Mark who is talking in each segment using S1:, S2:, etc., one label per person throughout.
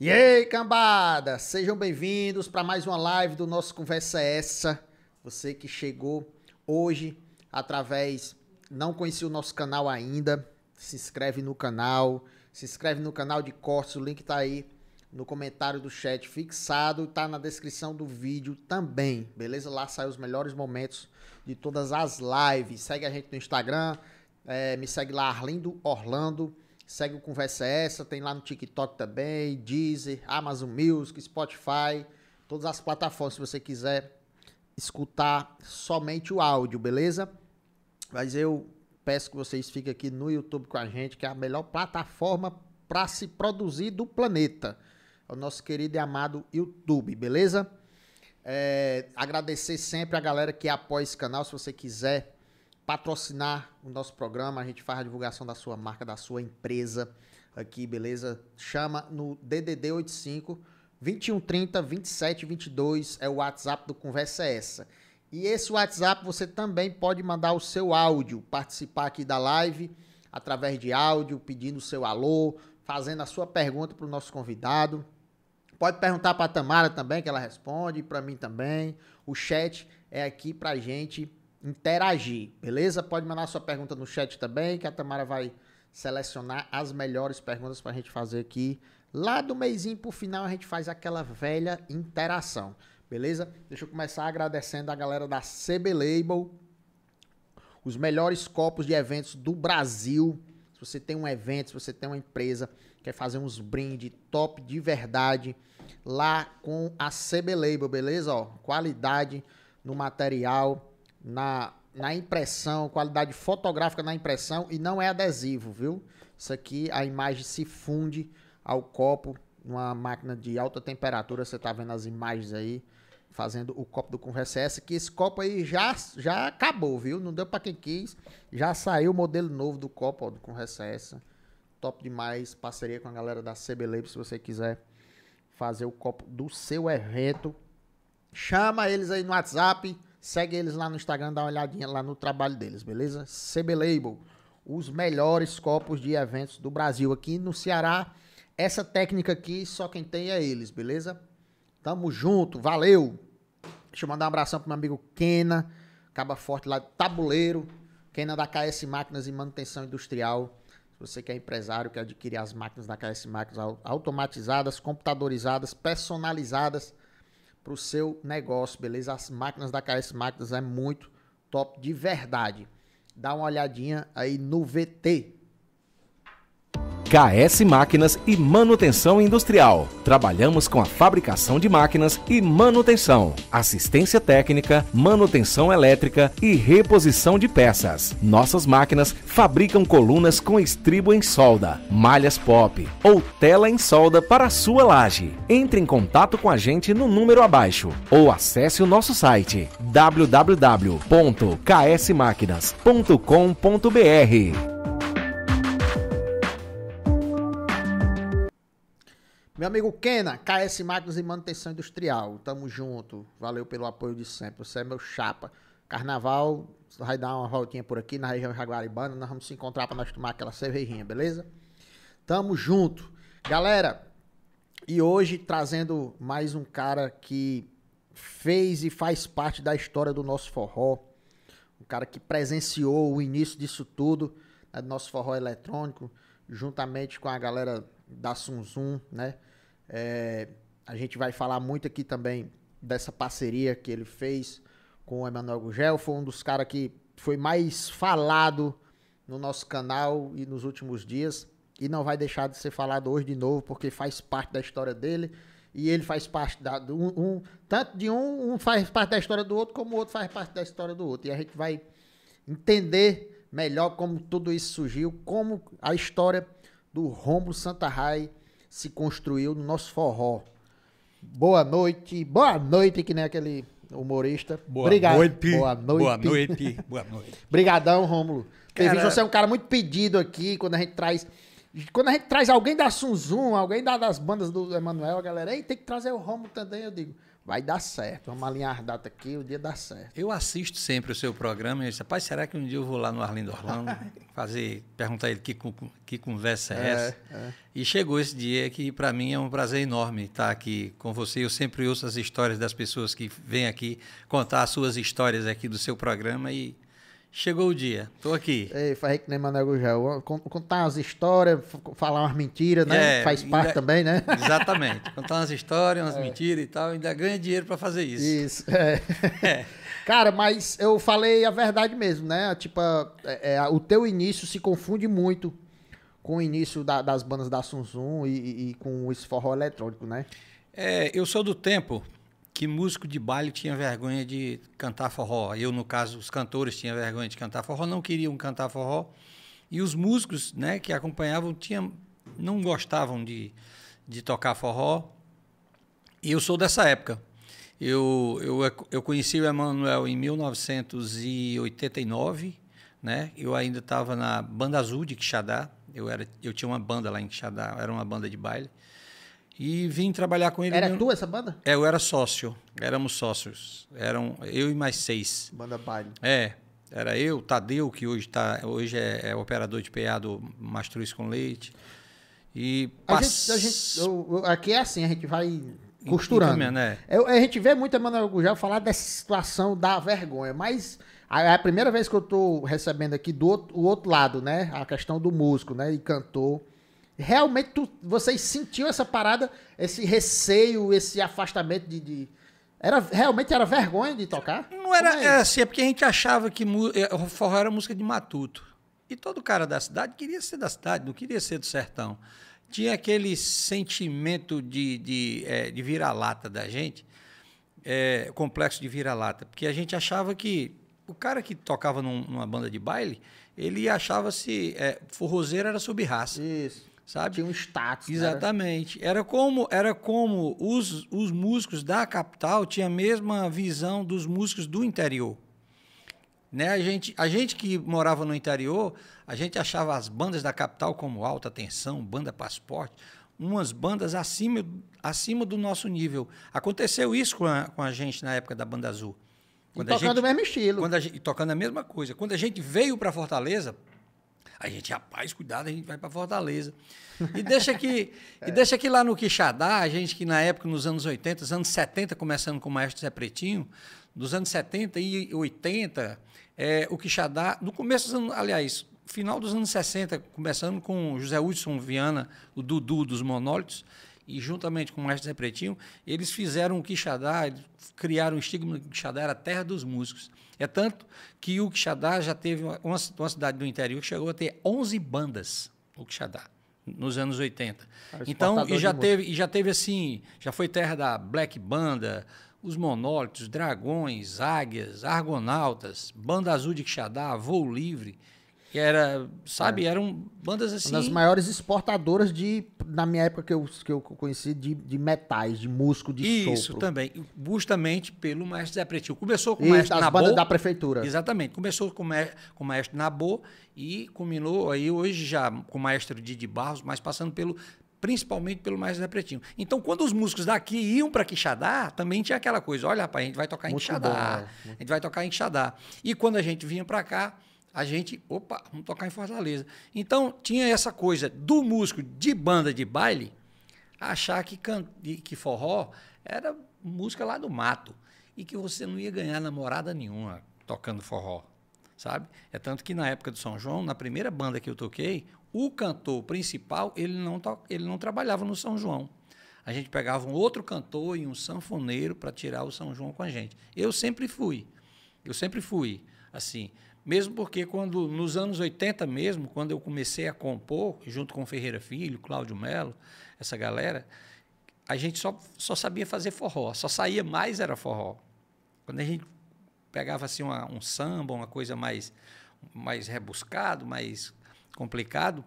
S1: E aí, cambada! Sejam bem-vindos para mais uma live do nosso Conversa é Essa. Você que chegou hoje através, não conhecia o nosso canal ainda, se inscreve no canal, se inscreve no canal de cortes, o link tá aí no comentário do chat fixado, tá na descrição do vídeo também, beleza? Lá saem os melhores momentos de todas as lives. Segue a gente no Instagram, é, me segue lá, Arlindo Orlando Segue o Conversa Essa, tem lá no TikTok também, Deezer, Amazon Music, Spotify, todas as plataformas se você quiser escutar somente o áudio, beleza? Mas eu peço que vocês fiquem aqui no YouTube com a gente, que é a melhor plataforma para se produzir do planeta. É o nosso querido e amado YouTube, beleza? É, agradecer sempre a galera que apoia esse canal. Se você quiser patrocinar o nosso programa, a gente faz a divulgação da sua marca, da sua empresa aqui, beleza? Chama no DDD 85 2130 2722 é o WhatsApp do Conversa é Essa. E esse WhatsApp você também pode mandar o seu áudio, participar aqui da live através de áudio, pedindo o seu alô, fazendo a sua pergunta para o nosso convidado. Pode perguntar para a Tamara também, que ela responde, para mim também. O chat é aqui para gente interagir, beleza? Pode mandar sua pergunta no chat também, que a Tamara vai selecionar as melhores perguntas para a gente fazer aqui. Lá do meizinho pro final a gente faz aquela velha interação, beleza? Deixa eu começar agradecendo a galera da CB Label, os melhores copos de eventos do Brasil. Se você tem um evento, se você tem uma empresa, quer fazer uns brinde top de verdade, lá com a CB Label, beleza? Ó, qualidade no material, na, na impressão, qualidade fotográfica na impressão e não é adesivo, viu? Isso aqui, a imagem se funde ao copo, numa máquina de alta temperatura, você tá vendo as imagens aí, fazendo o copo do Conversa S, que esse copo aí já, já acabou, viu? Não deu para quem quis, já saiu o modelo novo do copo ó, do Conversa S. Top demais, parceria com a galera da CB se você quiser fazer o copo do seu evento. Chama eles aí no WhatsApp, Segue eles lá no Instagram, dá uma olhadinha lá no trabalho deles, beleza? CB Label, os melhores copos de eventos do Brasil. Aqui no Ceará, essa técnica aqui só quem tem é eles, beleza? Tamo junto, valeu! Deixa eu mandar um abração pro meu amigo Kena, Caba Forte lá de Tabuleiro, Kena da KS Máquinas e Manutenção Industrial. Se você que é empresário, quer adquirir as máquinas da KS Máquinas automatizadas, computadorizadas, personalizadas, para o seu negócio, beleza? As máquinas da KS Máquinas é muito top de verdade. Dá uma olhadinha aí no VT,
S2: KS Máquinas e Manutenção Industrial. Trabalhamos com a fabricação de máquinas e manutenção, assistência técnica, manutenção elétrica e reposição de peças. Nossas máquinas fabricam colunas com estribo em solda, malhas pop ou tela em solda para a sua laje. Entre em contato com a gente no número abaixo ou acesse o nosso site www.ksmaquinas.com.br.
S1: Meu amigo Kena, KS Máquinas e Manutenção Industrial. Tamo junto. Valeu pelo apoio de sempre. Você é meu chapa. Carnaval, vai dar uma voltinha por aqui na região Jaguaribana. Nós vamos se encontrar para nós tomar aquela cervejinha, beleza? Tamo junto. Galera, e hoje trazendo mais um cara que fez e faz parte da história do nosso forró. Um cara que presenciou o início disso tudo, né, do nosso forró eletrônico, juntamente com a galera da Sunzum, né? É, a gente vai falar muito aqui também dessa parceria que ele fez com o Emanuel Gugel. Foi um dos caras que foi mais falado no nosso canal e nos últimos dias. E não vai deixar de ser falado hoje de novo, porque faz parte da história dele. E ele faz parte da. Um, um, tanto de um, um faz parte da história do outro, como o outro faz parte da história do outro. E a gente vai entender melhor como tudo isso surgiu, como a história do Rombo Santa Santarrai se construiu no nosso forró. Boa noite, boa noite, que nem aquele humorista. Boa Obrigado. noite. Boa noite. Boa noite. Boa noite. Obrigadão, Rômulo. Cara... Você é um cara muito pedido aqui quando a gente traz. Quando a gente traz alguém da Sunzum, alguém da, das bandas do Emanuel, a galera, ei, tem que trazer o Rômulo também, eu digo. Vai dar certo. Vamos alinhar a data aqui, o dia dá certo.
S3: Eu assisto sempre o seu programa e eu disse, rapaz, será que um dia eu vou lá no Arlindo Orlando fazer, perguntar ele que, que conversa é, é essa? É. E chegou esse dia que para mim é um prazer enorme estar aqui com você. Eu sempre ouço as histórias das pessoas que vêm aqui contar as suas histórias aqui do seu programa e Chegou o dia,
S1: tô aqui. Ei, falei que nem Managujá. Contar umas histórias, falar umas mentiras, né? É, Faz parte ainda, também, né?
S3: Exatamente. Contar umas histórias, umas é. mentiras e tal, ainda ganha dinheiro para fazer isso. Isso, é. é.
S1: Cara, mas eu falei a verdade mesmo, né? Tipo, é, é, o teu início se confunde muito com o início da, das bandas da Sun e, e, e com o forró eletrônico, né? É, eu
S3: sou do tempo que músico de baile tinha vergonha de cantar forró. Eu, no caso, os cantores tinham vergonha de cantar forró, não queriam cantar forró. E os músicos né, que acompanhavam tinham, não gostavam de, de tocar forró. E eu sou dessa época. Eu, eu, eu conheci o Emanuel em 1989, né? Eu ainda estava na Banda Azul de Quixadá. Eu, era, eu tinha uma banda lá em Quixadá, era uma banda de baile. E vim trabalhar com ele. Era meu... tua essa banda? É, eu era sócio. Éramos sócios. Eram eu e mais seis. Banda baile. É. Era eu, Tadeu, que hoje, tá, hoje é, é operador de PA do Mastruz com Leite. E pass... a gente, a
S1: gente eu, eu, aqui é assim, a gente vai costurando. Mesmo, é. eu, a gente vê muito Emanuel Gugel falar dessa situação da vergonha, mas a, é a primeira vez que eu estou recebendo aqui do outro, o outro lado, né? A questão do músico, né? E cantor realmente tu, vocês sentiu essa parada, esse receio, esse afastamento de, de... Era, realmente era vergonha de tocar? Não era, é era é assim, é porque a gente achava
S3: que é, o forró era música de matuto. E todo cara da cidade queria ser da cidade, não queria ser do sertão. Tinha aquele sentimento de, de, é, de vira-lata da gente, é, complexo de vira-lata, porque a gente achava que o cara que tocava num, numa banda de baile, ele achava-se. É, forrozeiro era subraça raça. Isso sabe? Tinha um status. Né? Exatamente. Né? Era como era como os, os músicos da capital tinham a mesma visão dos músicos do interior. Né? A, gente, a gente que morava no interior, a gente achava as bandas da capital como alta tensão, banda passporte, umas bandas acima, acima do nosso nível. Aconteceu isso com a, com a gente na época da Banda Azul. Quando e tocando gente, o mesmo estilo. Quando a tocando a mesma coisa. Quando a gente veio para Fortaleza, a gente, rapaz, cuidado, a gente vai para Fortaleza. E deixa que é. e deixa que lá no Quixadá, a gente que na época, nos anos 80, nos anos 70, começando com o Maestro Zé Pretinho, dos anos 70 e 80, é, o Quixadá, no começo dos anos, aliás, final dos anos 60, começando com José Hudson Viana, o Dudu dos Monólitos, e juntamente com o Maestro Zé Pretinho, eles fizeram o Quixadá, criaram o estigma do Quixadá, era a terra dos músicos. É tanto que o Quixadá já teve uma, uma cidade do interior que chegou a ter 11 bandas, o Quixadá, nos anos 80. É então, e já, teve, e já teve assim, já foi terra da Black Banda, os monólitos, dragões, águias, argonautas, banda azul de Quixadá, voo livre. Que era, sabe, é. eram bandas assim. Uma das maiores
S1: exportadoras de, na minha época que eu, que eu conheci, de, de metais, de músico, de Isso, Isso também,
S3: justamente pelo Maestro Zé Pretil. Começou com o Maestro as Nabô. bandas da prefeitura. Exatamente, começou com, com o Maestro Nabô e culminou aí hoje já com o Maestro Didi Barros, mas passando pelo principalmente pelo mais Zé Pretinho. Então, quando os músicos daqui iam para Quixadá, também tinha aquela coisa, olha, rapaz, a gente vai tocar em Quixadá, bom, né? a gente vai tocar em Quixadá. E quando a gente vinha para cá, a gente, opa, vamos tocar em Fortaleza. Então, tinha essa coisa do músico de banda de baile achar que, can... que forró era música lá do mato e que você não ia ganhar namorada nenhuma tocando forró, sabe? É tanto que na época do São João, na primeira banda que eu toquei, o cantor principal, ele não, ele não trabalhava no São João. A gente pegava um outro cantor e um sanfoneiro para tirar o São João com a gente. Eu sempre fui. Eu sempre fui assim, mesmo porque quando nos anos 80 mesmo, quando eu comecei a compor, junto com Ferreira Filho, Cláudio Melo, essa galera, a gente só, só sabia fazer forró, só saía mais era forró. Quando a gente pegava assim uma, um samba, uma coisa mais mais rebuscado, mais complicado,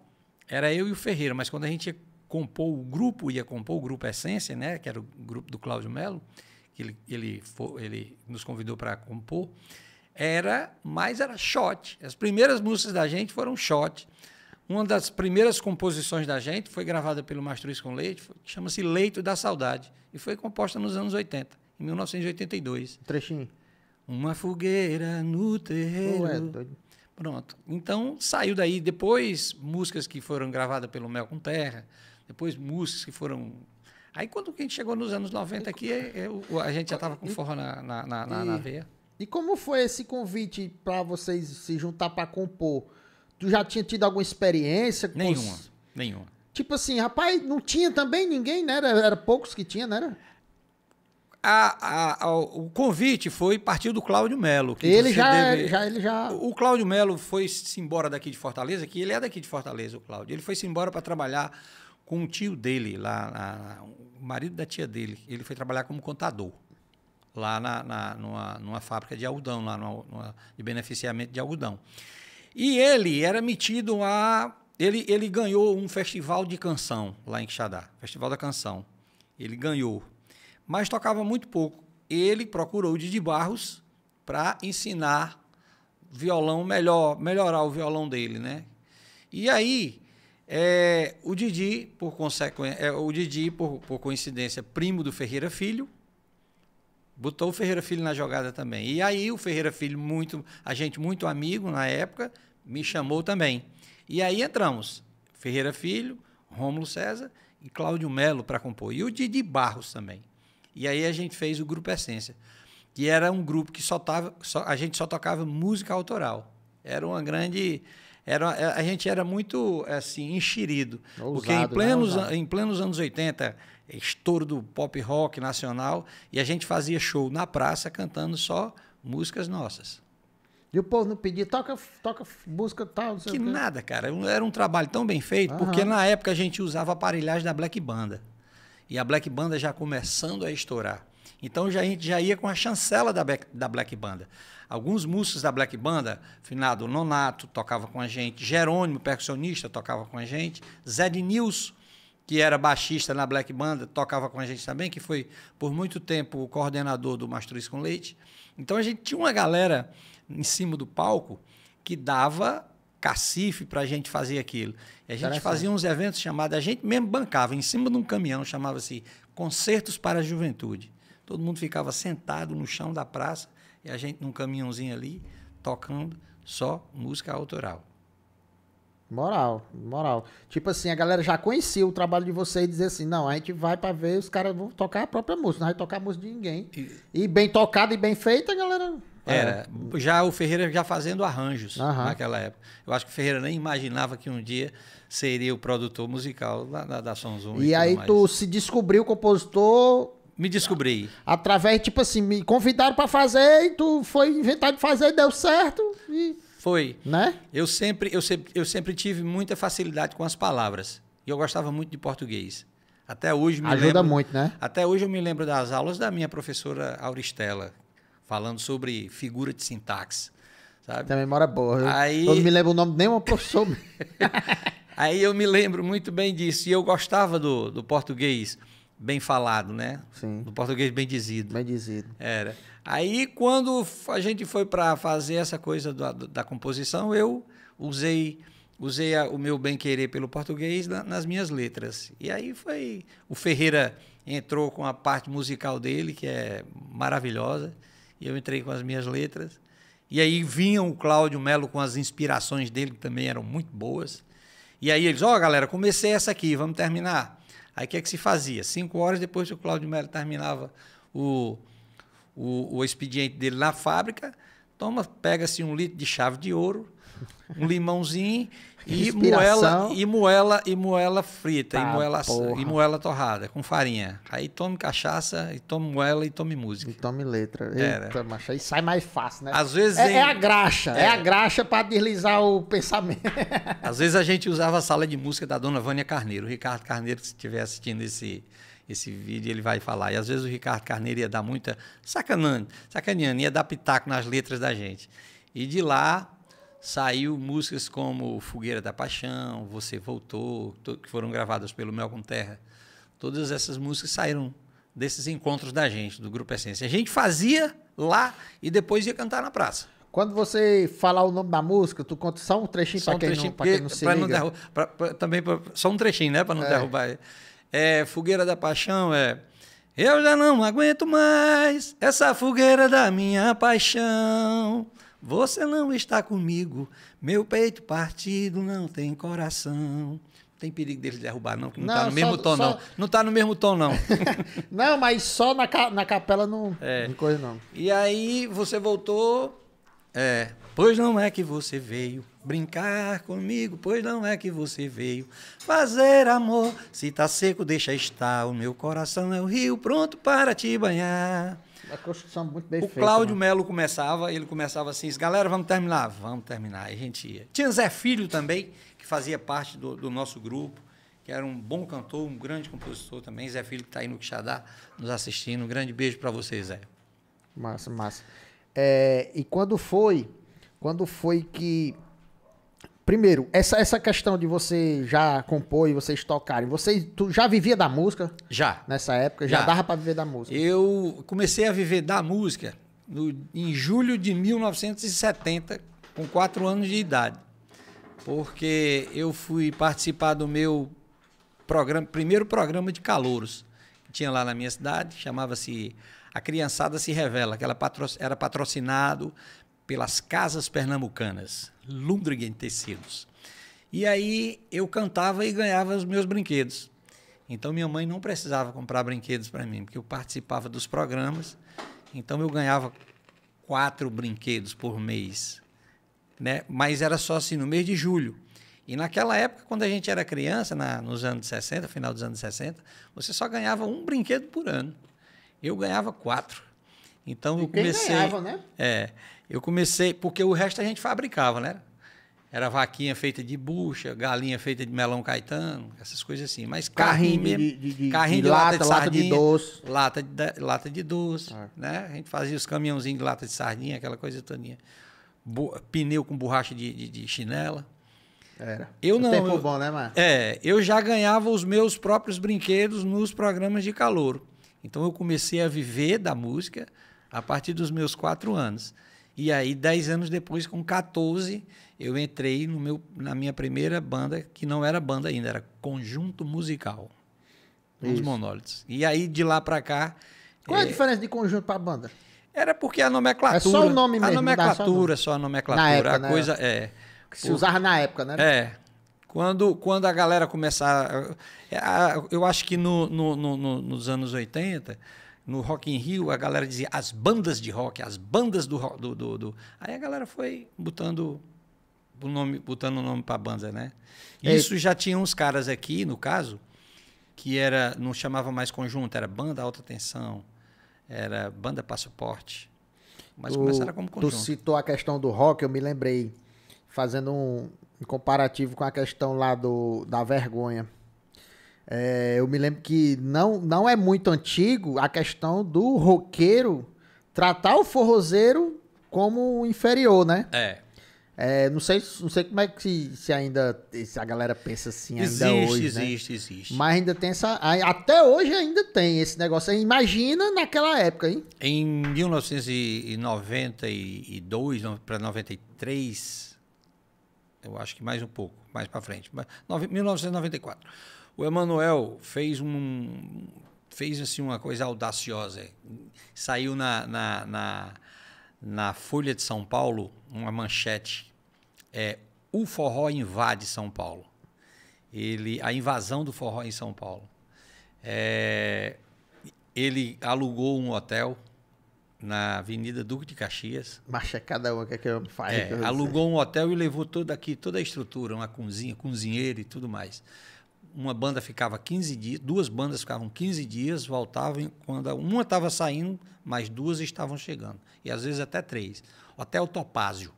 S3: era eu e o Ferreira, mas quando a gente ia compor o grupo, ia compor o grupo Essência, né, que era o grupo do Cláudio Melo, que ele ele, ele nos convidou para compor, era mas era shot. As primeiras músicas da gente foram shot. Uma das primeiras composições da gente foi gravada pelo Mastruz com Leite, chama-se Leito da Saudade, e foi composta nos anos 80, em 1982. trechinho. Uma fogueira no terreiro. Ué, doido. Pronto. Então saiu daí depois músicas que foram gravadas pelo Mel com Terra, depois músicas que foram Aí quando a gente chegou nos anos 90
S1: aqui, eu,
S3: é, é, a gente já estava com forró na, na, na, na veia.
S1: E como foi esse convite para vocês se juntar para compor? Tu já tinha tido alguma experiência? Com nenhuma, os... nenhuma. Tipo assim, rapaz, não tinha também ninguém, né? Era, era poucos que tinha, né? Era...
S3: A, a, a, o convite foi partir do Cláudio Melo. ele já, deve... É, já, ele já. O Cláudio Melo foi-se embora daqui de Fortaleza, que ele é daqui de Fortaleza, o Cláudio. Ele foi-se embora para trabalhar com o tio dele, lá, o marido da tia dele. Ele foi trabalhar como contador lá na, na numa, numa, fábrica de algodão, lá numa, numa, de beneficiamento de algodão. E ele era metido a. Ele, ele ganhou um festival de canção lá em Quixadá Festival da Canção. Ele ganhou. Mas tocava muito pouco. Ele procurou o Didi Barros para ensinar violão melhor, melhorar o violão dele, né? E aí, é, o Didi, por consequência, é, o Didi, por, por coincidência, primo do Ferreira Filho, Botou o Ferreira Filho na jogada também. E aí o Ferreira Filho, muito, a gente muito amigo na época, me chamou também. E aí entramos. Ferreira Filho, Rômulo César e Cláudio Melo para compor. E o Didi Barros também. E aí a gente fez o Grupo Essência, que era um grupo que só tava, só, a gente só tocava música autoral. Era uma grande. Era, a gente era muito assim, enxerido. Ousado, porque em né? plenos, né? em plenos anos 80, estouro do pop rock nacional, e a gente fazia show na praça cantando só músicas nossas. E o povo não pedia, toca, toca música tal, não sei Que o quê. nada, cara. Era um trabalho tão bem feito, Aham. porque na época a gente usava aparelhagem da Black Banda. E a Black Banda já começando a estourar. Então já, a gente já ia com a chancela da Black, da Black Banda. Alguns músicos da Black Banda, finado Nonato tocava com a gente, Jerônimo, percussionista, tocava com a gente, Zé Nilson, que era baixista na Black Banda, tocava com a gente também, que foi por muito tempo o coordenador do Mastruz com Leite. Então a gente tinha uma galera em cima do palco que dava cacife para a gente fazer aquilo. E a gente fazia uns eventos chamados, a gente mesmo bancava em cima de um caminhão, chamava-se Concertos para a Juventude. Todo mundo ficava sentado no chão da praça e a gente num caminhãozinho ali, tocando
S1: só música autoral. Moral, moral. Tipo assim, a galera já conhecia o trabalho de você e dizer assim, não, a gente vai para ver, os caras vão tocar a própria música, não vai tocar a música de ninguém. E, e bem tocada e bem feita, a galera... É, era, é.
S3: já o Ferreira já fazendo arranjos
S1: uhum. naquela
S3: época. Eu acho que o Ferreira nem imaginava que um dia seria o produtor musical da, da, da E, e aí tu
S1: se descobriu compositor... Me descobri. Através, tipo assim, me convidaram para fazer e tu foi inventar de fazer e deu certo e...
S3: Foi. Né? Eu sempre, eu sempre, eu sempre tive muita facilidade com as palavras. E eu gostava muito de português. Até hoje me Ajuda lembro, muito, né? Até hoje eu me lembro das aulas da minha professora Auristela, falando sobre figura de sintaxe.
S1: Sabe? Tem memória boa. Aí... Eu não me lembro o nome de nenhuma pessoa.
S3: Aí eu me lembro muito bem disso. E eu gostava do, do português bem falado, né? Sim. Do português bem dizido. Bem dizido. Era. Aí, quando a gente foi para fazer essa coisa da, da composição, eu usei usei a, o meu bem querer pelo português na, nas minhas letras. E aí foi o Ferreira entrou com a parte musical dele que é maravilhosa e eu entrei com as minhas letras. E aí vinha o Cláudio Melo com as inspirações dele que também eram muito boas. E aí eles, ó, oh, galera, comecei essa aqui, vamos terminar. Aí o que é que se fazia? Cinco horas depois que o Cláudio Melo terminava o, o, o expediente dele na fábrica, toma, pega-se um litro de chave de ouro, um limãozinho e moela, e moela e moela frita, ah, e, tá, moela, porra. e moela torrada, com farinha. Aí tome cachaça, e tome moela e tome música. E tome letra. Era. Eita, macho, aí sai
S1: mais fácil, né? Às vezes, é, em... é a graxa, é. é a graxa para deslizar o pensamento.
S3: Às vezes a gente usava a sala de música da dona Vânia Carneiro. O Ricardo Carneiro, se estiver assistindo esse esse vídeo ele vai falar. E às vezes o Ricardo Carneiro ia dar muita sacanagem sacaneando, ia dar pitaco nas letras da gente. E de lá saiu músicas como Fogueira da Paixão, Você Voltou, que foram gravadas pelo Mel com Terra. Todas essas músicas saíram desses encontros da gente, do Grupo Essência. A gente fazia lá e depois ia cantar na praça. Quando você
S1: falar o nome da música, tu conta só um trechinho para quem, um quem, não se pra liga. Não derrubar,
S3: pra, pra, também pra, só um trechinho, né? Para não é. derrubar é, Fogueira da Paixão é. Eu já não aguento mais essa fogueira da minha paixão. Você não está comigo, meu peito partido não tem coração. Não tem perigo dele derrubar, não, que não, tá não tá no mesmo tom, só... não. Não tá no mesmo tom, não.
S1: não, mas só na, ca... na capela não,
S3: é. não coisa, não.
S1: E aí você voltou.
S3: É, Pois não é que você veio brincar comigo, pois não é que você veio fazer amor. Se tá seco, deixa estar. O meu coração é o rio pronto para te
S1: banhar. A é construção muito bem O feita, Cláudio
S3: né? Melo começava, ele começava assim: galera, vamos terminar? Vamos terminar. E a gente ia. Tinha Zé Filho também, que fazia parte do, do nosso grupo que era um bom cantor, um grande compositor também. Zé Filho, que está aí no Quixadá, nos assistindo. Um grande beijo para você, Zé.
S1: Massa, massa. É, e quando foi quando foi que. Primeiro, essa, essa questão de você já compor e vocês tocarem, você tu já vivia da música? Já. Nessa época? Já, já dava para viver da música? Eu comecei a viver da música no, em julho de 1970,
S3: com quatro anos de idade. Porque eu fui participar do meu programa, primeiro programa de calouros que tinha lá na minha cidade, chamava-se A Criançada Se Revela, que ela patro, era patrocinado pelas casas pernambucanas, Lundgren Tecidos. E aí eu cantava e ganhava os meus brinquedos. Então minha mãe não precisava comprar brinquedos para mim, porque eu participava dos programas. Então eu ganhava quatro brinquedos por mês, né? Mas era só assim no mês de julho. E naquela época, quando a gente era criança, na, nos anos 60, final dos anos 60, você só ganhava um brinquedo por ano. Eu ganhava quatro. Então e eu comecei. Ganhava, né? É. Eu comecei, porque o resto a gente fabricava, né? Era vaquinha feita de bucha, galinha feita de melão caetano, essas coisas assim. Mas carrinho, carrinho de, de, carrinho de, de lata, de sardinha, lata de doce. Lata de, lata de doce, é. né? A gente fazia os caminhãozinhos de lata de sardinha, aquela coisa toninha. Bo, pneu com borracha de, de chinela. Era. Eu não. O tempo eu, bom, né, Mar? É, eu já ganhava os meus próprios brinquedos nos programas de calor. Então eu comecei a viver da música a partir dos meus quatro anos. E aí, 10 anos depois, com 14, eu entrei no meu, na minha primeira banda, que não era banda ainda, era conjunto musical. Isso. Os monólitos. E aí, de lá para cá. Qual é... é a diferença de conjunto para banda? Era porque a nomenclatura. É só o nome mesmo. A nomenclatura, só, só, a nomenclatura. Na época, a né? coisa né? é. Que se por... usava na época, né? É. Quando, quando a galera começar. Eu acho que no, no, no, nos anos 80 no Rock in Rio, a galera dizia as bandas de rock, as bandas do rock. Do, do, do... Aí a galera foi botando o nome, botando o nome para banda, né? É. Isso já tinha uns caras aqui, no caso, que era. não chamava mais conjunto, era banda alta tensão, era banda passaporte. Mas começaram como conjunto. Tu
S1: citou a questão do rock, eu me lembrei, fazendo um, um comparativo com a questão lá do, da vergonha. É, eu me lembro que não, não é muito antigo a questão do roqueiro tratar o forrozeiro como inferior, né? É. é não, sei, não sei como é que se, ainda se a galera pensa assim existe, ainda hoje, né? Existe, né? existe, Mas ainda tem essa... Até hoje ainda tem esse negócio. Imagina naquela época, hein?
S3: Em 1992 para 93, eu acho que mais um pouco, mais para frente, 1994 o Emanuel fez um fez assim uma coisa audaciosa. Saiu na, na, na, na Folha de São Paulo uma manchete é o forró invade São Paulo. Ele a invasão do forró em São Paulo. É, ele alugou um hotel na Avenida Duque de Caxias.
S1: Mas é cada um que, é que eu faço.
S3: É, alugou um hotel e levou toda aqui toda a estrutura, uma cozinha, cozinheiro e tudo mais uma banda ficava 15 dias, duas bandas ficavam 15 dias, voltavam quando uma estava saindo, mas duas estavam chegando, e às vezes até três. Hotel Topázio,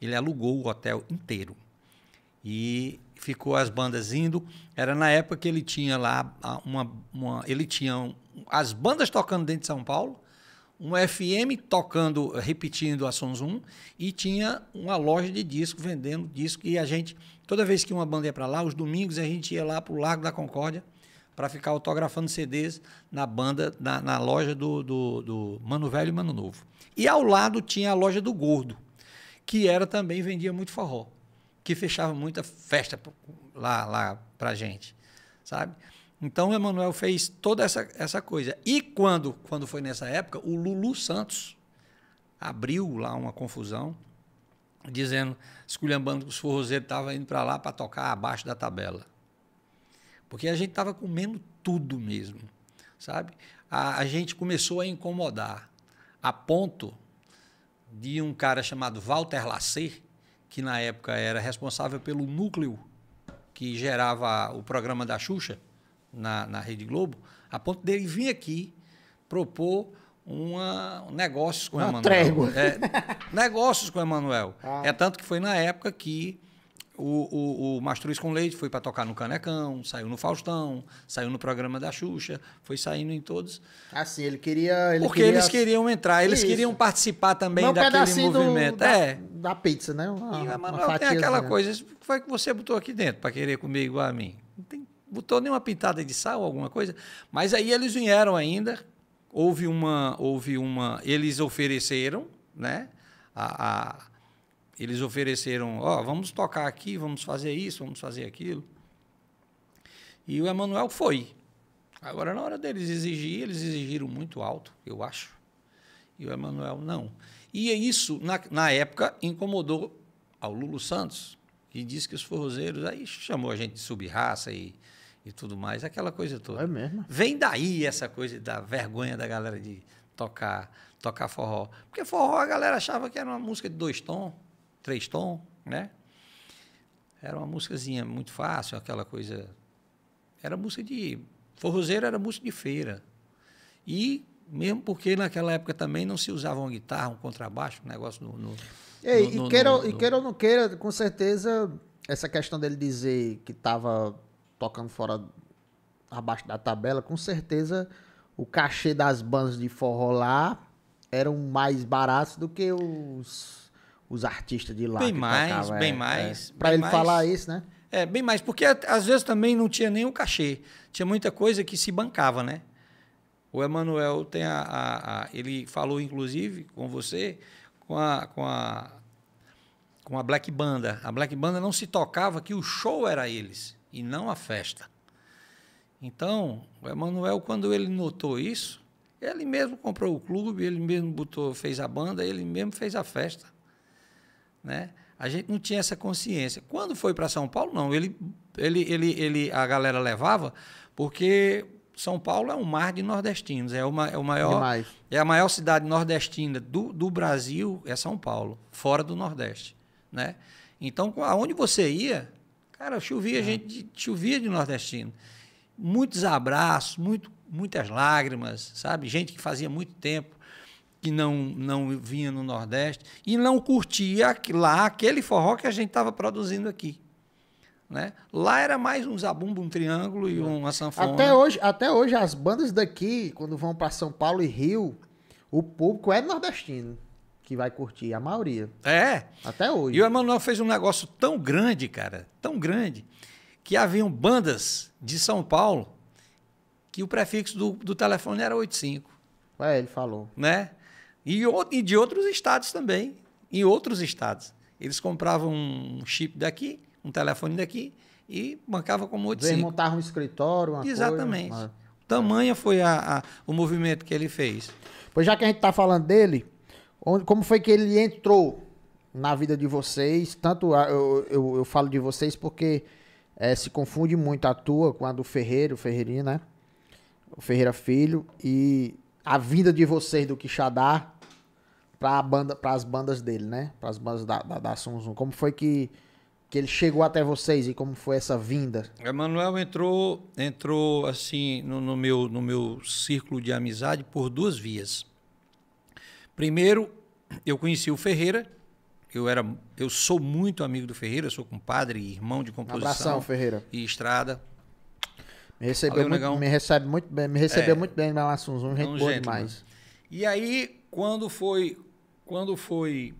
S3: ele alugou o hotel inteiro. E ficou as bandas indo, era na época que ele tinha lá uma, uma ele tinha as bandas tocando dentro de São Paulo, um FM tocando, repetindo a Sons 1 e tinha uma loja de disco vendendo disco e a gente Toda vez que uma banda ia para lá, os domingos a gente ia lá para o Lago da Concórdia para ficar autografando CDs na banda, na, na loja do, do, do, Mano Velho e Mano Novo. E ao lado tinha a loja do Gordo, que era também vendia muito forró, que fechava muita festa lá, lá pra gente, sabe? Então o Emanuel fez toda essa, essa coisa. E quando, quando foi nessa época, o Lulu Santos abriu lá uma confusão dizendo, esculhambando que os forrozeiros estavam indo para lá para tocar abaixo da tabela. Porque a gente estava comendo tudo mesmo, sabe? A, a, gente começou a incomodar, a ponto de um cara chamado Walter Lacer, que na época era responsável pelo núcleo que gerava o programa da Xuxa na, na Rede Globo, a ponto dele vir aqui propor uma, um negócios com o Emanuel. Trégua. É, negócios com o Emanuel. Ah. É tanto que foi na época que o, o, o Mastruz com Leite foi para tocar no Canecão, saiu no Faustão, saiu no programa da Xuxa, foi saindo em todos.
S1: Assim, ele queria. Ele Porque queria... eles queriam entrar, eles Isso. queriam participar também Não, daquele movimento. Do, da, é.
S3: da pizza,
S1: né? Uma, e o Emanuel tem aquela né? coisa,
S3: o que foi que você botou aqui dentro para querer comer igual a mim? Não tem, botou nenhuma pitada de sal, alguma coisa. Mas aí eles vieram ainda houve uma, houve uma, eles ofereceram, né? A, a eles ofereceram, ó, oh, vamos tocar aqui, vamos fazer isso, vamos fazer aquilo. E o Emanuel foi. Agora na hora deles exigir, eles exigiram muito alto, eu acho. E o Emanuel não. E é isso na, na época incomodou ao Lulu Santos, que disse que os forrozeiros aí chamou a gente de subraça e e tudo mais, aquela coisa toda. É mesmo? Vem daí essa coisa da vergonha da galera de tocar, tocar forró. Porque forró a galera achava que era uma música de dois tons, três tons, né? Era uma músicazinha muito fácil, aquela coisa. Era música de. Forrozeiro era música de feira. E mesmo porque naquela época também não se usava uma guitarra, um contrabaixo, um negócio no. no, no,
S1: é, e, no, queira, e queira ou não queira, com certeza, essa questão dele dizer que estava tocando fora abaixo da tabela, com certeza o cachê das bandas de forró lá eram mais baratos do que os, os artistas de lá. Bem mais, bem é, é. mais. É. Para ele mais, falar isso, né?
S3: É, bem mais, porque às vezes também não tinha nenhum cachê. Tinha muita coisa que se bancava, né? O Emanuel tem a, a, a, Ele falou, inclusive, com você, com a, com a. com a Black Banda. A Black Banda não se tocava que o show era eles e não a festa. Então, o Emanuel, quando ele notou isso, ele mesmo comprou o clube, ele mesmo botou, fez a banda, ele mesmo fez a festa. Né? A gente não tinha essa consciência. Quando foi para São Paulo, não. Ele, ele, ele, ele, a galera levava, porque São Paulo é um mar de nordestinos. É, uma, é, o maior, é a maior cidade nordestina do, do Brasil, é São Paulo, fora do Nordeste. Né? Então, aonde você ia, Cara, chovia, é. gente, chovia de nordestino. Muitos abraços, muito, muitas lágrimas, sabe? Gente que fazia muito tempo que não, não vinha no Nordeste e não curtia lá
S1: aquele forró que a gente estava produzindo aqui. Né? Lá era
S3: mais um zabumbo, um triângulo e uma sanfona. Até
S1: hoje, até hoje as bandas daqui, quando vão para São Paulo e Rio, o público é nordestino que vai curtir, a maioria. É. Até hoje.
S3: E o Emanuel fez um negócio tão grande, cara, tão grande, que haviam bandas de São Paulo que o prefixo do, do telefone era 85. É, ele falou. Né? E, e de outros estados também. Em outros estados. Eles compravam um chip daqui, um telefone daqui e bancava como 85. Eles montavam
S1: um escritório, uma Exatamente. Coisa, uma... Tamanho foi a, a, o movimento que ele fez. Pois já que a gente está falando dele, Onde, como foi que ele entrou na vida de vocês? Tanto a, eu, eu, eu, falo de vocês porque é, se confunde muito a tua com a do Ferreiro o Ferreirinho, né? O Ferreira Filho. E a vinda de vocês do Quixadá para banda, as bandas dele, né? Para as bandas da, da, da Sunzum. Como foi que que ele chegou até vocês e como foi essa vinda?
S3: Emanuel entrou entrou assim no, no, meu no meu círculo de amizade por duas vias. Primeiro, eu conheci o Ferreira. Eu, era, eu sou muito amigo do Ferreira, sou compadre e irmão de composição. abração, Ferreira. E estrada.
S1: Me recebeu, Valeu, muito, me recebe muito bem, me recebeu é, muito bem na Laçunz, é um gente é boa demais. Né?
S3: E aí, quando foi, quando foi,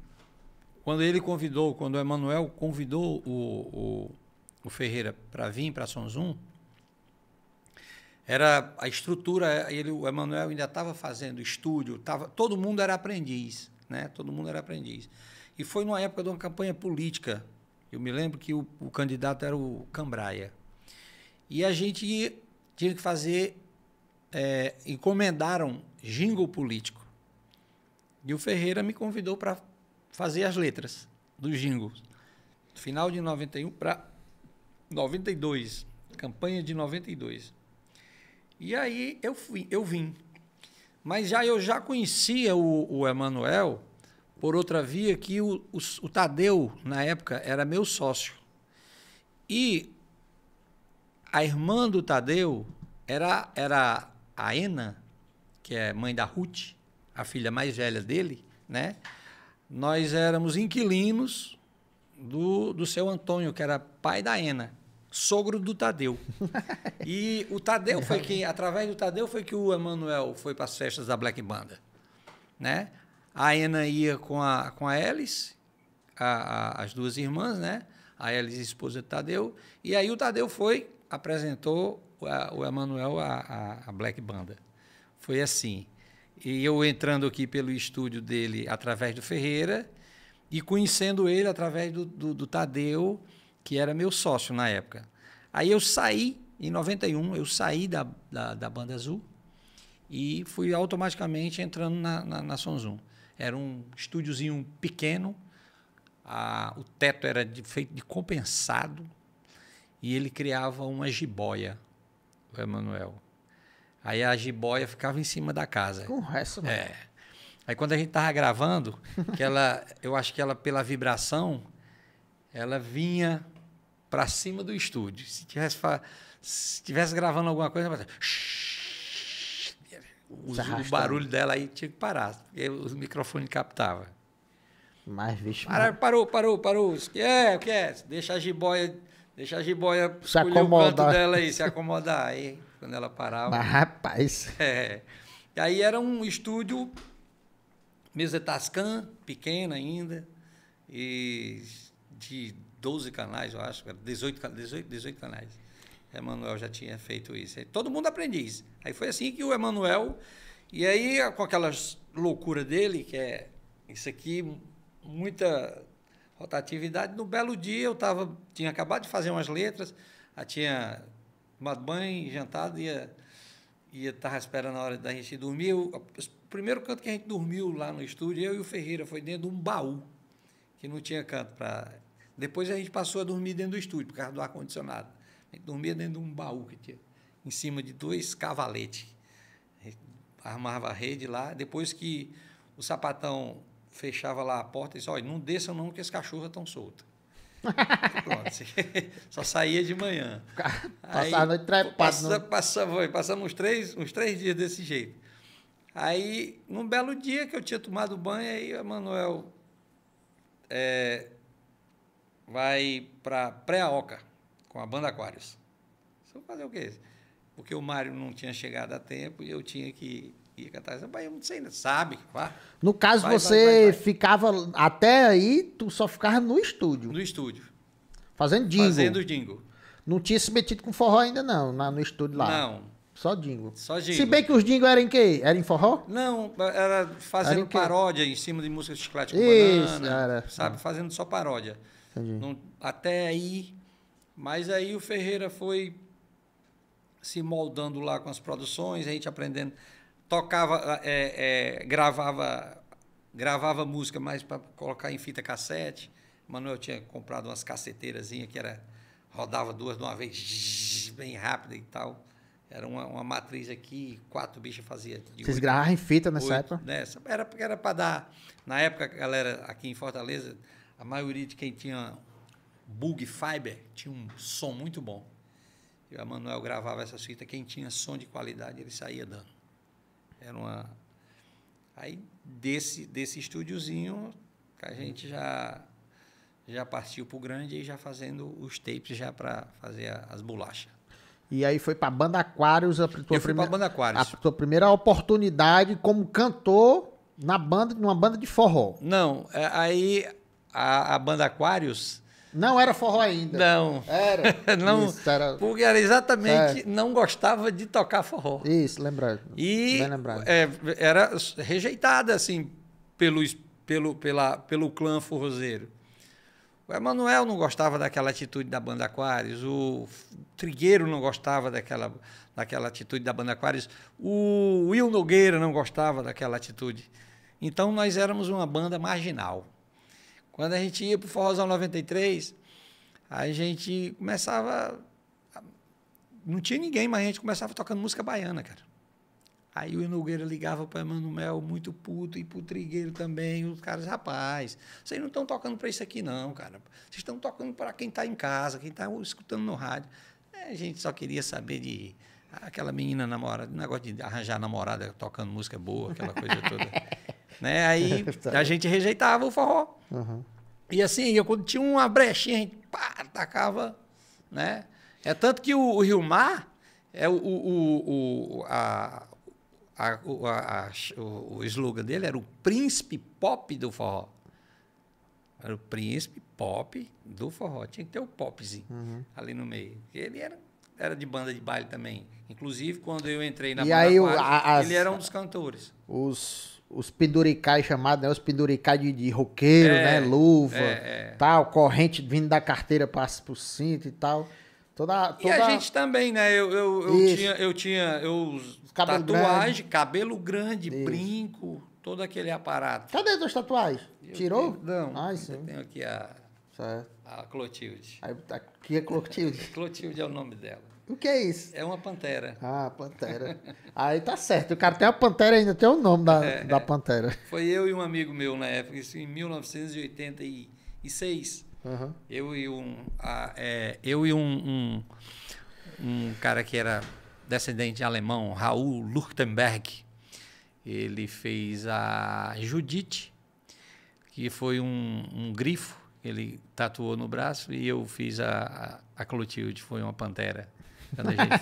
S3: quando ele convidou, quando o Emanuel convidou o, o, o Ferreira para vir para Sonzum, era a estrutura, ele, o Emanuel ainda estava fazendo estúdio, tava, todo mundo era aprendiz, né? Todo mundo era aprendiz. E foi numa época de uma campanha política. Eu me lembro que o, o candidato era o Cambraia. E a gente tinha que fazer, é, encomendaram jingle político. E o Ferreira me convidou para fazer as letras dos jingles. Final de 91 para 92, campanha de 92. E aí eu, fui, eu vim. Mas já eu já conhecia o, o Emanuel por outra via que o, o, o Tadeu, na época, era meu sócio. E a irmã do Tadeu era, era a Ena, que é mãe da Ruth, a filha mais velha dele, né? Nós éramos inquilinos do, do seu Antônio, que era pai da Ena sogro do Tadeu. E o Tadeu foi quem, através do Tadeu, foi que o Emanuel foi para as festas da Black Banda. Né? A Ana ia com a, com a Alice, a, a, as duas irmãs, né? A Alice, esposa do Tadeu. E aí o Tadeu foi, apresentou a, o Emanuel à Black Banda. Foi assim. E eu entrando aqui pelo estúdio dele através do Ferreira e conhecendo ele através do, do, do Tadeu que era meu sócio na época. Aí eu saí, em 91, eu saí da, da, da Banda Azul e fui automaticamente entrando na, na, na Sonzum. Era um estúdiozinho pequeno, a, o teto era de, feito de compensado e ele criava uma jiboia, o Emanuel. Aí a jiboia ficava em cima da casa. Com o resto, não. Né? É. Aí quando a gente tava gravando, que ela, eu acho que ela pela vibração, ela vinha para cima do estúdio. Se tivesse, se tivesse gravando alguma coisa, ela
S1: o barulho
S3: dela aí tinha que parar, porque o microfone captava. Mas, bicho. Parou, parou, parou, parou. O que é? O que é? Deixa a jiboia. Deixa a jiboia se acomodar. o canto dela aí, se acomodar. Aí, quando ela parava. Mas, rapaz. É. E aí era um estúdio, mesa Tascan, pequena ainda, e de 12 canais, eu acho, 18, 18, 18 canais. Emanuel já tinha feito isso. todo mundo aprendiz. Aí foi assim que o Emanuel. E aí, com aquela loucura dele, que é isso aqui, muita rotatividade. No belo dia, eu tava, tinha acabado de fazer umas letras, tinha tomado banho, jantado, ia ia estava esperando a hora da gente dormir. O, primeiro canto que a gente dormiu lá no estúdio, eu e o Ferreira, foi dentro de um baú, que não tinha canto para depois a gente passou a dormir dentro do estúdio, por causa do ar-condicionado. A gente dormia dentro de um baú que tinha, em cima de dois cavaletes. Armava a rede lá. Depois que o sapatão fechava lá a porta e disse: Olha, não desça não, que as cachorras estão soltas. Só saía de manhã. Passava a noite Passa, passamos uns três, uns três dias desse jeito. Aí, num belo dia que eu tinha tomado banho, aí o Emanuel é, vai para pré-aoca com a banda Aquários. vai fazer o quê? Porque o Mário não tinha chegado a tempo e eu tinha que ir catar. Eu não sei, né? sabe? Vá. No caso, vai, você
S1: vai, vai, ficava até aí, tu só ficava no estúdio. No estúdio. Fazendo dingo. Fazendo dingo. Não tinha se metido com forró ainda, não, na, no estúdio lá. Não. Só dingo. Só dingo. Se bem que os Dingos eram em quê? Era em forró?
S3: Não, era fazendo era em paródia em cima de música de chiclete com Isso, banana. Era. Sabe, fazendo só paródia. Não, até aí. Mas aí o Ferreira foi se moldando lá com as produções, a gente aprendendo. Tocava, é, é, gravava, gravava música mais para colocar em fita cassete. Manuel tinha comprado umas casseteirazinhas que era rodava duas de uma vez, bem rápida e tal. Era uma, uma matriz aqui, quatro bichos fazia. Vocês gravavam em fita nessa oito, época? Nessa. Era para dar. Na época, a galera aqui em Fortaleza a maioria de quem tinha Bug Fiber tinha um som muito bom. E o Emanuel gravava essa fita, quem tinha som de qualidade, ele saía dando. Era uma. Aí desse, desse estúdiozinho a gente já já partiu pro grande e já fazendo os tapes já para fazer as bolachas.
S1: E aí foi para Banda Aquários a tua Eu fui primeira Banda Aquários. a tua primeira oportunidade como cantor na banda, numa banda de forró.
S3: Não, é, aí a, a banda Aquários. Não era forró ainda. Não. Era. não, Isso, era... Porque era exatamente, é. não gostava de tocar forró. Isso, lembrado. E Bem lembrado. É, era rejeitada, assim, pelo, pelo, pela, pelo clã forrozeiro. O Emanuel não gostava daquela atitude da banda Aquários, o Trigueiro não gostava daquela, daquela atitude da banda Aquários, o Will Nogueira não gostava daquela atitude. Então nós éramos uma banda marginal. Quando a gente ia pro Forrozão 93, a gente começava. Não tinha ninguém, mas a gente começava tocando música baiana, cara. Aí o Nogueira ligava para o Emanuel, muito puto, e o Trigueiro também. Os caras, rapaz, vocês não estão tocando para isso aqui, não, cara. Vocês estão tocando para quem está em casa, quem está escutando no rádio. É, a gente só queria saber de. Aquela menina namorada, negócio de arranjar namorada tocando música boa, aquela coisa toda. Né? Aí é a gente rejeitava o forró. Uhum. E assim, eu, quando tinha uma brechinha, a gente pá, tacava. Né? É tanto que o, o Rio Mar é o, o, o, a, a, a, o, o slogan dele era o príncipe pop do forró. Era o príncipe pop do forró. Tinha que ter o popzinho uhum. ali no meio. Ele era, era de banda de baile também. Inclusive, quando eu entrei na banda ele era um dos cantores.
S1: Os, os penduricais chamados, né? Os penduricais de, de roqueiro, é, né? Luva, é, é. tal, corrente vindo da carteira para o cinto e tal. Toda, toda... E a gente
S3: também, né? Eu,
S1: eu, eu tinha,
S3: eu tinha eu, cabelo tatuagem, grande. cabelo grande, Isso. brinco,
S1: todo aquele aparato. Cadê as tatuagens? Eu Tirou? Tenho, não, ah, sim. eu tenho aqui a, certo. a Clotilde. Tá aqui é Clotilde? Clotilde é o nome dela. O que é isso?
S3: É uma pantera. Ah, pantera.
S1: Aí tá certo. O cara tem a pantera ainda, tem o nome da, é, da é. pantera.
S3: Foi eu e um amigo meu na época, isso em 1986. Uhum. Eu e um, a, é, eu e um, um, um, cara que era descendente de alemão, Raul Luchtenberg. Ele fez a Judite, que foi um, um grifo. Ele tatuou no braço e eu fiz a, a, a Clotilde, foi uma pantera quando a gente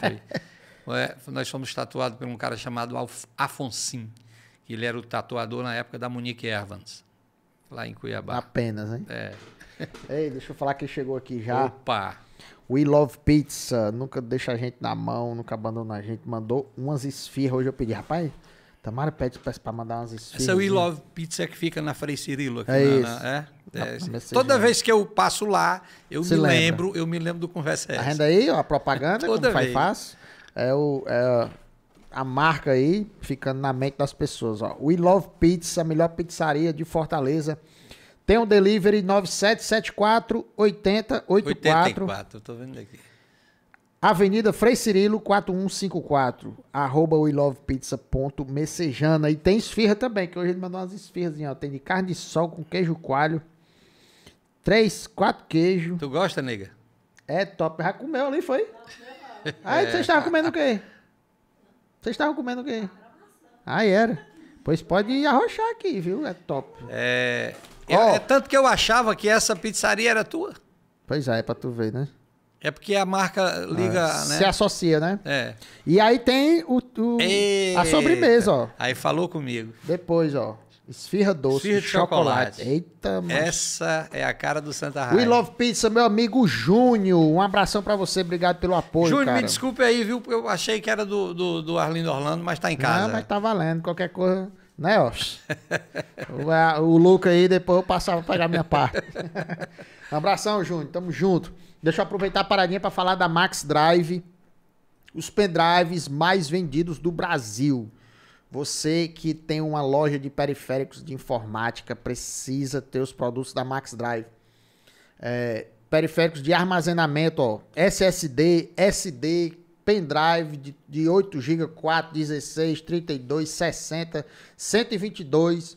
S3: foi. nós fomos tatuados por um cara chamado Alf Afonsin. Ele era o tatuador na época da Monique Evans, lá em Cuiabá. Apenas, hein?
S1: É. Ei, deixa eu falar que chegou aqui já. Opa! We Love Pizza, nunca deixa a gente na mão, nunca abandona a gente. Mandou umas esfirras. Hoje eu pedi, rapaz, Tamara pede para mandar umas esfirras. Essa We né?
S3: Love Pizza é que fica na Frei Cirilo. Aqui é isso. é? É, toda vez que
S1: eu passo lá, eu Se me lembra. lembro, eu me lembro do Conversa tá Essa. renda aí, ó, a propaganda, toda como vez. faz fácil. É, o, é a marca aí, ficando na mente das pessoas. Ó. We Love Pizza, a melhor pizzaria de Fortaleza. Tem um delivery 9774 8084. 84, tô vendo aqui. Avenida Frei Cirilo 4154, arroba welovepizza.messejana. E tem esfirra também, que hoje ele mandou umas esfirrazinhas, Tem de carne de sol com queijo coalho. Três, quatro queijos. Tu gosta, nega? É top. Já comeu ali, foi? Ah Aí vocês é. estavam comendo o quê? Vocês estavam comendo o quê?
S3: Aí era. Pois pode arrochar aqui, viu? É top. É... Oh. é. Tanto que eu achava que essa pizzaria era tua.
S1: Pois é, é pra tu ver, né?
S3: É porque a marca liga, ah, né? Se associa, né? É.
S1: E aí tem o, o a sobremesa, ó.
S3: Aí falou comigo. Depois,
S1: ó. Esfirra doce Esfirra de chocolate. chocolate. Eita, mano. Essa é a cara do Santa Raia. We Love Pizza, meu amigo Júnior. Um abração para você, obrigado pelo apoio, Júnior, me desculpe aí,
S3: viu? Porque eu achei que era do, do, do Arlindo Orlando, mas tá em casa. Ah, mas
S1: tá valendo. Qualquer coisa né, ó? o, o Luca aí, depois eu passava pra pegar minha parte. um abração, Júnior. Tamo junto. Deixa eu aproveitar a paradinha para falar da Max Drive, os pendrives mais vendidos do Brasil. Você que tem uma loja de periféricos de informática precisa ter os produtos da Max Drive. É, periféricos de armazenamento, ó, SSD, SD, pendrive de, de 8 GB, 4, 16, 32, 60, 122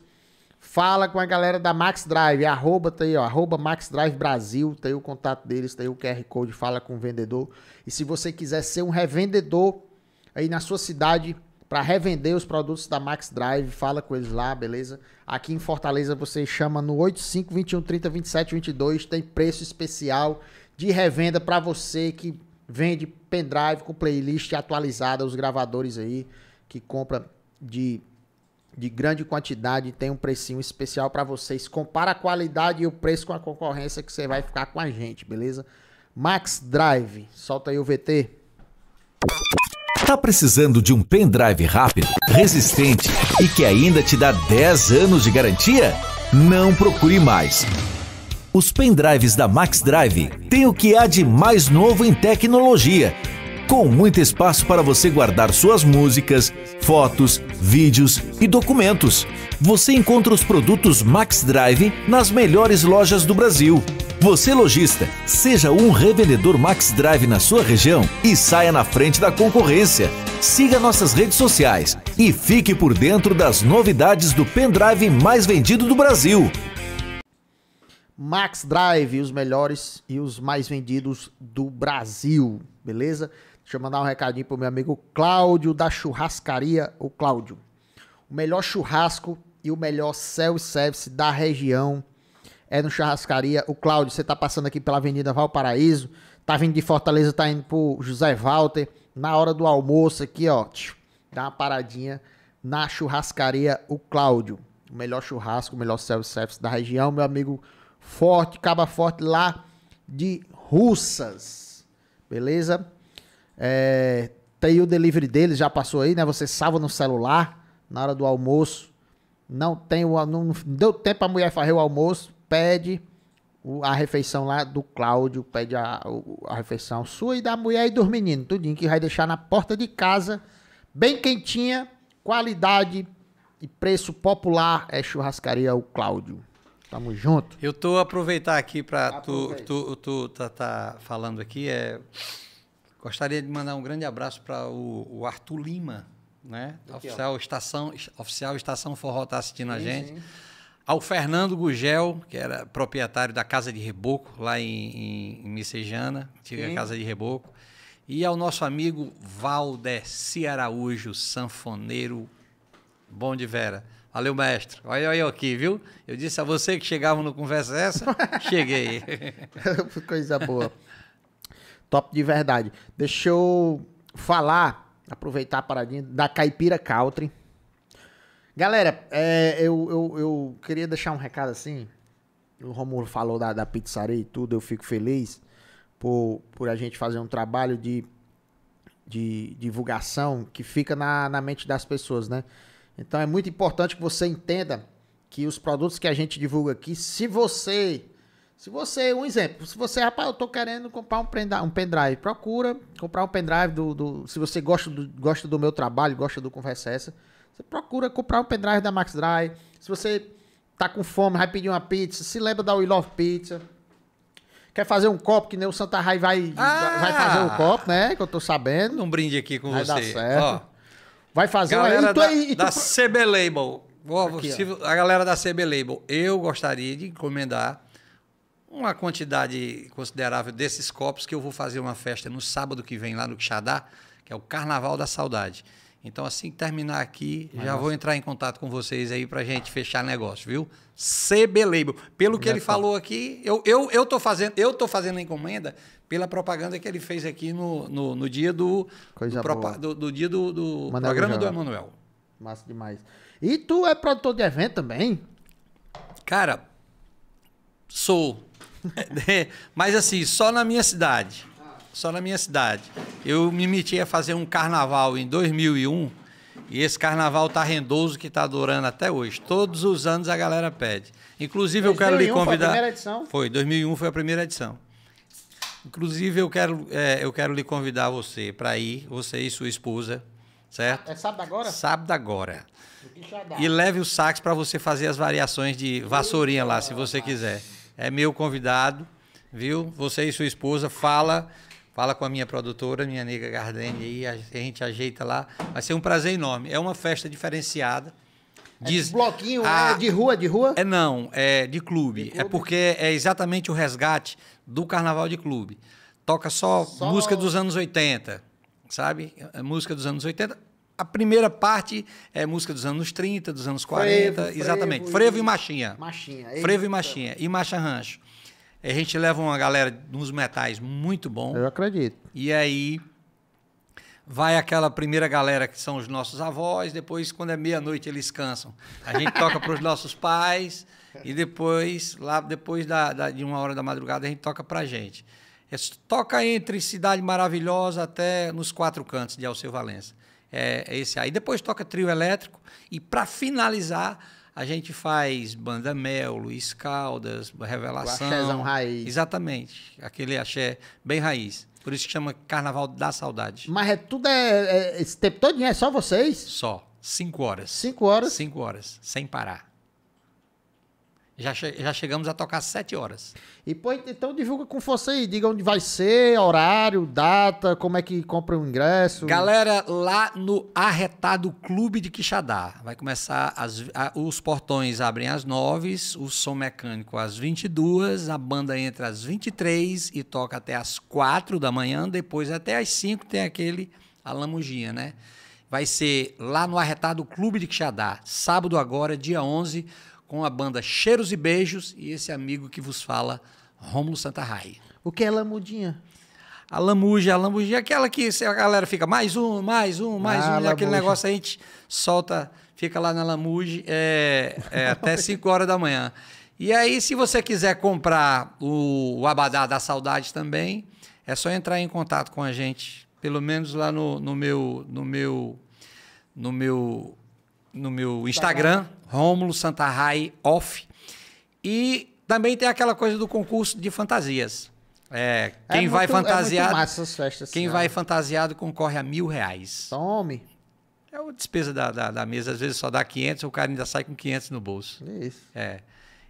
S1: Fala com a galera da Max Drive, é arroba tá aí, ó, arroba Max Drive Brasil, tá o contato deles, tá o QR Code, fala com o vendedor. E se você quiser ser um revendedor aí na sua cidade para revender os produtos da Max Drive, fala com eles lá, beleza? Aqui em Fortaleza você chama no 85 21 tem preço especial de revenda para você que vende pendrive com playlist atualizada, os gravadores aí que compra de de grande quantidade tem um precinho especial para vocês. Compara a qualidade e o preço com a concorrência que você vai ficar com a gente, beleza? Max Drive, solta aí o VT.
S2: Tá precisando de um pendrive rápido, resistente e que ainda te dá 10 anos de garantia? Não procure mais. Os pendrives da Max Drive têm o que há de mais novo em tecnologia com muito espaço para você guardar suas músicas, fotos, vídeos e documentos. Você encontra os produtos Max Drive nas melhores lojas do Brasil. Você lojista, seja um revendedor Max Drive na sua região e saia na frente da concorrência. Siga nossas redes sociais e fique por dentro das novidades do pendrive mais vendido do Brasil.
S1: Max Drive, os melhores e os mais vendidos do Brasil, beleza? Deixa eu mandar um recadinho pro meu amigo Cláudio da churrascaria, o Cláudio. O melhor churrasco e o melhor self-service da região é no churrascaria. O Cláudio, você tá passando aqui pela Avenida Valparaíso, tá vindo de Fortaleza, tá indo pro José Walter, na hora do almoço aqui, ó, dá uma paradinha na churrascaria o Cláudio. O melhor churrasco, o melhor self-service da região, meu amigo Forte, Caba Forte lá de Russas. Beleza? É, tem o delivery deles, já passou aí, né? Você salva no celular na hora do almoço. Não tem o não deu tempo a mulher fazer o almoço, pede a refeição lá do Cláudio, pede a, a refeição sua e da mulher e dos meninos, tudinho que vai deixar na porta de casa, bem quentinha, qualidade e preço popular é churrascaria o Cláudio. Tamo junto.
S3: Eu tô aproveitar aqui para tu, tu, tu tá, tá falando aqui é Gostaria de mandar um grande abraço para o, o, Arthur Lima, né? oficial, estação, oficial Estação Forró está assistindo sim, a gente. Sim. Ao Fernando Gugel, que era proprietário da Casa de Reboco, lá em, em Messejana, antiga Casa de Reboco. E ao nosso amigo Valdeci Araújo, sanfoneiro bom de vera. Valeu, mestre. Olha eu aqui, viu? Eu disse a você que chegava no Conversa Essa, cheguei.
S1: Coisa boa. Top de verdade. Deixa eu falar, aproveitar a paradinha da Caipira Country. Galera, é, eu, eu, eu queria deixar um recado assim. O Romulo falou da, da pizzaria e tudo, eu fico feliz por, por a gente fazer um trabalho de, de divulgação que fica na, na mente das pessoas, né? Então é muito importante que você entenda que os produtos que a gente divulga aqui, se você se você, um exemplo, se você, rapaz, eu tô querendo comprar um pendrive, um pendrive procura comprar um pendrive do, do se você gosta do, gosta do meu trabalho, gosta do Conversa Essa, você procura comprar um pendrive da Max Drive. Se você tá com fome, vai pedir uma pizza, se lembra da We Love Pizza. Quer fazer um copo que nem o Santa Rai vai, ah, vai fazer um copo, né? Que eu tô sabendo. Um brinde aqui com vai você. Vai dar certo. Ó, vai fazer galera um... da, e tu, e tu... da CB Label.
S3: Aqui, se, a galera da CB Label, eu gostaria de encomendar uma quantidade considerável desses copos que eu vou fazer uma festa no sábado que vem lá no Xadá que é o Carnaval da Saudade. Então, assim que terminar aqui, Mas já nossa. vou entrar em contato com vocês aí pra gente fechar negócio, viu? CB Label. Pelo que ele falou aqui, eu, eu, eu, tô fazendo, eu tô fazendo a encomenda pela propaganda que ele fez aqui no, no, no dia do,
S1: Coisa do, do, do, dia do, do programa do Emanuel. Massa demais. E tu é produtor de evento também? Cara, sou
S3: É, mas assim, só na minha cidade. Só na minha cidade. Eu me meti a fazer um carnaval em 2001 e esse carnaval tá rendoso que tá durando até hoje. Todos os anos a galera pede. Inclusive eu quero lhe convidar. Foi a primeira edição? Foi, 2001 foi a primeira edição. Inclusive eu quero, é, eu quero lhe convidar você para ir, você e sua esposa, certo? É sábado agora? Sábado agora. E leve o sax para você fazer as variações de vassourinha lá, se você quiser é meu convidado, viu? Você e sua esposa, fala, fala com a minha produtora, minha nega Gardene aí, a gente ajeita lá. Vai ser um prazer enorme. É uma festa diferenciada. É Diz, é bloquinho a, é de rua, de rua? É não, é de clube. de é clube. É porque é exatamente o resgate do carnaval de clube. Toca só, só... música dos anos 80, sabe? É, música dos anos 80, a primeira parte é música dos anos 30, dos anos 40, frevo, exatamente. Frevo, frevo e, Machinha.
S1: Machinha. Machinha. Frevo e
S3: Machinha. E Macha Rancho. A gente leva uma galera nos metais muito bom. Eu acredito. E aí vai aquela primeira galera que são os nossos avós, depois, quando é meia-noite, eles cansam. A gente toca para os nossos pais e depois, lá depois da, da, de uma hora da madrugada, a gente toca para a gente. É, toca entre Cidade Maravilhosa até nos quatro cantos de Alceu Valença é, é esse aí. Depois toca trio elétrico e para finalizar a gente faz Banda Mel, Luiz Caldas, Revelação. O raiz. Exatamente, aquele axé bem raiz. Por isso que chama Carnaval da Saudade. Mas é tudo, é, é esse tempo todo é só vocês? Só, cinco horas. Cinco horas? Cinco horas, sem parar. Já, che já chegamos a tocar às 7 horas.
S1: E pô, então divulga com força aí, diga onde vai ser, horário, data, como é que compra o ingresso. Galera, lá no Arretado Clube de Quixadá. Vai começar, as, a, os
S3: portões abrem às 9, o som mecânico às 22, a banda entra às 23 e toca até às 4 da manhã, depois até às 5 tem aquele, a lamuginha, né? Vai ser lá no Arretado Clube de Quixadá, sábado agora, dia 11, com a banda Cheiros e Beijos e esse amigo que vos fala, Rômulo Rai. O que é lamudinha? A lamuja, a lamuja é aquela que a galera fica mais um, mais um, mais ah, um, e aquele negócio aí a gente solta, fica lá na lamuja é, é até 5 horas da manhã. E aí, se você quiser comprar o, o, Abadá da Saudade também, é só entrar em contato com a gente, pelo menos lá no, no meu. No meu no meu no meu Instagram, Rômulo Santarrai Off. E também tem aquela coisa do concurso de fantasias. É, quem é vai fantasiado. É massa festas, quem vai fantasiado concorre a mil reais. Tome. É a despesa da, da, da, mesa, às vezes só dá 500, o cara ainda sai com 500 no bolso. Isso. É.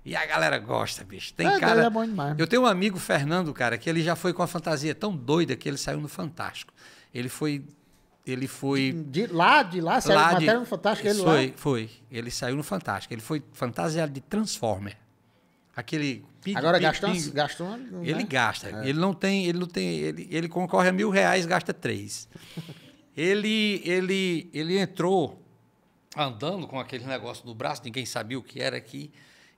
S3: E a galera gosta, bicho. Tem é, cara. É bom demais. Né? Eu tenho um amigo, Fernando, cara, que ele já foi com a fantasia tão doida que ele saiu no Fantástico. Ele foi ele foi. De, de lá, de lá, saiu lá matéria no Fantástico, ele foi, lá? Foi, ele saiu no Fantástico. Ele foi fantasiado de Transformer. Aquele. Agora gastou,
S1: gastou né? Ele
S3: gasta. É. Ele não tem. Ele não tem. Ele, ele concorre a mil reais, gasta três. ele, ele, ele entrou andando com aquele negócio no braço, ninguém sabia o que era aqui.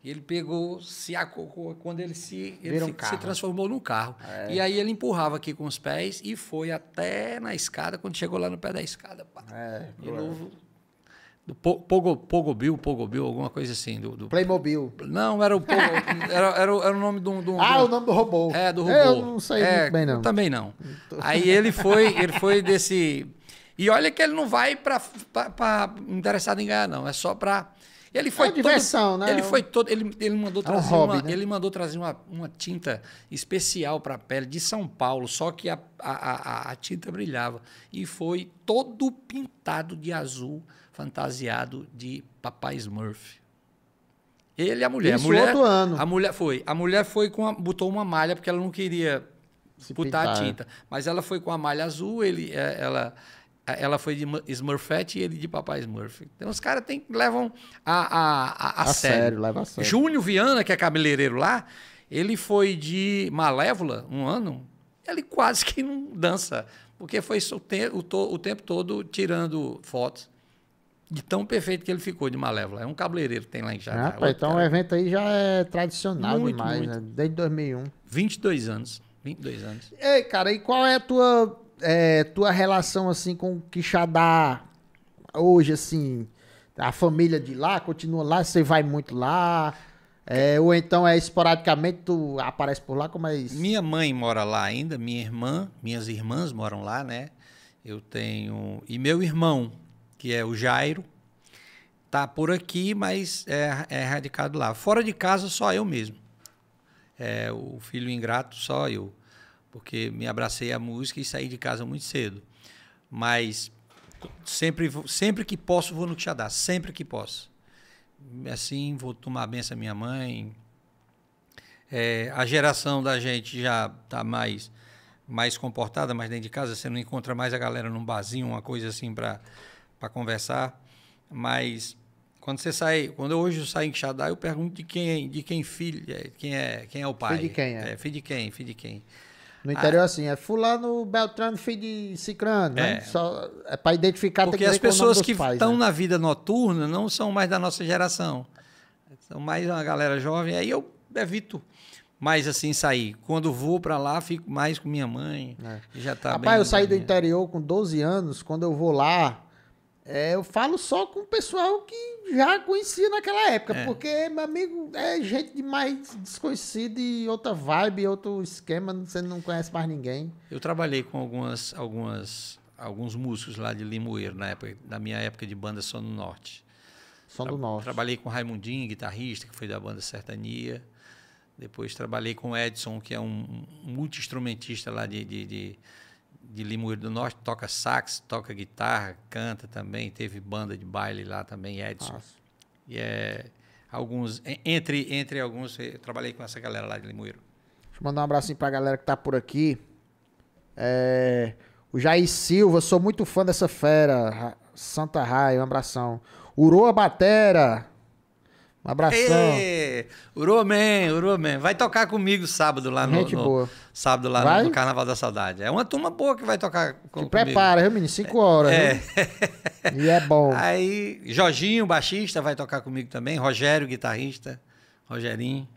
S3: Ele pegou, se acocou, quando ele se, ele se, um se, transformou num carro. É. E aí ele empurrava aqui com os pés e foi até na escada, quando chegou lá no pé da escada.
S1: Pá. É, de novo.
S3: Do Pogo, Pogobil, Pogobil, alguma coisa assim. Do, do... Playmobil. Não, era o Pogo, era, era, o, era, o nome de um, de um. Ah, o nome do robô. É, do é, robô. Eu não sei é, muito bem, não. Também não. Aí ele foi, ele foi desse. E olha que ele não vai para interessado em ganhar, não. É só para e ele é foi é diversão, todo, né? Ele é foi todo, ele, ele mandou é um trazer hobby, uma, né? ele mandou trazer uma, uma tinta especial para a pele de São Paulo, só que a, a, a, a, tinta brilhava e foi todo pintado de azul, fantasiado de Papai Smurf. Ele e a mulher, Isso a mulher, outro ano. a mulher foi, a mulher foi com a, botou uma malha porque ela não queria botar a é. tinta, mas ela foi com a malha azul, ele ela ela foi de Smurfette e ele de Papai Smurf. Então os caras levam a, a, a, a, sério. sério leva a sério. Júnior Viana, que é cabeleireiro lá, ele foi de Malévola um ano, ele quase que não dança, porque foi o, te o, to o tempo todo tirando fotos de tão perfeito que ele ficou de Malévola. É um cabeleireiro que
S1: tem lá em Jaraguá. Ah, então cara. o evento aí já é tradicional muito, demais, muito. né? Desde 2001. 22 anos. 22 anos. Ei, cara, e qual é a tua é, tua relação assim com o Quixadá hoje, assim, a família de lá continua lá, você vai muito lá? É, ou então é esporadicamente tu aparece por lá, como é isso?
S3: Minha mãe mora lá ainda, minha irmã, minhas irmãs moram lá, né? Eu tenho. E meu irmão, que é o Jairo, tá por aqui, mas é, é radicado lá. Fora de casa, só eu mesmo. É, o filho ingrato, só eu porque me abracei à música e saí de casa muito cedo. Mas sempre, sempre que posso, vou no Quixadá, sempre que posso. Assim, vou tomar a benção minha mãe. É, a geração da gente já está mais, mais comportada, mais dentro de casa, você não encontra mais a galera num barzinho, uma coisa assim para conversar. Mas quando você sai, quando eu hoje eu saio em Xadá eu pergunto de quem, de quem filho, é, quem é, quem é o pai. Filho de quem é? é filho de quem, filho de quem.
S1: No ah. interior, ah, assim, é fulano Beltrano, filho de Cicrano, né? é, né? Só, é para identificar... Porque as é pessoas que estão né?
S3: na vida noturna não são mais da nossa geração. São mais uma galera jovem. Aí eu evito mais assim sair. Quando
S1: vou para lá, fico mais com minha mãe. É. Já tá Rapaz, eu saí do interior com 12 anos. Quando eu vou lá, é, eu falo só com o pessoal que já conhecia naquela época, é. porque, meu amigo, é gente demais desconhecida e outra vibe, outro esquema, você não conhece mais ninguém. Eu trabalhei com algumas, algumas, alguns músicos
S3: lá de Limoeiro, na, época, na minha época de banda Som do Norte. Som do Norte. Trabalhei com Raimundinho, guitarrista, que foi da banda Sertania. Depois trabalhei com Edson, que é um, um multi-instrumentista lá de, de, de de Limoeiro do Norte, toca sax, toca guitarra, canta também, teve banda de baile lá também, Edson. Nossa. E é, alguns, entre, entre alguns, eu trabalhei com essa galera lá de Limoeiro.
S1: Deixa eu mandar um abraço para a galera que tá por aqui. É, o Jair Silva, sou muito fã dessa fera. Santa Raia, um abração. Uroa Batera, um abração.
S3: Uromen, Uromen. Vai tocar comigo sábado lá no, Gente no, boa. sábado lá no, no, Carnaval da Saudade. É uma turma boa que vai tocar com, Te prepara,
S1: viu, menino? Cinco é. horas. É. e é bom.
S3: Aí, Jorginho, baixista, vai tocar comigo também. Rogério, guitarrista. Rogerinho.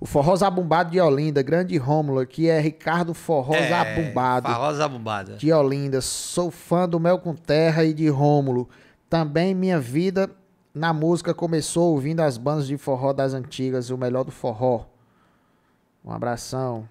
S1: O Forró Zabumbado de Olinda, grande Rômulo, que é Ricardo Forró é, Zabumbado. Forró
S3: Zabumbado. De
S1: Olinda, sou fã do Mel com Terra e de Rômulo. Também minha vida na música começou ouvindo as bandas de forró das antigas, o melhor do forró. Um abração.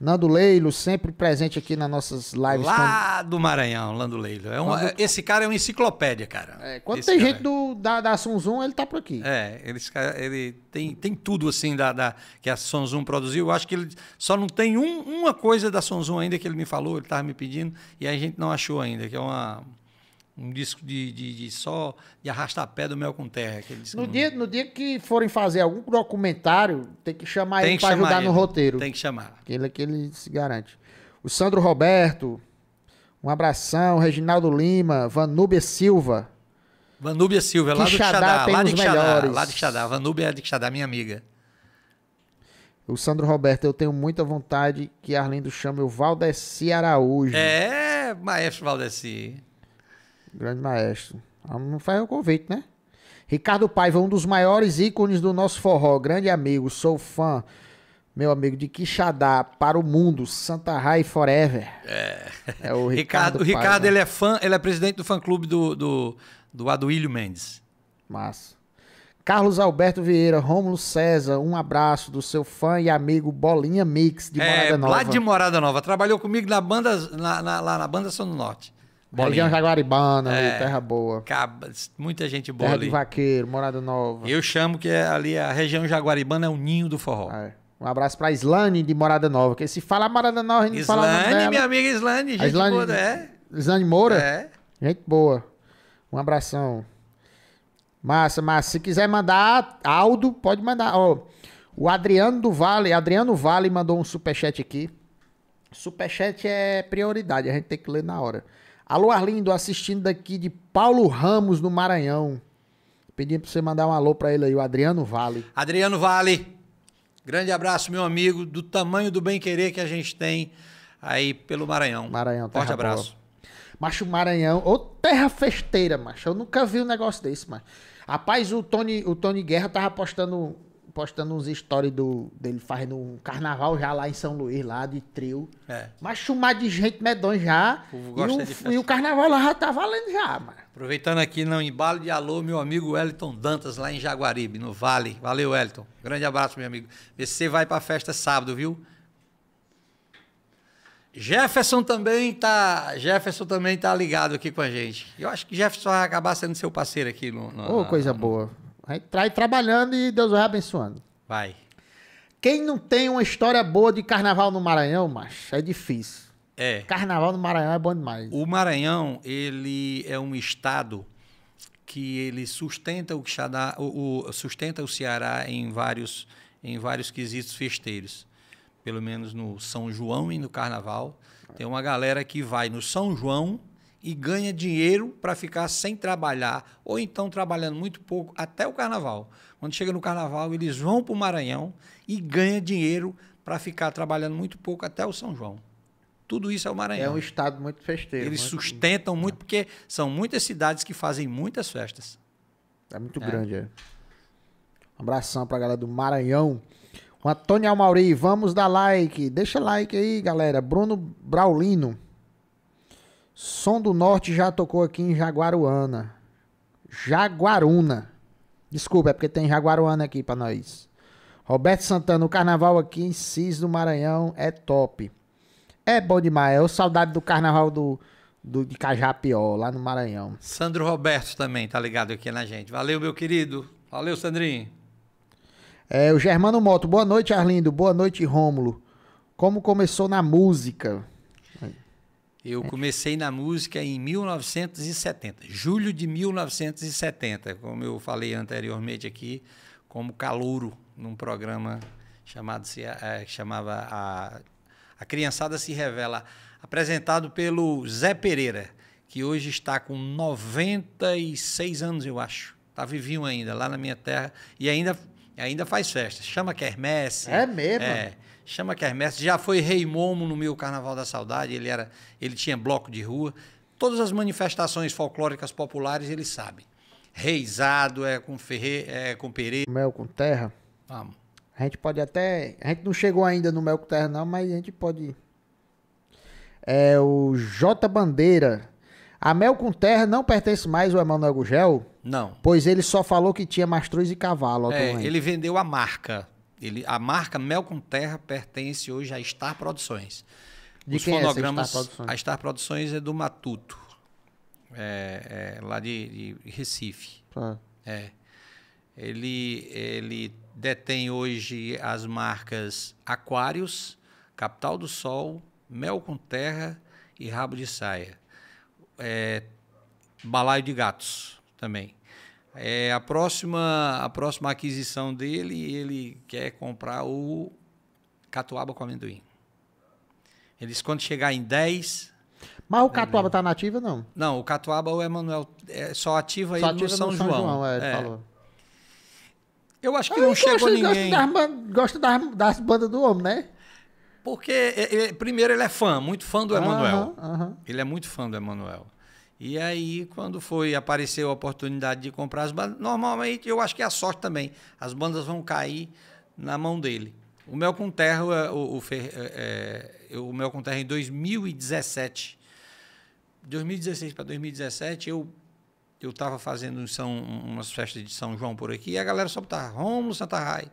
S1: Nando Leilo, sempre presente aqui nas nossas lives. Lá
S3: quando... do Maranhão, Nando Leilo. É um, quando... Esse cara é uma enciclopédia, cara.
S1: É, quando esse tem gente é. do, da, da Sonzum, ele tá por
S3: aqui. É, ele, ele tem, tem tudo assim da, da que a Sonzum produziu. Eu acho que ele só não tem um, uma coisa da Sonzum ainda que ele me falou, ele tava me pedindo, e a gente não achou ainda, que é uma um disco de, de, de só de arrastar pé do Mel com Terra. No,
S1: dia, no dia que forem fazer algum documentário, tem que chamar tem ele para ajudar ele. no roteiro. Tem que chamar. Aquele que ele se garante. O Sandro Roberto, um abração. Reginaldo Lima, Vanúbia Silva.
S3: Vanúbia Silva, é lá Quixadá, do Xadá, lá de Xadá, lá de Xadá. Vanúbia é de Xadá, minha amiga.
S1: O Sandro Roberto, eu tenho muita vontade que Arlindo chame o Valdeci Araújo.
S3: É, maestro Valdeci.
S1: Grande maestro. Ah, não faz o convite, né? Ricardo Paiva, um dos maiores ícones do nosso forró. Grande amigo, sou fã. Meu amigo de Quixadá para o mundo, Santa Rai Forever. É. é o Ricardo. Ricardo, Ricardo
S3: ele é fã, ele é presidente do fã clube do, do, do Aduílio Mendes. Massa.
S1: Carlos Alberto Vieira, Rômulo César, um abraço do seu fã e amigo Bolinha Mix de é, Morada é, Nova. Lá de
S3: Morada Nova, trabalhou comigo na banda, na, na, lá na banda São do Norte.
S1: Bolinha. Região Jaguaribana, é, ali, terra boa. Caba,
S3: muita gente boa terra ali. de
S1: vaqueiro, morada nova. Eu chamo que é ali a região Jaguaribana é o ninho do forró. É. Um abraço pra Islane de Morada Nova. Porque se falar Morada Nova, a gente Islane, fala. Islane, minha
S3: amiga Islane, gente Islane, boa, é.
S1: Islane Moura? É. Gente boa. Um abração. Massa, massa. Se quiser mandar Aldo, pode mandar. Ó, o Adriano do Vale, Adriano Vale mandou um superchat aqui. Superchat é prioridade, a gente tem que ler na hora. Alô, Arlindo, assistindo daqui de Paulo Ramos, no Maranhão. pedindo pra você mandar um alô pra ele aí, o Adriano Vale.
S3: Adriano Vale, grande abraço, meu amigo, do tamanho do bem-querer que a gente tem aí pelo Maranhão. Maranhão, Forte abraço. Boa.
S1: Macho Maranhão, ô terra festeira, macho. Eu nunca vi um negócio desse, macho. Rapaz, o Tony, o Tony Guerra tava postando postando uns stories do, dele fazendo um carnaval já lá em São Luís, lá de trio. É. Mas chumar de gente medonha já. O e, o, e, o, carnaval lá já tá valendo já, mano.
S3: Aproveitando aqui no embalo de alô, meu amigo Wellington Dantas, lá em Jaguaribe, no Vale. Valeu, Wellington. Grande abraço, meu amigo. Vê se você vai pra festa sábado, viu? Jefferson também tá, Jefferson também tá ligado aqui com a gente. Eu acho que Jefferson vai acabar sendo seu parceiro aqui no. no oh, coisa
S1: boa. A gente trabalhando e Deus vai abençoando. Vai. Quem não tem uma história boa de carnaval no Maranhão, macho, é difícil. É. Carnaval no Maranhão é bom demais. O Maranhão,
S3: ele é um estado que ele sustenta o, Xadá, o, o sustenta o Ceará em vários, em vários quesitos festeiros. Pelo menos no São João e no Carnaval. Tem uma galera que vai no São João e ganha dinheiro para ficar sem trabalhar, ou então trabalhando muito pouco até o carnaval. Quando chega no carnaval, eles vão para o Maranhão e ganha dinheiro para ficar trabalhando muito pouco até o São João. Tudo isso é o Maranhão. É um estado muito festeiro. Eles muito... sustentam muito, é. porque são muitas cidades que fazem muitas festas. É muito é. grande, é.
S1: Um abração para a galera do Maranhão. O Antônio Almauri, vamos dar like. Deixa like aí, galera. Bruno Braulino. Som do Norte já tocou aqui em Jaguaruana. Jaguaruna. Desculpa, é porque tem Jaguaruana aqui para nós. Roberto Santana, o carnaval aqui em Cis do Maranhão é top. É bom demais. Eu é saudade do carnaval do, do de Cajapió, lá no Maranhão.
S3: Sandro Roberto também tá ligado aqui na gente. Valeu, meu querido. Valeu, Sandrinho.
S1: É, o Germano Moto. Boa noite, Arlindo. Boa noite, Rômulo. Como começou na música?
S3: Eu é. comecei na música em 1970, julho de 1970, como eu falei anteriormente aqui, como calouro num programa chamado se é, chamava a, a criançada se revela, apresentado pelo Zé Pereira, que hoje está com 96 anos, eu acho. Tá vivinho ainda lá na minha terra e ainda ainda faz festa, Chama quermesse. É mesmo. É chama quermesse. Já foi Rei Momo no meu Carnaval da Saudade, ele era, ele tinha bloco de rua. Todas as manifestações folclóricas populares ele sabe. Reizado é com ferre, é com pereira.
S1: Mel com terra. Vamos. A gente pode até, a gente não chegou ainda no mel com terra não, mas a gente pode é o J Bandeira. A mel com terra não pertence mais ao Emanuel Gugel? Não. Pois ele só falou que tinha mastruz e cavalo. É, ele
S3: vendeu a marca ele, a marca Mel com Terra pertence hoje à Star Produções. De Os quem é fonogramas, é Star Produções? A Star Produções é do Matuto, é, é, lá de, de Recife. Ah. É. Ele, ele detém hoje as marcas Aquários, Capital do Sol, Mel com Terra e Rabo de Saia. É, balaio de Gatos também. É, a, próxima, a próxima aquisição dele, ele quer comprar o catuaba com amendoim. Ele disse quando chegar em 10.
S1: Mas o catuaba está nativa, não?
S3: Não, o catuaba, o Emanuel, é só ativa só ativa no São, no São João. João é, é. falou.
S1: Eu acho que eu ah, não então chegou ninguém. Gosta das, das, das bandas do homem, né? Porque,
S3: ele, é, é, primeiro, ele é fã, muito fã do Emanuel. Ele é muito fã do Emanuel. E aí, quando foi, apareceu a oportunidade de comprar as bandas, normalmente eu acho que é a sorte também. As bandas vão cair na mão dele. O Mel com Terra, o, o, é, é o Mel com Terra em 2017. 2016 para 2017, eu eu estava fazendo São, umas festas de São João por aqui e a galera só botava Romulo Santa Rai.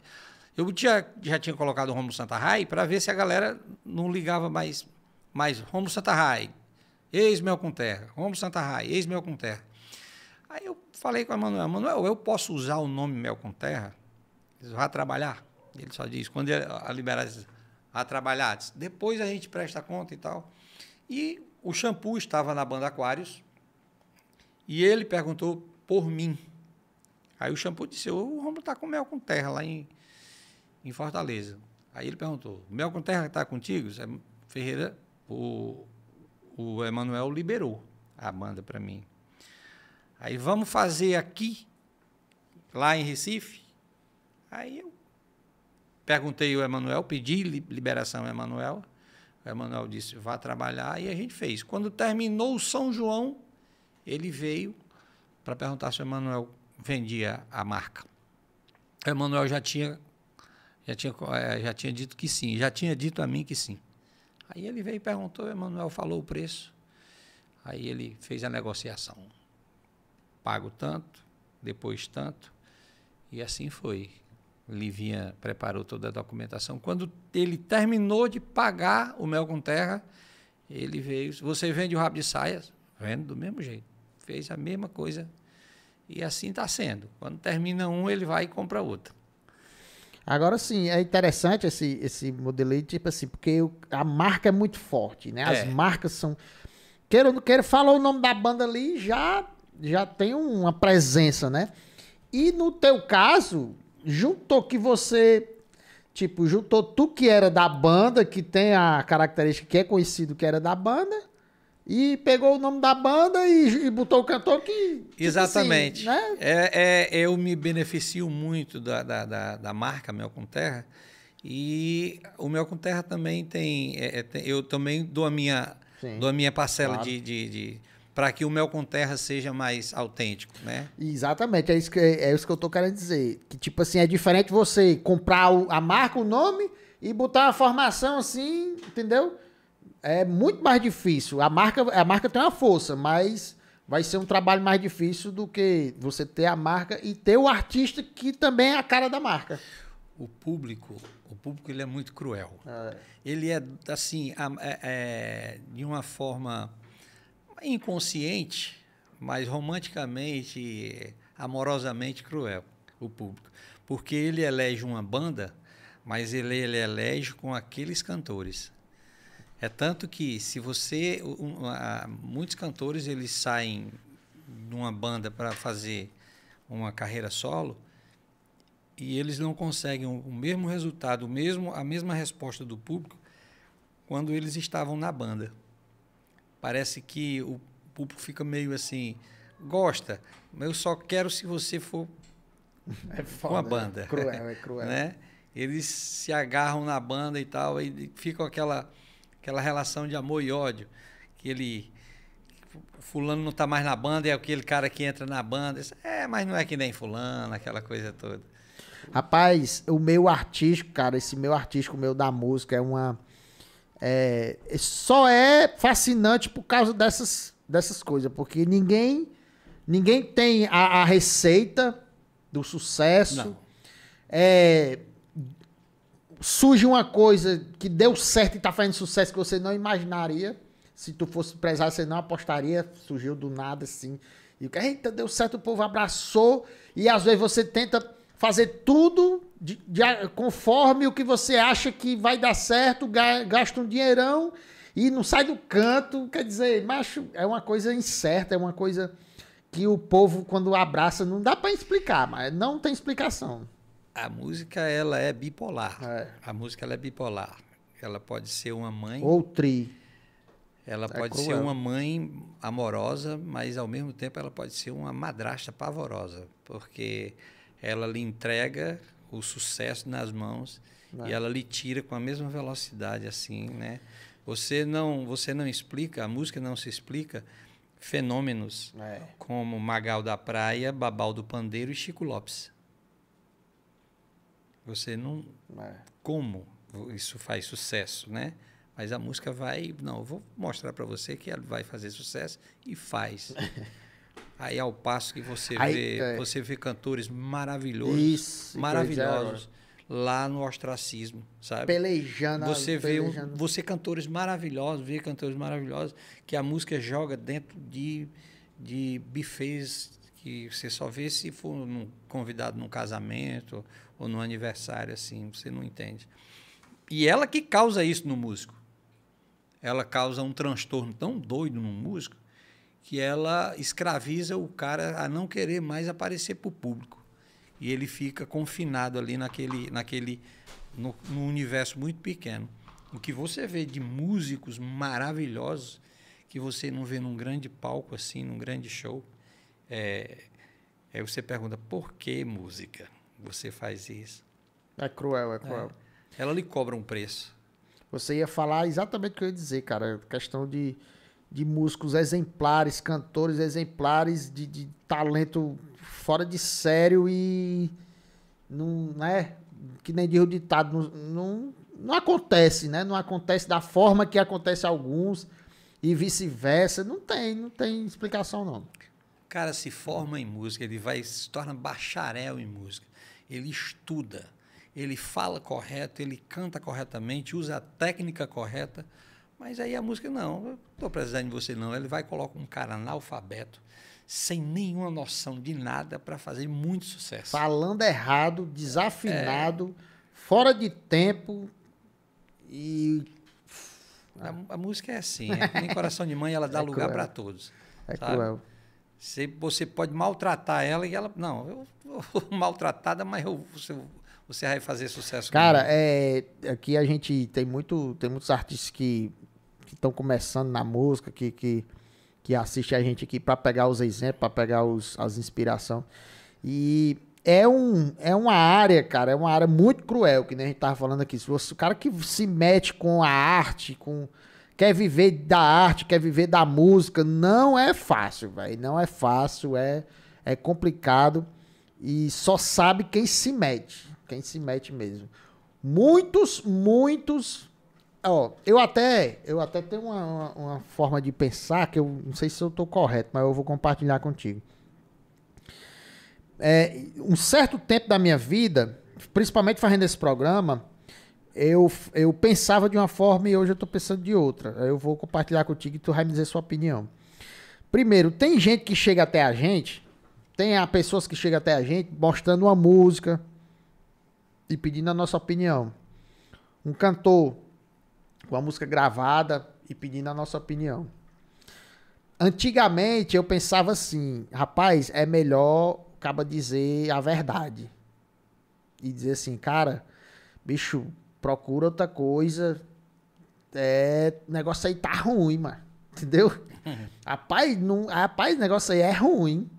S3: Eu tinha, já tinha colocado Romulo Santa Rai para ver se a galera não ligava mais, mais Romulo Santa Rai, ex-mel com terra, santa rai ex-mel com terra. Aí eu falei com a Manuel, Manuel, eu posso usar o nome mel com terra? Ele vai trabalhar? Ele só diz, quando a liberais a trabalhar, diz, depois a gente presta conta e tal. E o shampoo estava na banda Aquários e ele perguntou por mim. Aí o shampoo disse, o vou está com mel com terra lá em, em Fortaleza. Aí ele perguntou, mel com terra está contigo? É, Ferreira, o o Emanuel liberou a banda para mim. Aí vamos fazer aqui, lá em Recife. Aí eu perguntei ao Emanuel, pedi liberação ao Emanuel. O Emanuel disse: vá trabalhar. E a gente fez. Quando terminou o São João, ele veio para perguntar se o Emanuel vendia a marca. O Emanuel já tinha, já, tinha, eh, já tinha dito que sim, já tinha dito a mim que sim. Aí ele veio e perguntou, Emanuel falou o preço. Aí ele fez a negociação. Pago tanto, depois tanto. E assim foi. Livinha preparou toda a documentação. Quando ele terminou de pagar o mel com terra, ele veio. Você vende o rabo de saias? Vendo do mesmo jeito. Fez a mesma coisa. E assim está sendo. Quando termina um, ele vai e compra
S1: outro. Agora sim, é interessante esse, esse modelo aí, tipo assim, porque eu, a marca é muito forte, né? As é. marcas são. Queira ou não queira, falou o nome da banda ali já já tem uma presença, né? E no teu caso, juntou que você. Tipo, juntou tu que era da banda, que tem a característica que é conhecido que era da banda, e pegou o nome da banda e, e botou o cantor que.
S3: Exatamente. Assim, né? é, é, eu me beneficio muito da, da, da, da marca Mel com Terra. E o Mel com Terra também tem, é, é tem. eu também dou a minha, dou a minha parcela claro. de, de, de para que o mel com terra seja mais autêntico, né?
S1: Exatamente, é isso que, é isso que eu tô querendo dizer. Que, tipo assim, é diferente você comprar o, a marca, o nome e botar a formação assim, entendeu? é muito mais difícil. A marca, a marca tem uma força, mas vai ser um trabalho mais difícil do que você ter a marca e ter o artista que também é a cara da marca.
S3: O público, o público ele é muito cruel. Ah, é. Ele é assim, é, é, de uma forma inconsciente, mas romanticamente, amorosamente cruel. O público, porque ele elege uma banda, mas ele, ele elege com aqueles cantores. É tanto que se você, um, muitos cantores eles saem de uma banda para fazer uma carreira solo e eles não conseguem o mesmo resultado, o mesmo a mesma resposta do público quando eles estavam na banda. Parece que o público fica meio assim, gosta, mas eu só quero se você for é foda, uma né? banda. É cruel, é cruel. né? Eles se agarram na banda e tal, e ficam aquela aquela relação de amor e ódio. Que ele. Fulano não está mais na banda, é aquele cara que entra na banda. É, mas não é que nem Fulano, aquela coisa toda.
S1: Rapaz, o meu artístico, cara, esse meu artístico, meu da música, é uma. É, só é fascinante por causa dessas, dessas coisas, porque ninguém ninguém tem a, a receita do sucesso. É, surge uma coisa que deu certo e está fazendo sucesso que você não imaginaria. Se tu fosse empresário, você não apostaria. Surgiu do nada, assim. E eita, deu certo, o povo abraçou. E às vezes você tenta fazer tudo de, de, conforme o que você acha que vai dar certo, gasta um dinheirão e não sai do canto. Quer dizer, macho, é uma coisa incerta, é uma coisa que o povo, quando abraça, não dá para explicar, mas não tem explicação. A música ela é bipolar. Ah, é. A música ela é bipolar. Ela pode ser uma mãe. Ou tri.
S3: Ela é pode cruel. ser uma mãe amorosa, mas ao mesmo tempo ela pode ser uma madrasta pavorosa, porque ela lhe entrega o sucesso nas mãos é. e ela lhe tira com a mesma velocidade, assim, né? Você não, você não explica, a música não se explica fenômenos é. como Magal da Praia, Babal do Pandeiro e Chico Lopes. Você não. É. Como isso faz sucesso, né? Mas a música vai. Não, eu vou mostrar para você que ela vai fazer sucesso e faz. Aí ao passo que você Aí, vê, é. você vê cantores maravilhosos, isso, maravilhosos lá no ostracismo, sabe? Pelejando. Você pelejando. vê, você cantores maravilhosos, vê cantores maravilhosos que a música joga dentro de de buffets que você só vê se for um convidado num casamento ou num aniversário assim, você não entende. E ela que causa isso no músico. Ela causa um transtorno tão doido no músico que ela escraviza o cara a não querer mais aparecer para o público. E ele fica confinado ali naquele, naquele no, no universo muito pequeno. O que você vê de músicos maravilhosos que você não vê num grande palco assim, num grande show, é, aí você pergunta por que música? você
S1: faz isso. É cruel, é, é. cruel. É. Ela lhe cobra um preço. Você ia falar exatamente o que eu ia dizer, cara. Questão de, de músicos exemplares, cantores exemplares, de, de talento fora de sério e. Não, né? Que nem diz o ditado, não, não, não acontece, né? Não acontece da forma que acontece alguns e vice-versa. Não tem, não tem explicação, não. O
S3: cara se forma em música, ele vai se torna bacharel em música ele estuda, ele fala correto, ele canta corretamente, usa a técnica correta, mas aí a música, não, eu estou precisando de você não. Ele vai e coloca um cara analfabeto,
S1: sem nenhuma noção de nada, para fazer muito sucesso. Falando errado, desafinado, é... fora de tempo e...
S3: A, a música é assim, é, em Coração de Mãe ela dá é lugar para todos. É sabe? cruel. Você, você pode maltratar ela e ela. Não, eu vou maltratada, mas eu, você, você vai fazer sucesso. Cara,
S1: é, aqui a gente tem, muito, tem muitos artistas que estão começando na música, que, que, que assistem a gente aqui para pegar os exemplos, para pegar os, as inspirações. E é, um, é uma área, cara, é uma área muito cruel, que nem a gente tava falando aqui. Se você, o cara que se mete com a arte, com quer viver da arte, quer viver da música. Não é fácil, velho. Não é fácil, é, é complicado. E só sabe quem se mete. Quem se mete mesmo. Muitos, muitos. Ó, eu até, eu até tenho uma, uma, uma forma de pensar que eu não sei se eu estou correto, mas eu vou compartilhar contigo. É, um certo tempo da minha vida, principalmente fazendo esse programa, eu, eu pensava de uma forma e hoje eu estou pensando de outra. Eu vou compartilhar contigo e tu vai me dizer sua opinião. Primeiro, tem gente que chega até a gente, tem pessoas que chegam até a gente mostrando uma música e pedindo a nossa opinião. Um cantor com a música gravada e pedindo a nossa opinião. Antigamente eu pensava assim, rapaz, é melhor acaba dizer a verdade. E dizer assim, cara, bicho, procura outra coisa. É, negócio aí tá ruim, mano. Entendeu? Rapaz, não, rapaz, negócio aí é ruim.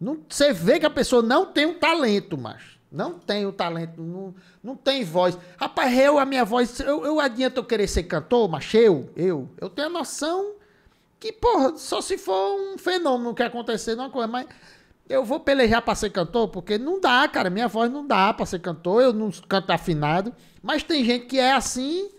S1: Não, você vê que a pessoa não tem um talento, macho. Não tem o um talento, não, não tem voz. Rapaz, eu, a minha voz, eu, eu adianto eu querer ser cantor, macho, eu, eu, eu tenho a noção que, porra, só se for um fenômeno que acontecer, não coisa, mas eu vou pelejar pra ser cantor, porque não dá, cara, minha voz não dá pra ser cantor, eu não canto afinado. Mas tem gente que é assim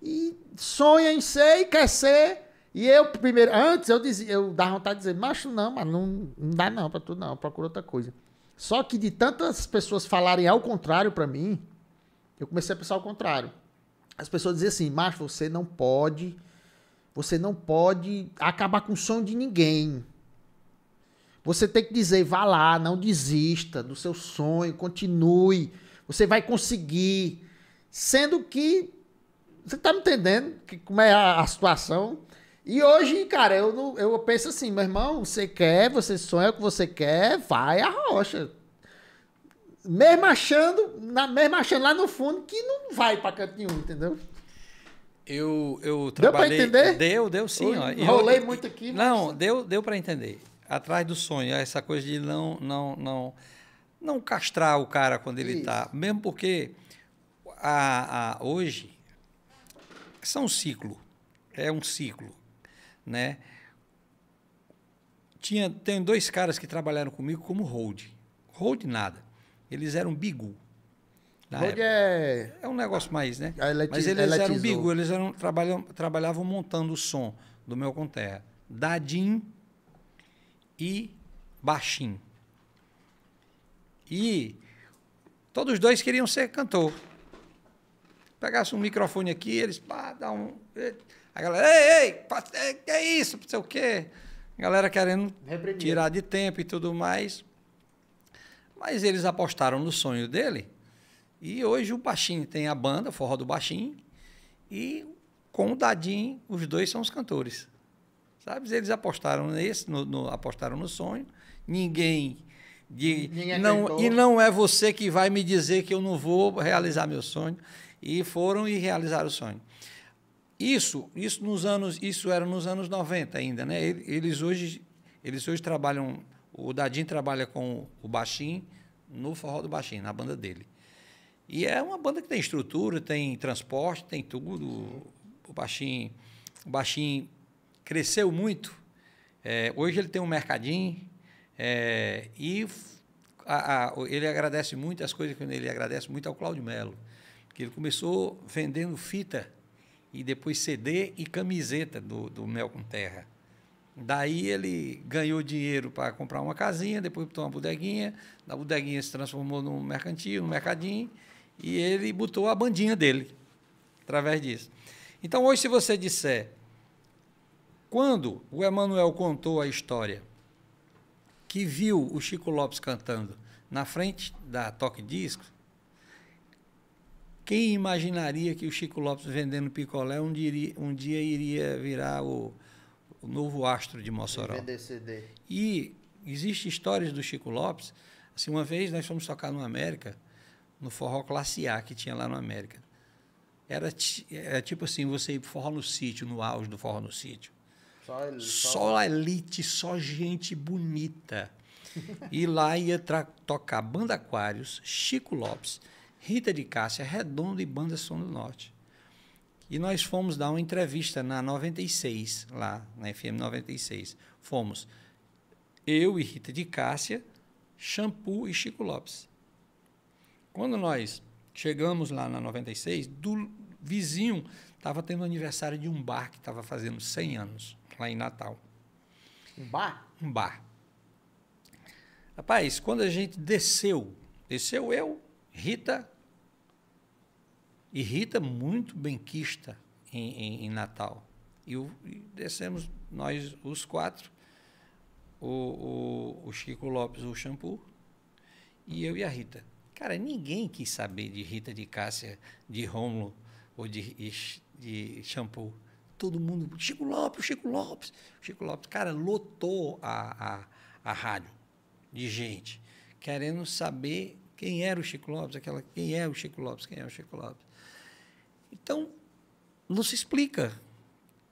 S1: e sonha em ser e quer ser. E eu, primeiro, antes eu dizia, eu dava vontade de dizer, macho, não, mas não, não dá não pra tu não, procura outra coisa. Só que de tantas pessoas falarem ao contrário para mim, eu comecei a pensar ao contrário. As pessoas diziam assim, macho, você não pode, você não pode acabar com o sonho de ninguém. Você tem que dizer, vá lá, não desista do seu sonho, continue. Você vai conseguir. Sendo que. Você tá me entendendo que, como é a, a situação? E hoje, cara, eu, não, eu penso assim, meu irmão, você quer, você sonha o que você quer, vai a rocha. Mesmo achando, na, mesmo achando lá no fundo que não vai pra canto nenhum, entendeu? Eu,
S3: eu trabalhei... Deu pra entender? Deu, deu sim. Eu, ó. Rolei eu, muito aqui. Mas... Não, deu, deu pra entender. Atrás do sonho, essa coisa de não, não, não, não castrar o cara quando ele Isso. tá. Mesmo porque a, a, hoje são é um ciclo, é um ciclo, né? Tinha, tem dois caras que trabalharam comigo como hold. Hold nada. Eles eram bigu. Hold é... é um negócio mais, né? Mas eles eram bigu, eles eram, trabalhavam, trabalhavam montando o som do meu conterra. Dadim e Baixinho. E todos os dois queriam ser cantor pegasse um microfone aqui, eles, pá, dá um. Eh, a galera, ei, ei, é, que é isso? Não sei o quê. A galera querendo Reprimido. tirar de tempo e tudo mais. Mas eles apostaram no sonho dele. E hoje o Baixinho tem a banda, Forró do Baixinho. E com o Dadinho, os dois são os cantores. Sabe? Eles apostaram nesse, no, no apostaram no sonho. Ninguém. De, não, e não é você que vai me dizer que eu não vou realizar meu sonho. E foram e realizaram o sonho. Isso, isso nos anos, isso era nos anos 90 ainda, né? Eles hoje, eles hoje trabalham, o Dadinho trabalha com o Baixinho no forró do Baixinho, na banda dele. E é uma banda que tem estrutura, tem transporte, tem tudo. O Baixinho, o Baixinho cresceu muito. É, hoje ele tem um mercadinho é, e a, a, ele agradece muito as coisas que ele agradece muito ao Cláudio Melo que ele começou vendendo fita e depois CD e camiseta do, do com Terra. Daí ele ganhou dinheiro para comprar uma casinha, depois botou uma bodeguinha, da bodeguinha se transformou num mercantil, num mercadinho, e ele botou a bandinha dele através disso. Então hoje se você disser quando o Emanuel contou a história que viu o Chico Lopes cantando na frente da Toque Discos, quem imaginaria que o Chico Lopes vendendo picolé um dia, um dia iria virar o, o novo astro de Mossoró? VDCD. É e existem histórias do Chico Lopes. Assim, uma vez nós fomos tocar no América, no forró classe A que tinha lá no América. Era, era tipo assim, você ir pro forró no sítio, no auge do forró no sítio.
S4: Só, el, só... só
S3: elite, só gente bonita. e lá ia tocar Banda Aquários, Chico Lopes Rita de Cássia, Redondo e Banda Som do Norte. E nós fomos dar uma entrevista na 96, lá na FM 96. Fomos eu e Rita de Cássia, Shampoo e Chico Lopes. Quando nós chegamos lá na 96, do vizinho estava tendo aniversário de um bar que estava fazendo 100 anos, lá em Natal. Um bar? Um bar. Rapaz, quando a gente desceu, desceu eu, Rita, e Rita, muito benquista em, em, em Natal. E, o, e, descemos nós, os quatro, o, o, o Chico Lopes, o Shampoo,
S1: e eu e a Rita.
S3: Cara, ninguém quis saber de Rita, de Cássia, de Rômulo ou de, de Shampoo. Todo mundo, Chico Lopes, Chico Lopes, Chico Lopes. Cara, lotou a, a, a rádio de gente querendo saber quem era o Chico Lopes? Aquela, quem é o Chico Lopes? Quem é o Chico Lopes? Então, não se explica.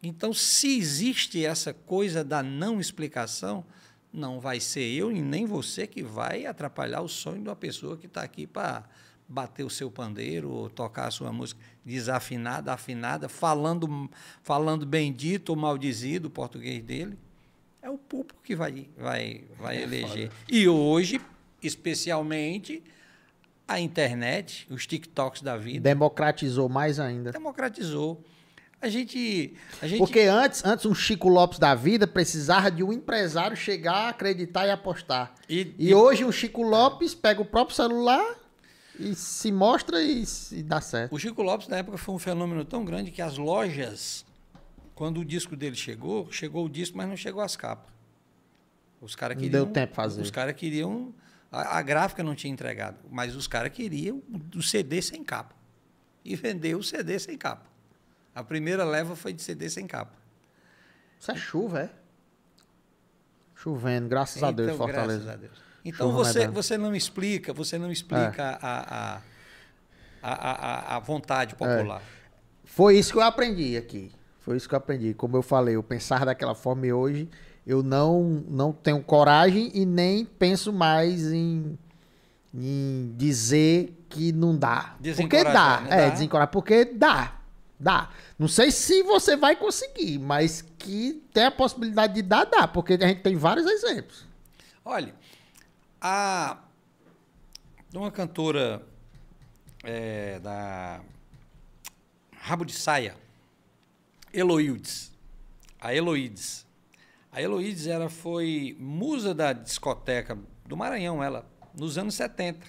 S3: Então, se existe essa coisa da não explicação, não vai ser eu e nem você que vai atrapalhar o sonho de uma pessoa que está aqui para bater o seu pandeiro ou tocar a sua música desafinada, afinada, falando, falando bendito ou maldizido o português dele. É o público que vai, vai, vai é eleger. E hoje, especialmente, a internet, os TikToks da vida.
S1: Democratizou mais ainda.
S3: Democratizou. A gente,
S1: a gente, Porque antes, antes um Chico Lopes da vida precisava de um empresário chegar, acreditar e apostar. E, e, e... hoje um Chico Lopes pega o próprio celular e se mostra e, e dá certo. O Chico Lopes, na época, foi um fenômeno tão grande que as lojas,
S3: quando o disco dele chegou, chegou o disco, mas não chegou as capas. Os caras queriam. Não deu tempo fazer. Os caras queriam a, a gráfica não tinha entregado, mas os caras queriam o CD sem capa. E vendeu o CD sem capa. A primeira leva foi de CD sem capa. Isso é chuva, é?
S1: Chovendo, graças então, a Deus, Fortaleza. Graças a Deus. Então, então você,
S3: você não explica, você não explica é. a, a, a, a, vontade popular. É.
S1: Foi isso que eu aprendi aqui. Foi isso que eu aprendi. Como eu falei, eu pensava daquela forma e hoje eu não, não tenho coragem e nem penso mais em, em dizer que não dá. Porque né? dá. É, dá. desencorajar. Porque dá. Dá. Não sei se você vai conseguir, mas que tem a possibilidade de dar, dá. Porque a gente tem vários exemplos. Olha, a... uma cantora
S3: é, da Rabo de Saia, Eloides. A Eloides a Heloísa, ela foi musa da discoteca do Maranhão, ela, nos anos 70.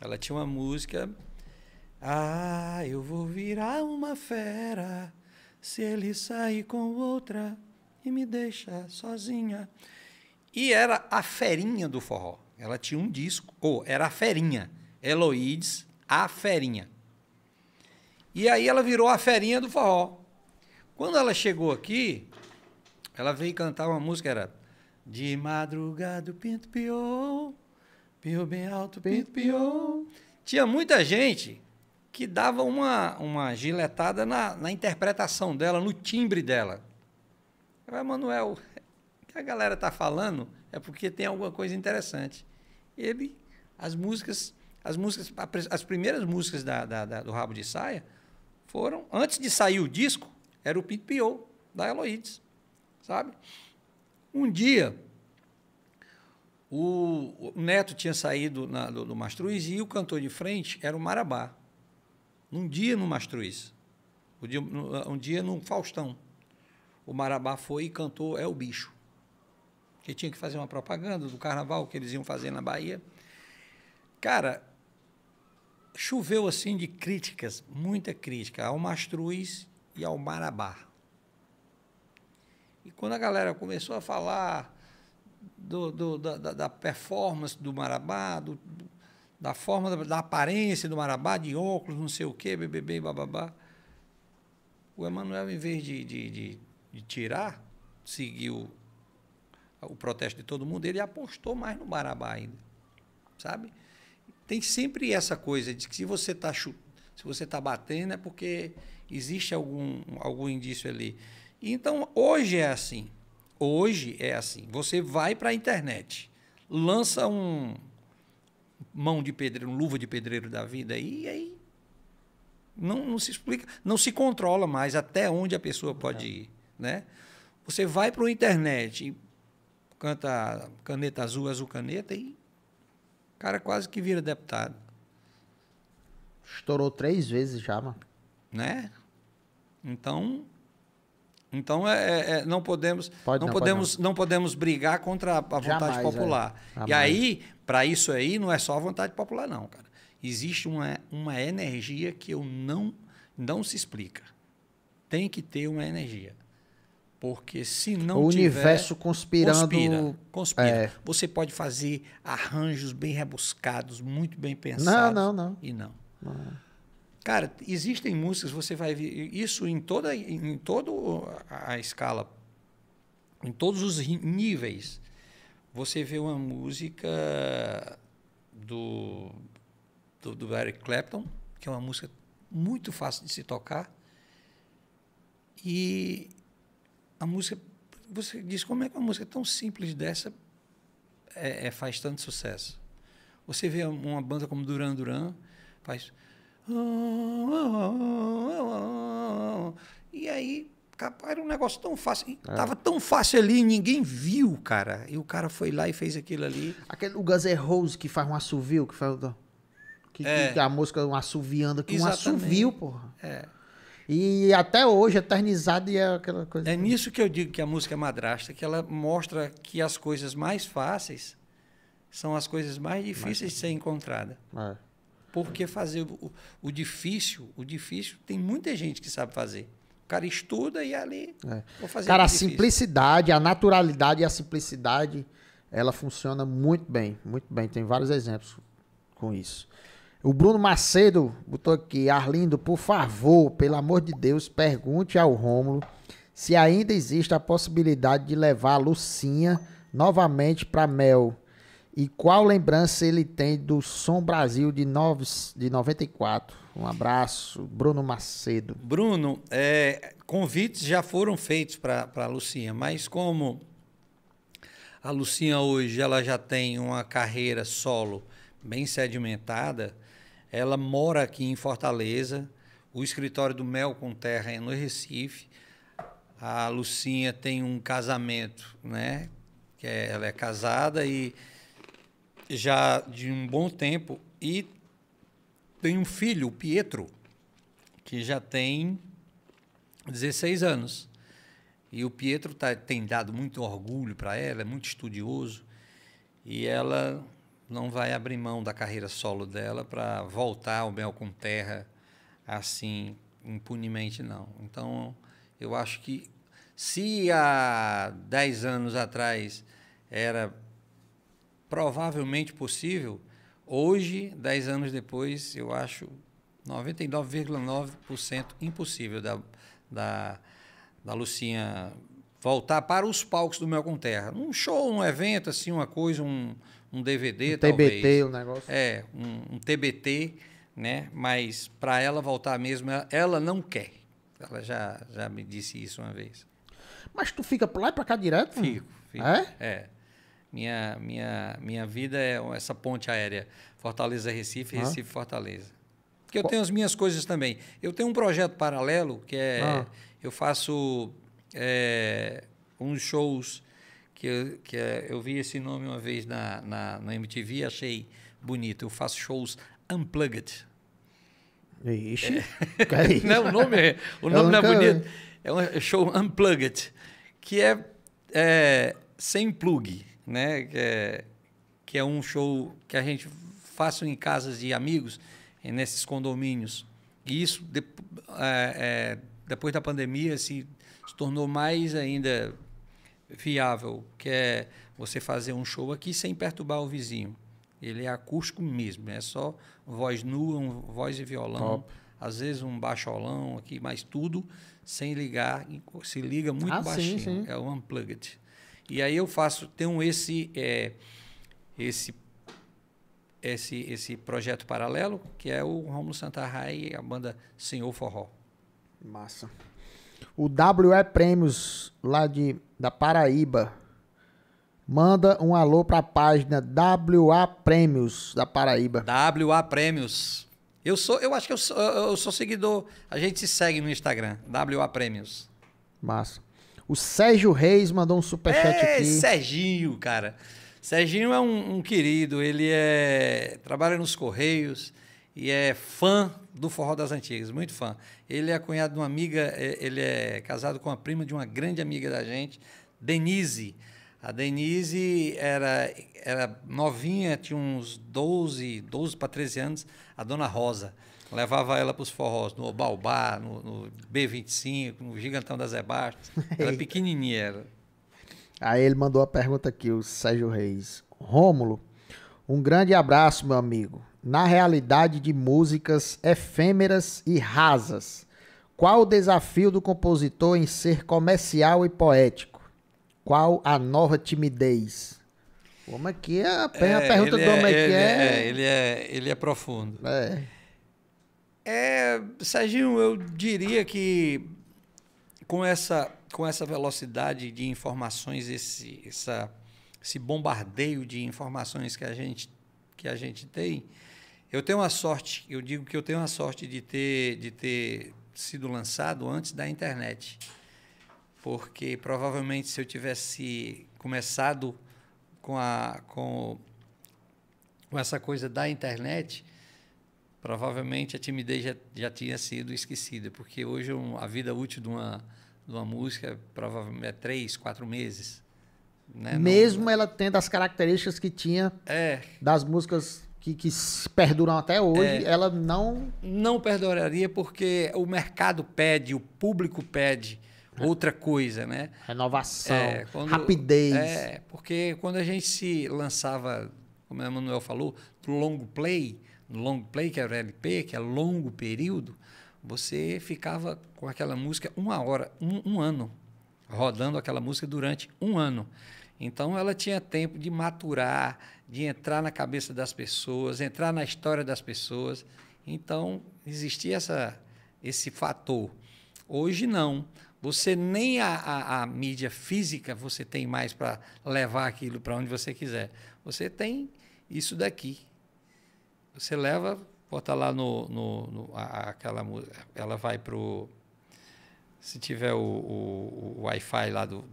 S3: Ela tinha uma música. Ah, eu vou virar uma fera se ele sair com outra e me deixar sozinha. E era a ferinha do forró. Ela tinha um disco, ou era a ferinha. Heloides, a ferinha. E aí ela virou a ferinha do forró. Quando ela chegou aqui, ela veio cantar uma música, era De madrugada o pinto piou, piou bem alto pinto piou. Tinha muita gente que dava uma, uma giletada na, na interpretação dela, no timbre dela. Mas, Manuel, o que a galera tá falando é porque tem alguma coisa interessante. Ele, as músicas, as músicas, as primeiras músicas da, da, da do Rabo de Saia foram, antes de sair o disco, era o Pinto Piou, da Heloides sabe? Um dia, o, o Neto tinha saído na, do, do Mastruz e o cantor de frente era o Marabá. Num dia no Mastruz, um dia, ah, um dia no Faustão, o Marabá foi e cantou É o Bicho. Que tinha que fazer uma propaganda do carnaval que eles iam fazer na Bahia. Cara, choveu assim de críticas, muita crítica ao Mastruz e ao Marabá. E quando a galera começou a falar do, do, da, da, performance do Marabá, do, da forma, da, da, aparência do Marabá, de óculos, não sei o quê, bebê, bababá, o Emanuel, em vez de, de, de, de tirar, seguiu o protesto de todo mundo, ele apostou mais no Marabá ainda, sabe? Tem sempre essa coisa de que se você está se você tá batendo é porque existe algum, algum indício ali. Então, hoje é assim. Hoje é assim. Você vai para a internet, lança um mão de pedreiro, um luva de pedreiro da vida aí, e aí não, não se explica, não se controla mais até onde a pessoa pode é. ir, né? Você vai para a internet canta caneta azul, azul caneta e o cara quase que vira deputado.
S1: Estourou três vezes já, mano. Né?
S3: Então, então é, é, é, não podemos, pode, não, não, podemos pode não. não. podemos brigar contra a, a Jamais, vontade é. popular. É. E aí, para isso aí, não é só a vontade popular, não, cara. Existe uma, uma energia que eu não, não se explica. Tem que ter uma energia. Porque se não o tiver... O universo conspirando... Conspira, conspira. É. Você pode fazer arranjos bem rebuscados, muito bem pensados. Não, não, não. E não. não. Cara, existem músicas, você vai ver isso em toda em todo a escala, em todos os níveis. Você vê uma música do, do, do Eric Clapton, que é uma música muito fácil de se tocar. E a música, você diz como é que uma música tão simples dessa é, é, faz tanto sucesso? Você vê uma banda como Duran Duran, faz e aí, era um negócio tão fácil. É. Tava tão fácil ali, ninguém viu, cara. E
S1: o cara foi lá e fez aquilo ali. Aquele, o Gazer Rose que faz um assovio, que faz... Que, é. que a música um assoviando, que um assovio, porra. É. E até hoje, eternizado e é aquela coisa. É assim. nisso que eu digo que a música é madrasta, que ela mostra que as
S3: coisas mais fáceis são as coisas mais difíceis mais... de ser encontrada. É. Porque fazer o, o difícil, o difícil tem muita gente que sabe fazer. O cara estuda e é ali. É. Vou fazer cara, a difícil.
S1: simplicidade, a naturalidade e a simplicidade, ela funciona muito bem. Muito bem. Tem vários exemplos com isso. O Bruno Macedo botou aqui, Arlindo, por favor, pelo amor de Deus, pergunte ao Rômulo se ainda existe a possibilidade de levar a Lucinha novamente para Mel e qual lembrança ele tem do Som Brasil de, nove, de 94? Um abraço, Bruno Macedo. Bruno, é,
S3: convites já foram feitos para a Lucinha, mas como a Lucinha hoje ela já tem uma carreira solo bem sedimentada, ela mora aqui em Fortaleza, o escritório do Mel com Terra é no Recife. A Lucinha tem um casamento, né? Que é, ela é casada e já de um bom tempo e tem um filho, o Pietro, que já tem 16 anos. E o Pietro tá, tem dado muito orgulho para ela, é muito estudioso. E ela não vai abrir mão da carreira solo dela para voltar ao Mel com Terra assim, impunemente, não. Então, eu acho que se há 10 anos atrás era provavelmente possível, hoje, 10 anos depois, eu acho 99,9% impossível da, da, da Lucinha voltar para os palcos do Mel com Terra. Um show, um evento, assim, uma coisa, um, um DVD, um talvez. TBT, o um negócio. É, um, um, TBT, né? Mas para ela voltar mesmo, ela, ela não quer. Ela já, já me disse isso uma vez.
S1: Mas tu fica lá e para cá direto? Fico, fico. É?
S3: É. Minha, minha, minha vida é essa ponte aérea. Fortaleza-Recife, Recife-Fortaleza. Porque eu Qual? tenho as minhas coisas também. Eu tenho um projeto paralelo que é... Ah. Eu faço é, uns shows que, eu, que é, eu vi esse nome uma vez na, na, na MTV e achei bonito. Eu faço shows unplugged. Ixi, é. Não, o nome é, o nome não é bonito. Vi. É um show unplugged, que é, é sem plug né? Que é, que é um show que a gente faz em casas de amigos, eh, nesses condomínios. E isso, de, é, é, depois da pandemia, se, se tornou mais ainda viável, que é você fazer um show aqui sem perturbar o vizinho. Ele é acústico mesmo, é só voz nua, um, voz e violão, Top. às vezes um baixolão aqui, mas tudo sem ligar, se liga muito ah, baixinho, sim, sim. é um unplugged. E aí eu faço, tenho esse, é, esse, esse, esse projeto paralelo, que é o Romulo Santarrai e a banda Senhor Forró. Massa.
S1: O WE Prêmios, lá de, da Paraíba, manda um alô para a página WA Prêmios da Paraíba.
S3: WA Prêmios. Eu sou, eu acho que eu sou, eu sou seguidor. A gente se segue no Instagram, WA
S1: Prêmios. Massa. O Sérgio Reis mandou um superchat é, aqui.
S3: Serginho, cara. Serginho é um, um, querido, ele é trabalha nos Correios e é fã do Forró das Antigas, muito fã. Ele é cunhado de uma amiga, é, ele é casado com a prima de uma grande amiga da gente, Denise. A Denise era, era novinha, tinha uns 12, 12 para 13 anos, a dona Rosa. Levava ela para os forrós, no Obalbá, no, no, B25, no Gigantão das Ebastas. Ela é pequenininha era.
S1: Aí ele mandou a pergunta aqui, o Sérgio Reis. Rômulo, um grande abraço, meu amigo. Na realidade de músicas efêmeras e rasas, qual o desafio do compositor em ser comercial e poético? Qual a nova timidez? Como que é a é, pergunta é, do homem é, é, ele é.
S3: Ele é profundo. É. É,
S1: Serginho, eu diria que
S3: com essa, com essa velocidade de informações, esse, essa, esse bombardeio de informações que a gente, que a gente tem, eu tenho a sorte, eu digo que eu tenho a sorte de ter, de ter sido lançado antes da internet. Porque provavelmente se eu tivesse começado com, a, com, com essa coisa da internet, provavelmente a timidez já, já tinha sido esquecida, porque hoje um, a vida útil de uma, de uma música é provavelmente é três, quatro meses. Né? Mesmo
S1: Não, ela tendo as características que tinha é, das músicas que, que perduram até hoje, é, ela não. Não perduraria porque o mercado pede, o público
S3: pede outra coisa, né? Renovação, é, quando, rapidez. É, porque quando a gente se lançava, como o Manuel falou, pro longo play, long play, que era o LP, que é longo período, você ficava com aquela música uma hora, um, um ano, rodando aquela música durante um ano. Então ela tinha tempo de maturar, de entrar na cabeça das pessoas, entrar na história das pessoas. Então existia essa, esse fator. Hoje não. Você nem a, a, a mídia física você tem mais para levar aquilo para onde você quiser. Você tem isso daqui, você leva, bota lá no. no, no aquela Ela vai pro. Se tiver o, o, o Wi-Fi lá do,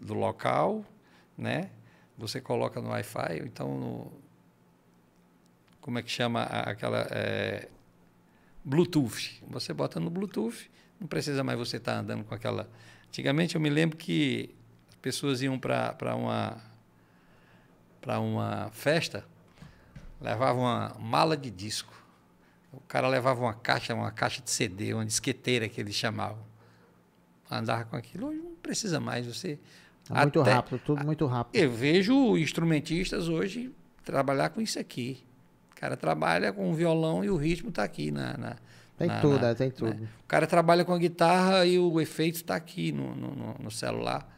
S3: do local, né? Você coloca no Wi-Fi, então no. Como é que chama aquela. É, Bluetooth. Você bota no Bluetooth, não precisa mais você estar tá andando com aquela. Antigamente eu me lembro que as pessoas iam para uma para uma festa levava uma mala de disco. O cara levava uma caixa, uma caixa de CD, uma disqueteira que eles chamavam. Andava com aquilo. Hoje não precisa mais. Você
S1: tá muito até, rápido, tudo muito
S3: rápido. Eu vejo instrumentistas hoje trabalhar com isso aqui. O cara trabalha com o violão e o ritmo está aqui na, na tem na, tudo, na, é, tem tudo. Né? O cara trabalha com a guitarra e o efeito está aqui no, no, no, celular.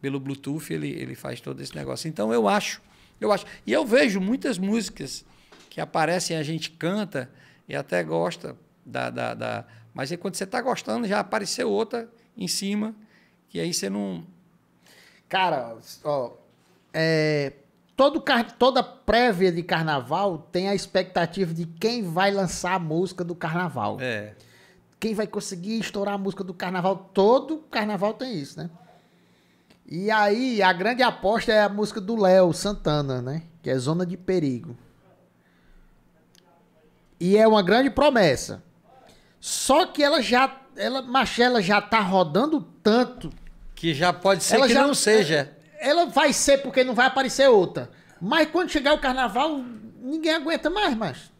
S3: Pelo Bluetooth ele, ele faz todo esse negócio. Então eu acho eu acho. E eu vejo muitas músicas que aparecem, a gente canta e até gosta da. da, da mas aí quando você está gostando, já apareceu outra
S1: em cima, que aí você não. Cara, ó. É, todo toda prévia de carnaval tem a expectativa de quem vai lançar a música do carnaval. É. Quem vai conseguir estourar a música do carnaval? Todo carnaval tem isso, né? E aí, a grande aposta é a música do Léo Santana, né? Que é Zona de Perigo. E é uma grande promessa. Só que ela já. Ela, macho, ela já tá rodando tanto.
S3: Que já pode ser ela que já, não é, seja.
S1: Ela vai ser porque não vai aparecer outra. Mas quando chegar o carnaval, ninguém aguenta mais, mas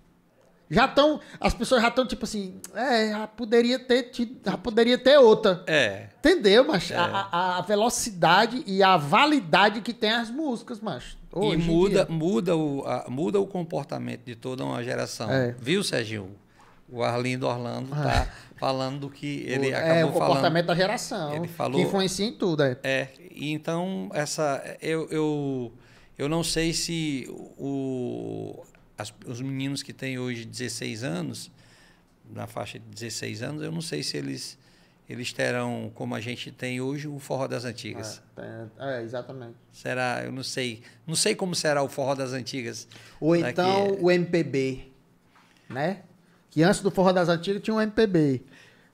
S1: já estão. As pessoas já estão tipo assim. É, já poderia ter tido, já poderia ter outra. É. Entendeu, mas é. a, a, velocidade e a validade que tem as músicas, mas E muda,
S3: muda, o, a, muda o comportamento de toda uma geração. É. Viu, Serginho? O Arlindo Orlando ah. tá é. falando do que ele é, o, acabou falando. É, o comportamento falando. da geração. Ele falou. Que influencia
S1: em tudo, é. É.
S3: Então,
S1: essa. Eu, eu,
S3: eu não sei se o as, os meninos que têm hoje 16 anos, na faixa de 16 anos, eu não sei se eles eles terão, como a gente tem hoje, o forró das antigas. É, é, exatamente. Será, eu não sei, não sei como será o forró das antigas. Ou então
S1: o MPB, né? Que antes do forró das antigas tinha o um MPB.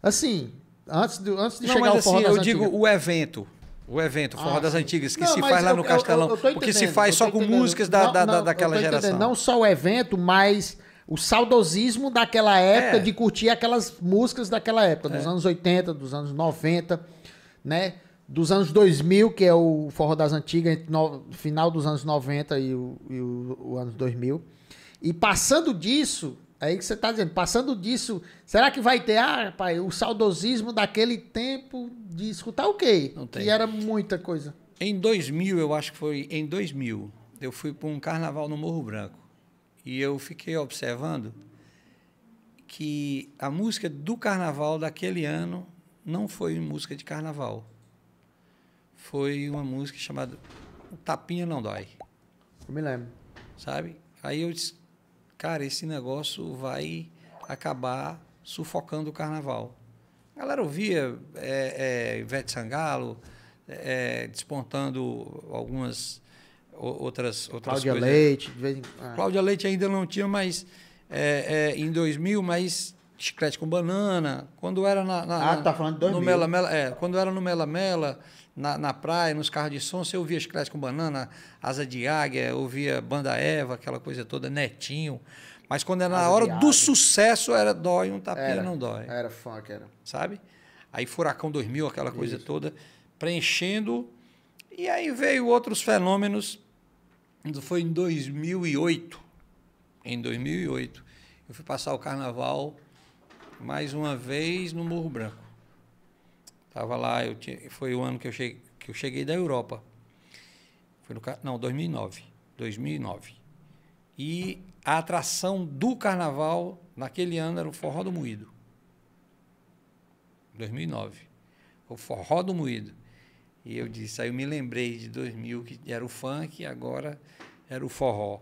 S1: Assim, antes, antes de não, chegar ao assim, forró das eu antigas. eu digo
S3: o evento. O evento, Forró ah, das Antigas, que não, se faz lá eu, no Castelão. porque se faz só com músicas da, não, da, não, daquela geração. Não
S1: só o evento, mas o saudosismo daquela é. época, é. de curtir aquelas músicas daquela época, é. dos anos 80, dos anos 90, né? Dos anos 2000, que é o Forró das Antigas, no, final dos anos 90 e o, e o, o 2000. E passando disso, é aí que você está dizendo. Passando disso, será que vai ter, ah, pai, o saudosismo daquele tempo de escutar o quê? Não tem. Que era muita coisa. Em 2000, eu acho que foi em 2000,
S3: eu fui para um carnaval no Morro Branco. E eu fiquei observando que a música do carnaval daquele ano não foi música de carnaval. Foi uma música chamada Tapinha Não Dói. Eu me lembro. Sabe? Aí eu disse, cara, esse negócio vai acabar sufocando o carnaval. A galera ouvia é, é, Ivete Sangalo é, é despontando algumas outras, outras Cláudia coisas. Leite. Vez ah. Cláudia Leite ainda não tinha, mas é, é em 2000, mas chiclete com banana. Quando era na, na ah, na, tá falando de 2000. no Mela Mela, é, quando era no Mela Mela, na, na praia, nos carros de som, você ouvia Chiclete com Banana, Asa de Águia, ouvia Banda Eva, aquela coisa toda, Netinho. Mas quando era Asa na hora do sucesso, era dói um tapinha, era, não dói. Era funk, era. Sabe? Aí Furacão 2000, aquela coisa Isso. toda, preenchendo. E aí veio outros fenômenos. Foi em 2008. Em 2008, eu fui passar o carnaval mais uma vez no Morro Branco. Tava lá, eu tinha, foi o ano que eu, cheguei, que eu cheguei da Europa. Foi no, não, 2009. 2009. E a atração do carnaval naquele ano era o Forró do Moído. 2009. O Forró do Moído. E eu disse, aí eu me lembrei de 2000 que era o funk e agora era o forró.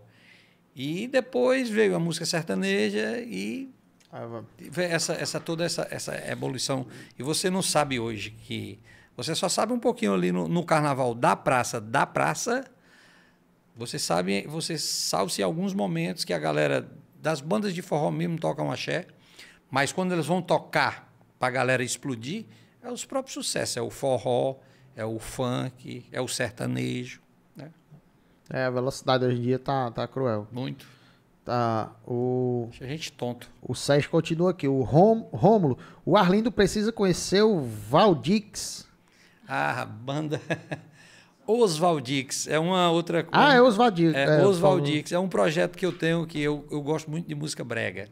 S3: E depois veio a música sertaneja e ah, essa, essa toda essa, essa evolução. E você não sabe hoje que. Você só sabe um pouquinho ali no, no carnaval da praça, da praça. Você sabe, você sabe-se alguns momentos que a galera das bandas de forró mesmo tocam axé, mas quando eles vão tocar a galera explodir, é os próprios sucessos. É o forró, é o funk, é o sertanejo. Né? É,
S1: a velocidade hoje em dia tá, tá cruel. Muito. Tá, o. a gente tonto. O Sérgio continua aqui. O Rom, Rômulo, o Arlindo precisa conhecer o Valdix. Ah, banda.
S3: Os Valdix é uma outra coisa. Ah, é Os Valdix. É, é, Os Valdix é um projeto que eu tenho que eu, eu gosto muito de música brega.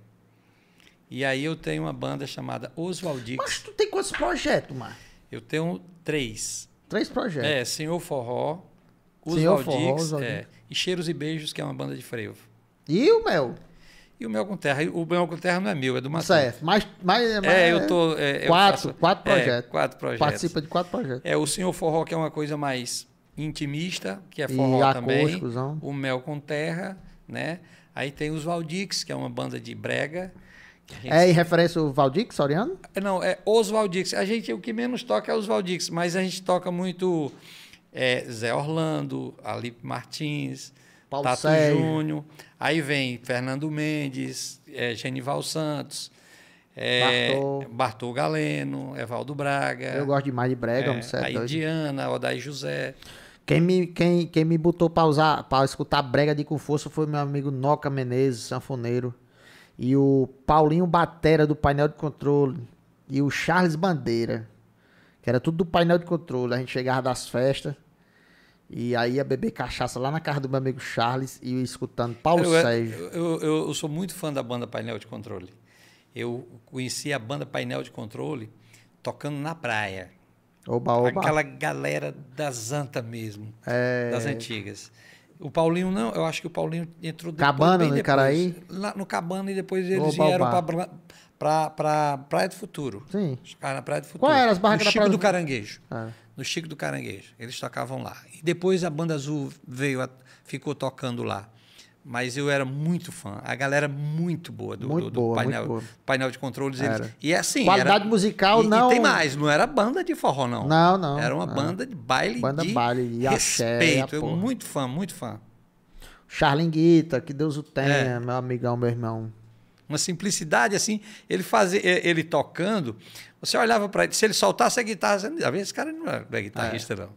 S3: E aí eu tenho uma banda chamada Os Valdix. Mas tu
S1: tem quantos projetos, Mar?
S3: Eu tenho três. Três projetos. É, Senhor Forró, Os Senhor Valdix, Forró, Os Valdix. É, e Cheiros e Beijos, que é uma banda de frevo. E o mel? E o mel com terra. O mel com terra não é meu, é do é, Matheus. Certo. Mas, mas, é, mas é, é, eu tô. É, quatro, eu faço, quatro projetos. É, quatro projetos. Participa
S1: de quatro projetos.
S3: É, o Senhor Forró, que é uma coisa mais intimista, que é forró e também. Acústicos, o Mel com Terra, né? Aí tem os Valdix, que é uma banda de brega.
S1: Gente... É em referência ao Valdix, Soriano?
S3: Não, é os Valdix. A gente, o que menos toca é os Valdix, mas a gente toca muito é, Zé Orlando, Alipe Martins, Paulo Tato Júnior. Aí vem Fernando Mendes, é, Genival Santos, é, Bartol. Galeno, Evaldo Braga. Eu gosto demais
S1: de Brega, é, certo? É aí
S3: Diana, Odai José.
S1: Quem me, quem, quem me botou pra, usar, pra escutar brega de com força foi meu amigo Noca Menezes, sanfoneiro. E o Paulinho Batera, do painel de controle. E o Charles Bandeira, que era tudo do painel de controle. A gente chegava das festas e aí ia beber cachaça lá na casa do meu amigo Charles e escutando Paulo eu, Sérgio.
S3: Eu, eu, eu, sou muito fã da banda Painel de Controle. Eu conheci a banda Painel de Controle tocando na praia.
S1: Oba, oba. Aquela
S3: galera das Zanta mesmo, é... das antigas. O Paulinho não, eu acho que o Paulinho entrou depois, Cabana, no Icaraí? Lá no Cabana e depois eles oba, vieram para pra, pra Praia do Futuro. Sim. Os na Praia do Futuro. Qual era as barracas da Praia do... do Caranguejo. Ah no Chico do Caranguejo. Eles tocavam lá. E depois a Banda Azul veio, a, ficou tocando lá. Mas eu era muito fã. A galera muito boa do, muito do, do boa, painel, boa. painel de controles. Eles, e assim. Qualidade era,
S1: musical e, não. E tem mais,
S3: não era banda de forró, não. Não, não. Era uma não. banda de baile banda de baile, e respeito. Axé, eu muito fã, muito fã.
S1: Charlinguita, que Deus o tenha, é. meu amigão, meu irmão uma simplicidade
S3: assim. Ele fazia, eh, ele tocando, você olhava para ele, se ele soltasse a guitarra, você, às vezes esse cara não é, é guitarrista, é. não.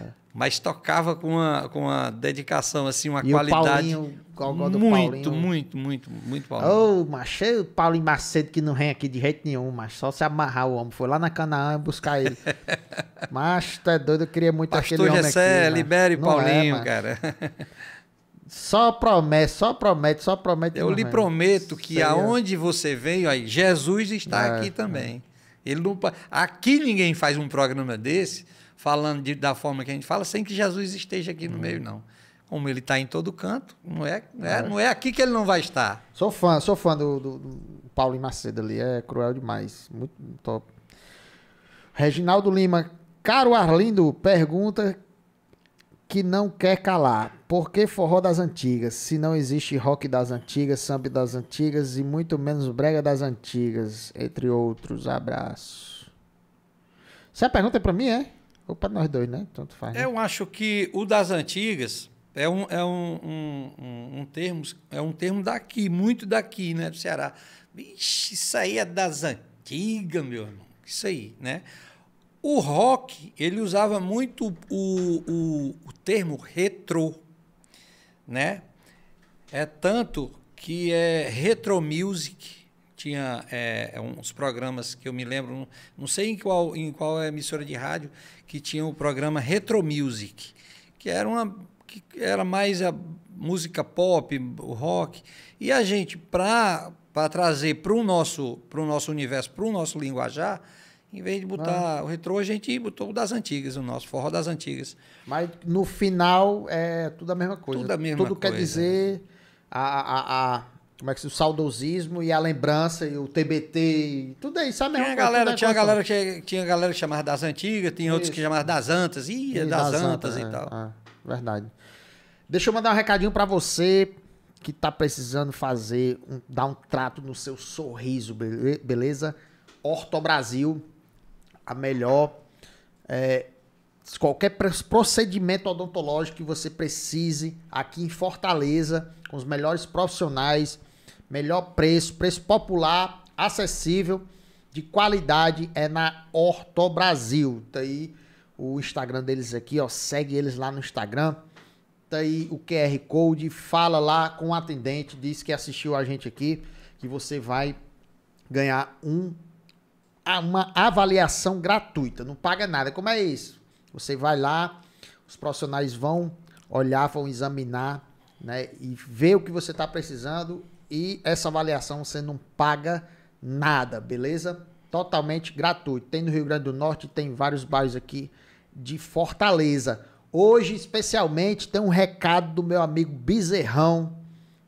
S3: É. Mas tocava com uma, com uma dedicação, assim, uma e qualidade. O Paulinho, do muito, Paulinho. muito, muito, muito Paulinho.
S1: Ô, oh, macho, o Paulinho Macedo que não vem aqui de jeito nenhum, mas só se amarrar o homem. Foi lá na Canaã buscar ele. macho, tá é doido, eu queria muito Pastor aquele homem Gessé, Libere é, Paulinho, é, cara. Só promete, só promete, só promete. Eu lhe prometo que Seria? É aonde
S3: você veio, aí, Jesus está é, aqui é. também. É. Ele não, aqui ninguém faz um programa desse falando de, da forma que a gente fala sem que Jesus esteja aqui no hum. meio, não. Como ele está em todo canto, não é, não é, é, não é aqui que ele não vai estar.
S1: Sou fã, sou fã do, do, do Paulo e Macedo ali, é cruel demais, muito top. Reginaldo Lima, caro Arlindo, pergunta que não quer calar. Por que forró das antigas? Se não existe rock das antigas, samba das antigas e muito menos brega das antigas, entre outros. Abraço. Essa é pergunta é para mim, é? Ou para nós dois, né? Tanto faz.
S3: Né? Eu acho que o das antigas é um, é um, um, um, um termo, é um termo daqui, muito daqui, né? Do Ceará. Vixe, isso aí é das antigas, meu irmão. Isso aí, né? O rock, ele usava muito o, o, o termo retro né? É tanto que é retro music tinha é, é uns programas que eu me lembro, não sei em qual em qual é emissora de rádio que tinha o programa retro music, que era uma que era mais a música pop, o rock. E a gente para para trazer para o nosso, o nosso universo, para o nosso linguajar, em vez de botar ah. o retrô, a
S1: gente botou o das antigas, o nosso forró das antigas. Mas no final é tudo a mesma coisa. Tudo a mesma tudo coisa. Tudo né? quer dizer a, a, a, como é que se, o saudosismo e a lembrança e o TBT, e tudo isso. A mesma é tinha coisa, galera, tinha, galera que, tinha galera que chamava das antigas, tinha isso. outros que chamavam das antas, Ih, e das, das antas, antas é, e tal. É, verdade. Deixa eu mandar um recadinho para você que tá precisando fazer, um, dar um trato no seu sorriso, beleza? Orto Brasil a melhor. É, qualquer procedimento odontológico que você precise aqui em Fortaleza, com os melhores profissionais, melhor preço, preço popular, acessível, de qualidade, é na Orto Brasil. Tá aí o Instagram deles aqui, ó, segue eles lá no Instagram. Tá aí o QR Code, fala lá com o atendente, diz que assistiu a gente aqui, que você vai ganhar um uma avaliação gratuita, não paga nada. Como é isso? Você vai lá, os profissionais vão olhar, vão examinar, né, e ver o que você está precisando e essa avaliação você não paga nada, beleza? Totalmente gratuito. Tem no Rio Grande do Norte, tem vários bairros aqui de Fortaleza. Hoje, especialmente, tem um recado do meu amigo Bizerrão,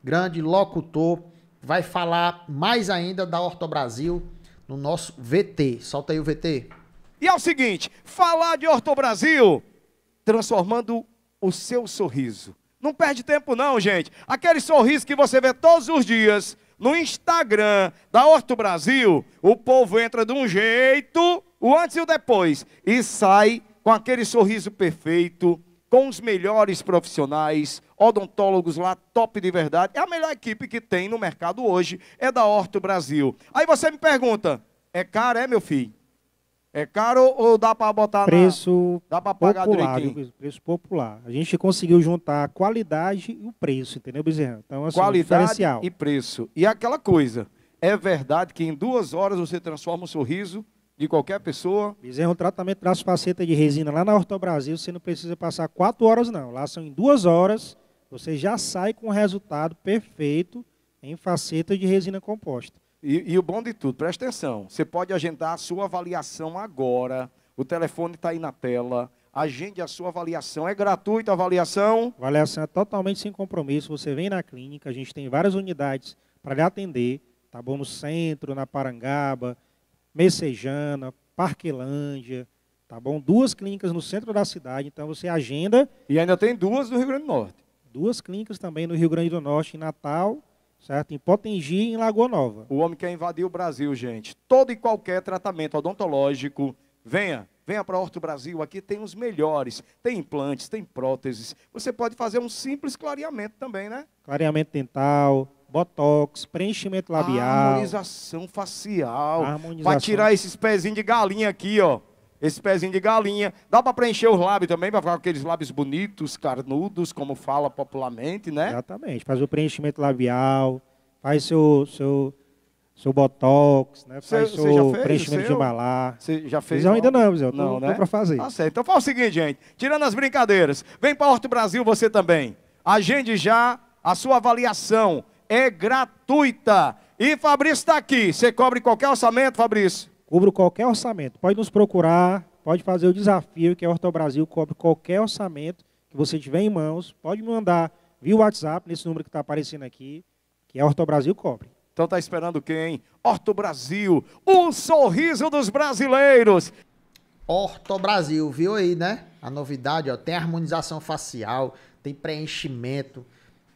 S1: grande locutor, vai falar mais ainda da Orto Brasil no nosso VT. Solta aí o VT. E é o seguinte:
S2: falar de Horto Brasil transformando o seu sorriso. Não perde tempo, não, gente. Aquele sorriso que você vê todos os dias no Instagram da Horto Brasil, o povo entra de um jeito, o antes e o depois, e sai com aquele sorriso perfeito, com os melhores profissionais, odontólogos lá, top de verdade. É a melhor equipe que tem no mercado hoje, é da Horto Brasil. Aí você me pergunta, é caro, é, meu filho? É caro ou dá para
S4: botar preço na... Dá para pagar popular, Preço popular. A gente conseguiu juntar a qualidade e o preço, entendeu, Bezerra? Então, assim, qualidade e
S2: preço. E aquela coisa, é verdade que em duas horas você transforma o sorriso de qualquer pessoa.
S4: Bezerra, um tratamento traço faceta de resina lá na Orto Brasil, você não precisa passar quatro horas, não. Lá são em duas horas você já sai com o resultado perfeito em faceta de resina composta. E, e o bom de tudo, presta atenção, você pode agendar a sua avaliação agora. O telefone está aí na tela. Agende a sua avaliação. É gratuita a avaliação? A avaliação é totalmente sem compromisso. Você vem na clínica, a gente tem várias unidades para lhe atender. Tá bom no centro, na Parangaba, Messejana, Parquelândia, tá bom? Duas clínicas no centro da cidade, então você agenda. E ainda tem duas no Rio Grande do Norte. Duas clínicas também no Rio Grande do Norte, em Natal, certo? Em Potengi e em Lagoa Nova.
S2: O homem quer invadir o Brasil, gente. Todo e qualquer tratamento odontológico, venha. Venha para Horto Brasil, aqui tem os melhores. Tem implantes, tem próteses. Você pode fazer um simples clareamento também, né?
S4: Clareamento dental, botox, preenchimento labial.
S2: Harmonização facial. Harmonização. Para tirar
S4: esses pezinhos de galinha aqui, ó. Esse
S2: pezinho de galinha. Dá para preencher os lábios também, para ficar com aqueles lábios bonitos, carnudos, como fala popularmente, né? Exatamente.
S4: Faz o preenchimento labial, faz seu, seu, seu botox, né? Cê, faz seu fez, preenchimento seu? de malar. Você já fez? Eu ainda não, Zé. Não, tô, né? para fazer.
S2: Tá certo. Então faz o seguinte, gente. Tirando as brincadeiras, vem para Horto Brasil você também. Agende já a sua avaliação. É gratuita. E Fabrício está aqui. Você cobre qualquer orçamento, Fabrício?
S4: Cubro qualquer orçamento. Pode nos procurar, pode fazer o desafio que a Horto Brasil cobre qualquer orçamento que você tiver em mãos. Pode me mandar via WhatsApp, nesse número que está aparecendo aqui, que a Horto Brasil cobre. Então tá esperando
S2: quem? Horto Brasil, o sorriso
S1: dos brasileiros. Horto Brasil, viu aí, né? A novidade, ó, tem harmonização facial, tem preenchimento,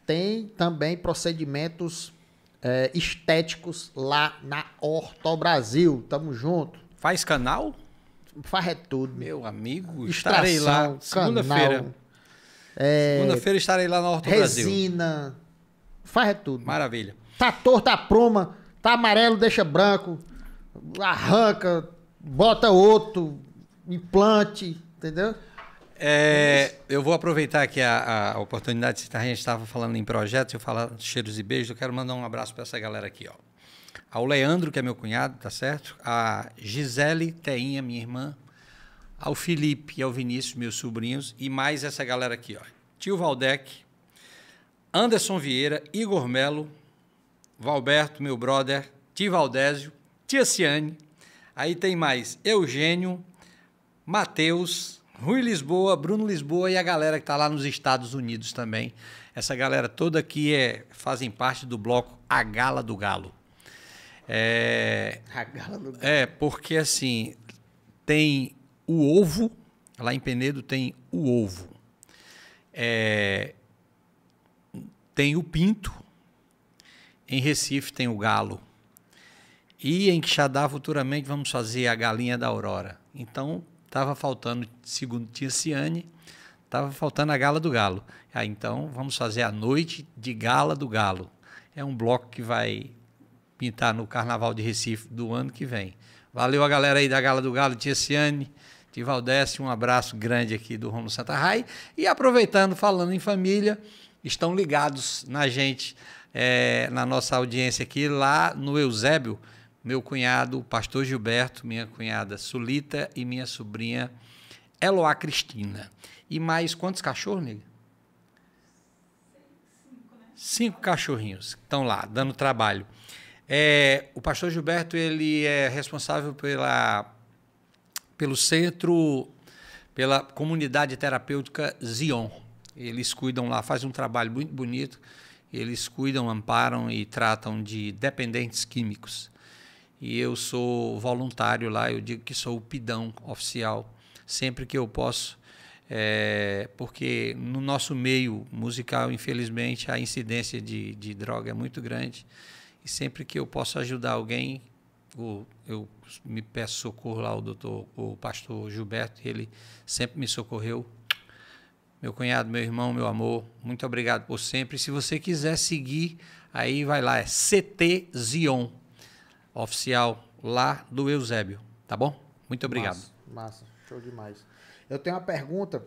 S1: tem também procedimentos é, estéticos lá na Horto Brasil. Tamo junto. Faz canal? Faz é tudo. Meu amigo, Extração, estarei lá segunda-feira. É, segunda-feira estarei lá na Horto Brasil. Resina. Faz é tudo. Maravilha. Tá torto, tá pruma, tá amarelo, deixa branco, arranca, bota outro, implante, entendeu?
S3: É, eu vou aproveitar aqui a, a oportunidade, a gente estava falando em projetos, eu falar cheiros e beijos, eu quero mandar um abraço para essa galera aqui, ó. Ao Leandro, que é meu cunhado, tá certo? A Gisele Teinha, minha irmã. Ao Felipe e ao Vinícius, meus sobrinhos. E mais essa galera aqui, ó. Tio Valdec, Anderson Vieira, Igor Melo, Valberto, meu brother, Tio Valdésio, Tia Ciane. Aí tem mais Eugênio, Matheus, Rui Lisboa, Bruno Lisboa e a galera que está lá nos Estados Unidos também. Essa galera toda aqui é, fazem parte do bloco A Gala do Galo. É, a Gala do Galo. É, porque assim, tem o ovo, lá em Penedo tem o ovo. É, tem o pinto, em Recife tem o galo. E em Quixadá, futuramente, vamos fazer a galinha da aurora. Então, estava faltando, segundo Tiziane, estava faltando a Gala do Galo. Ah, então vamos fazer a noite de Gala do Galo. É um bloco que vai pintar no Carnaval de Recife do ano que vem. Valeu a galera aí da Gala do Galo, Tiziane. Tivaldécio, um abraço grande aqui do Romulo Santa Rai. E aproveitando, falando em família, estão ligados na gente, é, na nossa audiência aqui, lá no Eusébio, meu cunhado, o pastor Gilberto, minha cunhada Sulita e minha sobrinha Eloá Cristina. E mais quantos cachorros, nega? Cinco, né? cachorrinhos que cachorrinhos estão lá, dando trabalho. É, o pastor Gilberto ele é responsável pela, pelo centro, pela comunidade terapêutica Zion. Eles cuidam lá, fazem um trabalho muito bonito. Eles cuidam, amparam e tratam de dependentes químicos e eu sou voluntário lá, eu digo que sou o pidão oficial, sempre que eu posso, é, porque no nosso meio musical, infelizmente, a incidência de, de droga é muito grande, e sempre que eu posso ajudar alguém, eu, eu me peço socorro lá ao doutor, o pastor Gilberto, ele sempre me socorreu. Meu cunhado, meu irmão, meu amor, muito obrigado por sempre. Se você quiser seguir, aí vai lá, é CT Zion, oficial lá do Eusébio, tá bom? Muito obrigado. Massa,
S1: massa, show demais. Eu tenho uma pergunta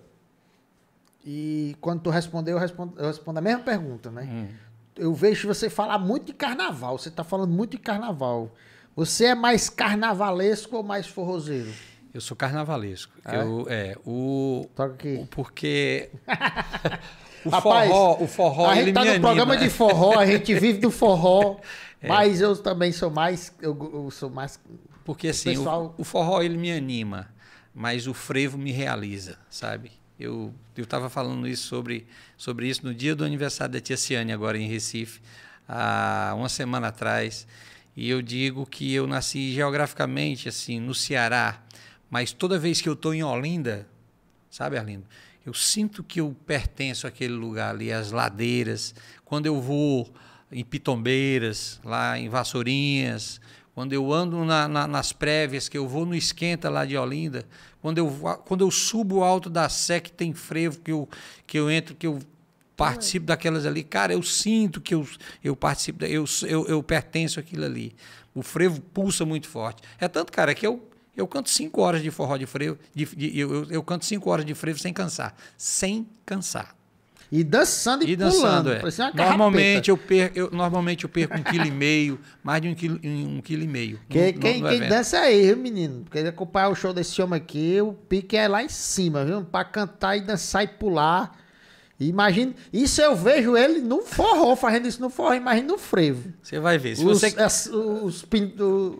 S1: e quando tu responder, eu respondo, eu respondo a mesma pergunta, né? Hum. Eu vejo você falar muito de carnaval, você tá falando muito de carnaval. Você é mais carnavalesco ou mais forrozeiro? Eu sou carnavalesco.
S3: É? Eu, é, o, Toca aqui. O porque o Rapaz, forró, o forró, a gente tá no anima. programa de forró, a gente vive
S1: do forró. É. Mas eu também sou mais. Eu, eu sou mais. Porque assim, o, pessoal...
S3: o, o, forró ele me anima, mas o frevo me realiza, sabe? Eu eu estava falando isso sobre, sobre isso no dia do aniversário da Tia Ciane, agora em Recife, há uma semana atrás. E eu digo que eu nasci geograficamente, assim, no Ceará, mas toda vez que eu estou em Olinda, sabe, Arlindo? Eu sinto que eu pertenço àquele lugar ali, as ladeiras. Quando eu vou em Pitombeiras, lá em Vassourinhas, quando eu ando na, na, nas prévias, que eu vou no esquenta lá de Olinda, quando eu, quando eu subo o alto da Sé, que tem frevo, que eu, que eu entro, que eu participo daquelas ali, cara, eu sinto que eu, eu participo, eu, eu, eu pertenço àquilo ali. O frevo pulsa muito forte. É tanto, cara, que eu, eu canto cinco horas de forró de frevo, de, de, eu, eu canto cinco horas de frevo sem cansar. Sem cansar. E dançando e, e dançando, pulando. É. normalmente, eu perco, eu, normalmente eu perco um quilo e meio, mais de um quilo, um quilo e meio. Quem, no, quem, no quem dança
S1: é erro, menino. Porque acompanhar o show desse homem aqui, o pique é lá em cima, viu? Pra cantar e dançar e pular. Imagina, isso eu vejo ele no forró, fazendo isso no forró, imagina no frevo. Você vai ver. Se os, você... as, os,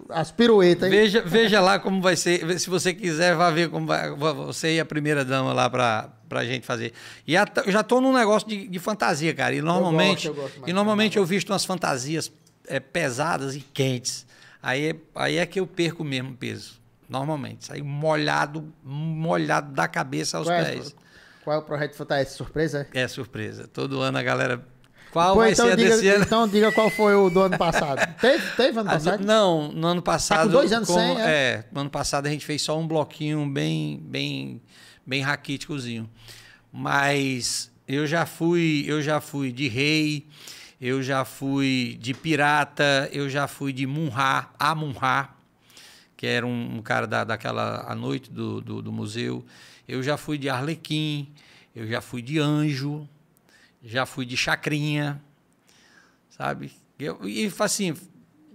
S1: as piruetas. Veja,
S3: veja lá como vai ser. Se você quiser, vai ver como vai, você e a primeira dama lá para pra gente fazer. E eu já tô num negócio de, de fantasia, cara. E normalmente, eu gosto, eu gosto e normalmente eu visto umas fantasias é, pesadas e quentes. Aí, é, aí é que eu perco mesmo peso. Normalmente. Aí molhado,
S1: molhado da cabeça aos é pés. Qual é o projeto fantasia? É surpresa?
S3: É surpresa. Todo ano a galera qual Pô, vai então ser diga, desse ano?
S1: Então diga qual foi o do ano passado. teve, teve ano passado? Do,
S3: não, no ano passado. Tá com dois anos sem, é. é, no ano passado a gente fez só um bloquinho bem, bem bem raquíticozinho. Mas eu já fui, eu já fui de rei, eu já fui de pirata, eu já fui de Munha, a que era um, um cara da, daquela a noite do, do, do museu. Eu já fui de Arlequim, eu já fui de anjo, já fui de chacrinha, sabe? Eu, e assim,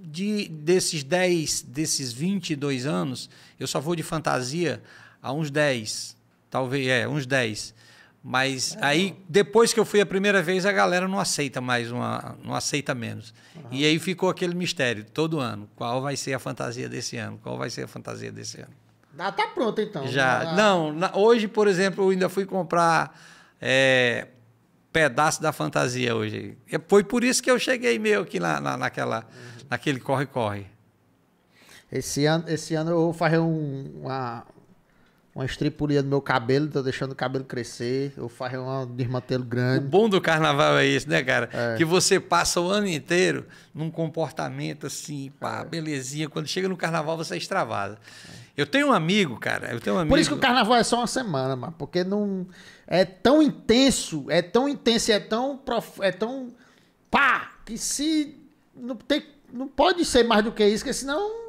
S3: de, desses 10, desses 22 anos, eu só vou de fantasia há uns 10. Talvez, é, uns 10. Mas é. aí, depois que eu fui a primeira vez, a galera não aceita mais, uma, não aceita menos. Uhum. E aí ficou aquele mistério, todo ano. Qual vai ser a fantasia desse ano? Qual vai ser a fantasia desse ano?
S1: Ah, tá pronto então. Já. Tá.
S3: Não, na, hoje, por exemplo, eu ainda fui comprar é, pedaço da fantasia hoje. Foi por isso que eu cheguei meio aqui na, na naquela, uhum. naquele corre-corre.
S1: Esse ano, esse ano eu vou fazer um, uma, uma estripulia no meu cabelo, tô deixando o cabelo crescer, eu faço uma desmantelo grande. O
S3: bom do carnaval é isso, né, cara? É. Que você passa o ano
S1: inteiro num comportamento assim, pá,
S3: é. belezinha. Quando chega no carnaval, você é extravasa. É. Eu tenho um amigo, cara, eu tenho um amigo... Por isso que o
S1: carnaval é só uma semana, mano, porque não... É tão intenso, é tão intenso, é tão... Prof... É tão... Pá! Que se... Não, tem... não pode ser mais do que isso, porque senão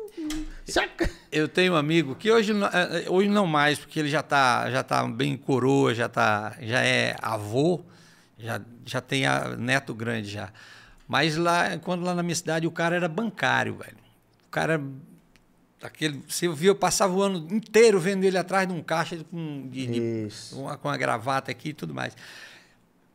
S3: eu tenho um amigo que hoje, eh, eh, hoje não mais, porque ele já está já tá bem coroa, já, tá, já é avô, já, já tem neto grande já. Mas lá, quando lá na minha cidade, o cara era bancário, velho. O cara aquele, você viu, eu passava o ano inteiro vendo ele atrás de um caixa com, de, uma, com a gravata aqui e tudo mais.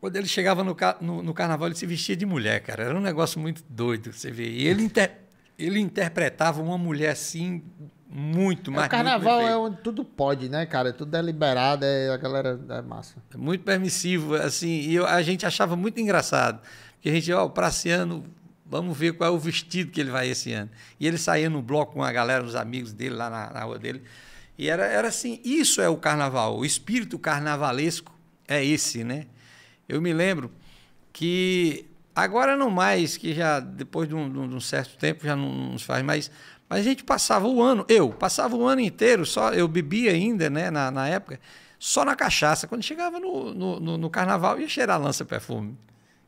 S3: Quando ele chegava no, no, no, carnaval, ele se vestia de mulher, cara. Era um negócio muito doido, você vê. E ele, inter, ele interpretava uma mulher assim muito, é, mas. o carnaval é onde
S1: tudo pode, né, cara? Tudo é liberado, é, a galera é massa. É muito permissivo, assim, e eu, a gente achava muito
S3: engraçado. Porque a gente, ó, o Praciano, vamos ver qual é o vestido que ele vai esse ano. E ele saía no bloco com a galera, os amigos dele lá na, na rua dele. E era, era assim: isso é o carnaval, o espírito carnavalesco é esse, né? Eu me lembro que Agora não mais, que já depois de um, de um certo tempo já não, não, se faz mais. Mas a gente passava o ano, eu passava o ano inteiro, só eu bebia ainda, né, na, na época, só na cachaça. Quando chegava no, no, no, no carnaval, ia cheirar lança perfume.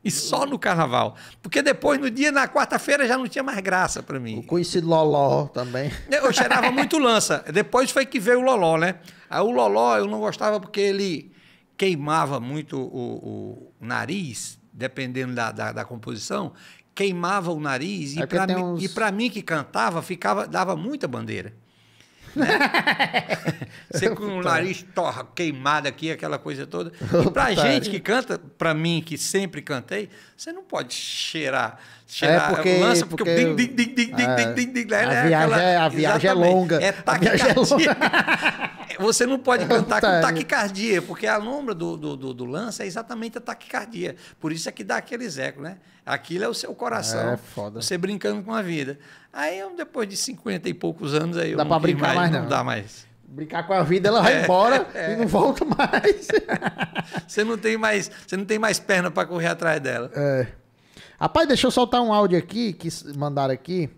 S3: E só no carnaval. Porque depois, no dia, na quarta-feira, já não tinha mais graça para mim. O conhecido
S1: Loló também.
S3: Eu cheirava muito lança. Depois foi que veio o Loló, né? Aí o Loló eu não gostava porque ele queimava muito o, o nariz dependendo da, da, da composição, queimava o nariz e é para mi, uns... mim que cantava ficava dava muita bandeira. Né? Você com o nariz torra, queimado aqui, aquela coisa toda. E pra gente que canta, para mim que sempre cantei, você não pode cheirar é porque, lança porque, porque o ding, ding, ding, ding, ding, é, ding, a, é viagem, aquela, é, a viagem é longa.
S1: É É
S3: Você não pode cantar com taquicardia, porque a lombra do, do, do, do, lance é exatamente a taquicardia. Por isso é que dá aqueles ecos, né? Aquilo é o seu coração. É foda. Você brincando com a vida. Aí, depois de 50 e poucos anos, aí dá eu não brincar mais, mais não. não dá mais
S1: brincar com a vida, ela vai é, embora
S3: é. e não volta mais. você não tem mais, você não tem mais perna para correr atrás
S1: dela. É. Rapaz, deixa eu soltar um áudio aqui, que mandaram aqui.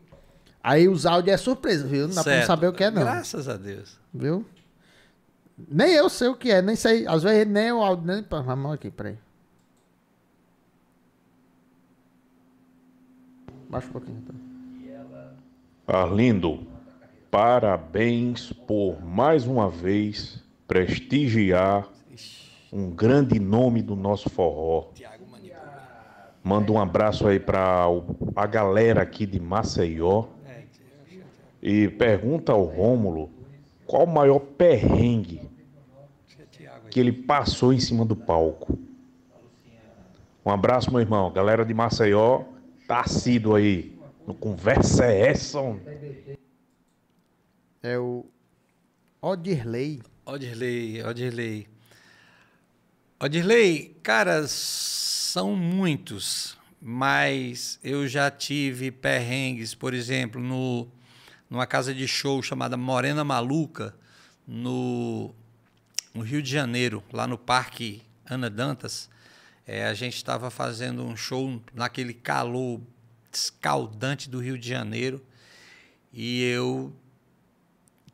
S1: Aí os áudios é surpresa, viu? Não dá certo. pra saber o que é, não. Graças a Deus. Viu? Nem eu sei o que é, nem sei. Às vezes nem o áudio, nem. mão aqui, peraí. Baixa um pouquinho. Então.
S2: Arlindo, parabéns por mais uma vez prestigiar um grande nome do nosso forró. Manda um abraço aí para a galera aqui de Maceió. E pergunta ao Rômulo qual o maior perrengue que ele passou em cima do palco. Um abraço, meu irmão. Galera de Maceió, tá assíduo aí. No Conversa é essa.
S1: É o Odirley. Odirley,
S3: Odirley. Odirley, caras são muitos, mas eu já tive perrengues, por exemplo, no, numa casa de show chamada Morena Maluca, no, no Rio de Janeiro, lá no Parque Ana Dantas. É, a gente estava fazendo um show naquele calor escaldante do Rio de Janeiro e eu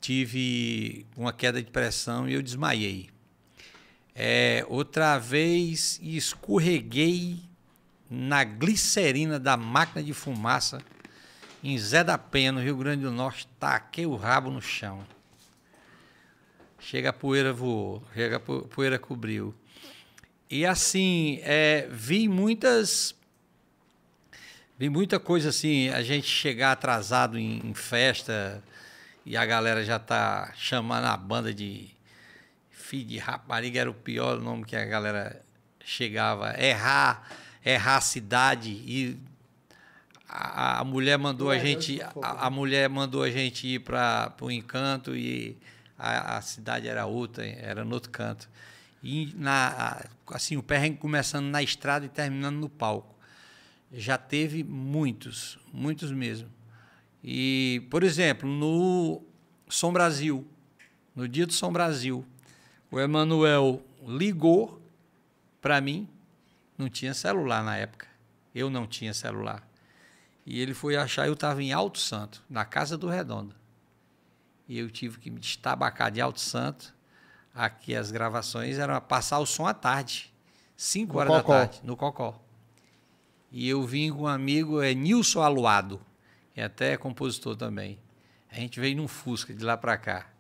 S3: tive uma queda de pressão e eu desmaiei. É, outra vez escorreguei na glicerina da máquina de fumaça em Zé da Penha, no Rio Grande do Norte, taquei o rabo no chão. Chega a poeira voou, chega a poeira cobriu. E assim, é, vi muitas. Vi muita coisa assim, a gente chegar atrasado em, em festa e a galera já tá chamando a banda de Fig, rapariga era o pior nome que a galera chegava. Errar, errar a cidade e a, a mulher mandou é, a gente a, a, mulher mandou a gente ir para o encanto e a, a, cidade era outra, era no outro canto. E na assim, o perrengue começando na estrada e terminando no palco. Já teve muitos, muitos mesmo. E, por exemplo, no São Brasil, no dia do São Brasil, o Emanuel ligou para mim, não tinha celular na época. Eu não tinha celular. E ele foi achar, eu estava em Alto Santo, na casa do Redondo. E eu tive que me destabacar de Alto Santo. Aqui as gravações eram passar o som à tarde, 5 horas Cocó. da tarde, no Cocó. E eu vim com um amigo, é Nilson Aluado, que é até é compositor também. A gente veio num Fusca de lá para cá.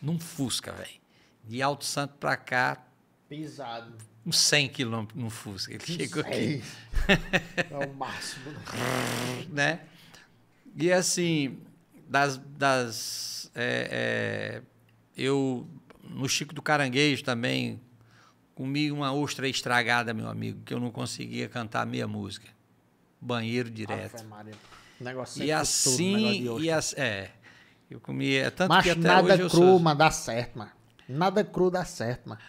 S3: Num Fusca, velho. De Alto Santo para cá. Pesado. Uns 100 quilômetros no Fusca. Ele chegou aqui. É, é o máximo. né? E assim, das. das é, é, eu. No Chico do Caranguejo também comi uma ostra estragada, meu amigo, que eu não conseguia cantar minha música. Banheiro direto.
S1: Negócio e assim, todo, negócio e
S3: assim, é, eu comia é tanto Mas que até cru, mas
S1: dá certo, mano. Nada cru dá certo, mano.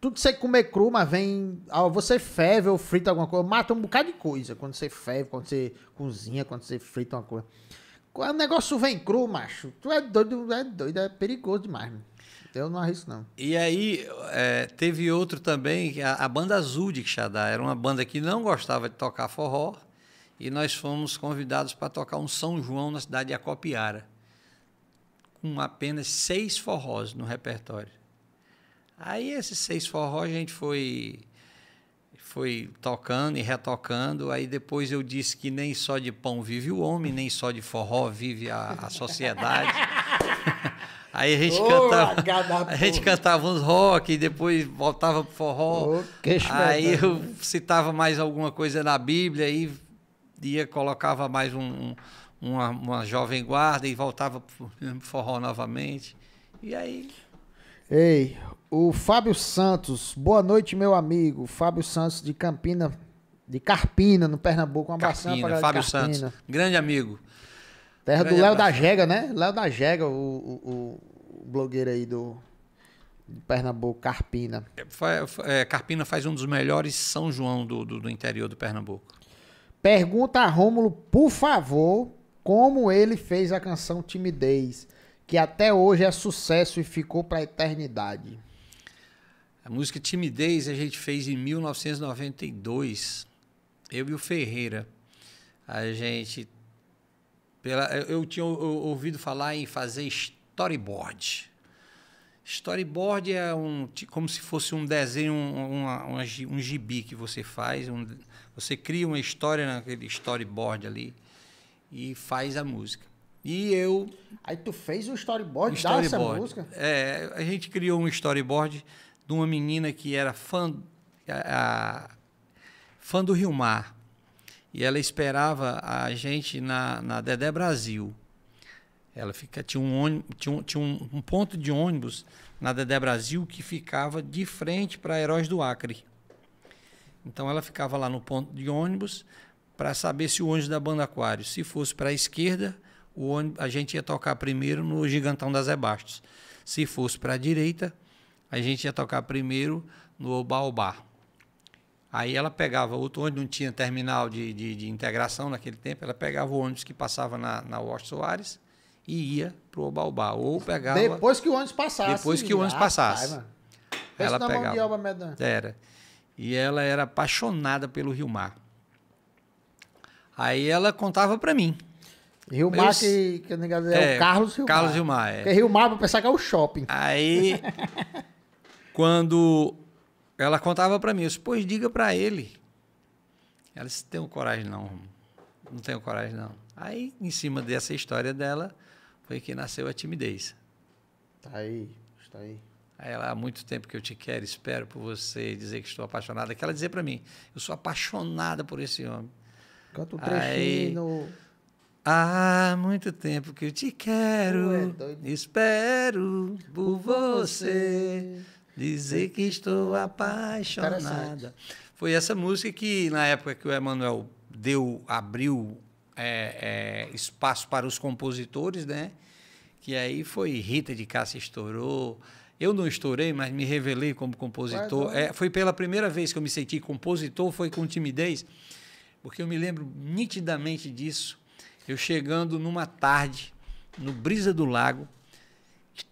S1: Tudo que você comer cru, mas vem. Ó, você ferve ou frita alguma coisa. Mata um bocado de coisa. Quando você ferve, quando você cozinha, quando você frita uma coisa. O negócio vem cru, macho. Tu é doido, é doido, é perigoso demais, mano. Eu não arrisco, não.
S3: E aí, é, teve outro também, a, a, banda Azul de Xadá. Era uma banda que não gostava de tocar forró. E nós fomos convidados para tocar um São João na cidade de Acopiara com apenas seis forrós no repertório. Aí esses seis forrós a gente foi foi tocando e retocando. Aí depois eu disse que nem só de pão vive o homem, nem só de forró vive a, a sociedade. Aí a gente, oh, cantava, a gente cantava uns rock e depois voltava pro forró. Oh, aí eu citava mais alguma coisa na Bíblia e ia colocava mais um, um uma, uma jovem guarda e voltava o forró novamente. E aí.
S1: Ei, o Fábio Santos, boa noite, meu amigo. Fábio Santos de Campina, de Carpina, no Pernambuco. Um abração Carpina, para Fábio Carpina. Santos,
S3: grande amigo. Terra grande do Léo da
S1: Jega, né? Léo da Jega, o, o, o blogueiro aí do, do Pernambuco, Carpina.
S3: É, é, Carpina faz um dos melhores São João do, do, do interior do Pernambuco.
S1: Pergunta a Rômulo, por favor, como ele fez a canção Timidez, que até hoje é sucesso e ficou para a eternidade.
S3: A música Timidez a gente fez em 1992, eu e o Ferreira. A gente pela, eu tinha ouvido falar em fazer storyboard. Storyboard é um, como se fosse um desenho, um, um gibi que você faz. Um, você cria uma história naquele storyboard ali e faz a música.
S1: E eu. Aí tu fez o storyboard, storyboard dessa música?
S3: É, a gente criou um storyboard de uma menina que era fã, a, a, fã do Rio Mar. E ela esperava a gente na, na Dedé Brasil. Ela fica, tinha, um, tinha, um, tinha um, um ponto de ônibus na Dedé Brasil que ficava de frente para Heróis do Acre. Então ela ficava lá no ponto de ônibus, para saber se o ônibus da banda Aquário, se fosse para a esquerda, o ônibus, a gente ia tocar primeiro no Gigantão das Ebastos. Se fosse para a direita, a gente ia tocar primeiro no Obaobá. Aí ela pegava outro ônibus, não tinha terminal de, de, de integração naquele tempo, ela pegava o ônibus que passava na, na Washington Soares e ia para o Obaobá. Ou pegava. Depois
S1: que o ônibus passasse. Depois que o ônibus ah, passasse. Ai, ela pegava.
S3: era. E ela era apaixonada pelo Rio Mar. Aí ela contava para mim. Rio Mar, que,
S1: que não é, é, o é, Carlos Rio Carlos Rio Mar, é. Porque Rio Mar, pra pensar que é o shopping.
S3: Aí, quando ela contava para mim, eu disse, pois diga para ele. Ela disse, tenho coragem não, não tenho coragem não. Aí, em cima dessa história dela, foi que nasceu a timidez. Tá aí, está aí. Aí ela, há muito tempo que eu te quero, espero por você dizer que estou apaixonada. Que ela dizia para mim, eu sou apaixonada por esse homem. Canta um trechinho. Aí... Há muito tempo que eu te quero, é espero por você, dizer que estou apaixonada. Foi essa música que, na época que o Emanuel deu, abriu é, é, espaço para os compositores, né? Que aí foi Rita de Cássia estourou, eu não estourei, mas me revelei como compositor. É, foi pela primeira vez que eu me senti compositor, foi com timidez porque eu me lembro nitidamente disso. Eu chegando numa tarde no Brisa do Lago,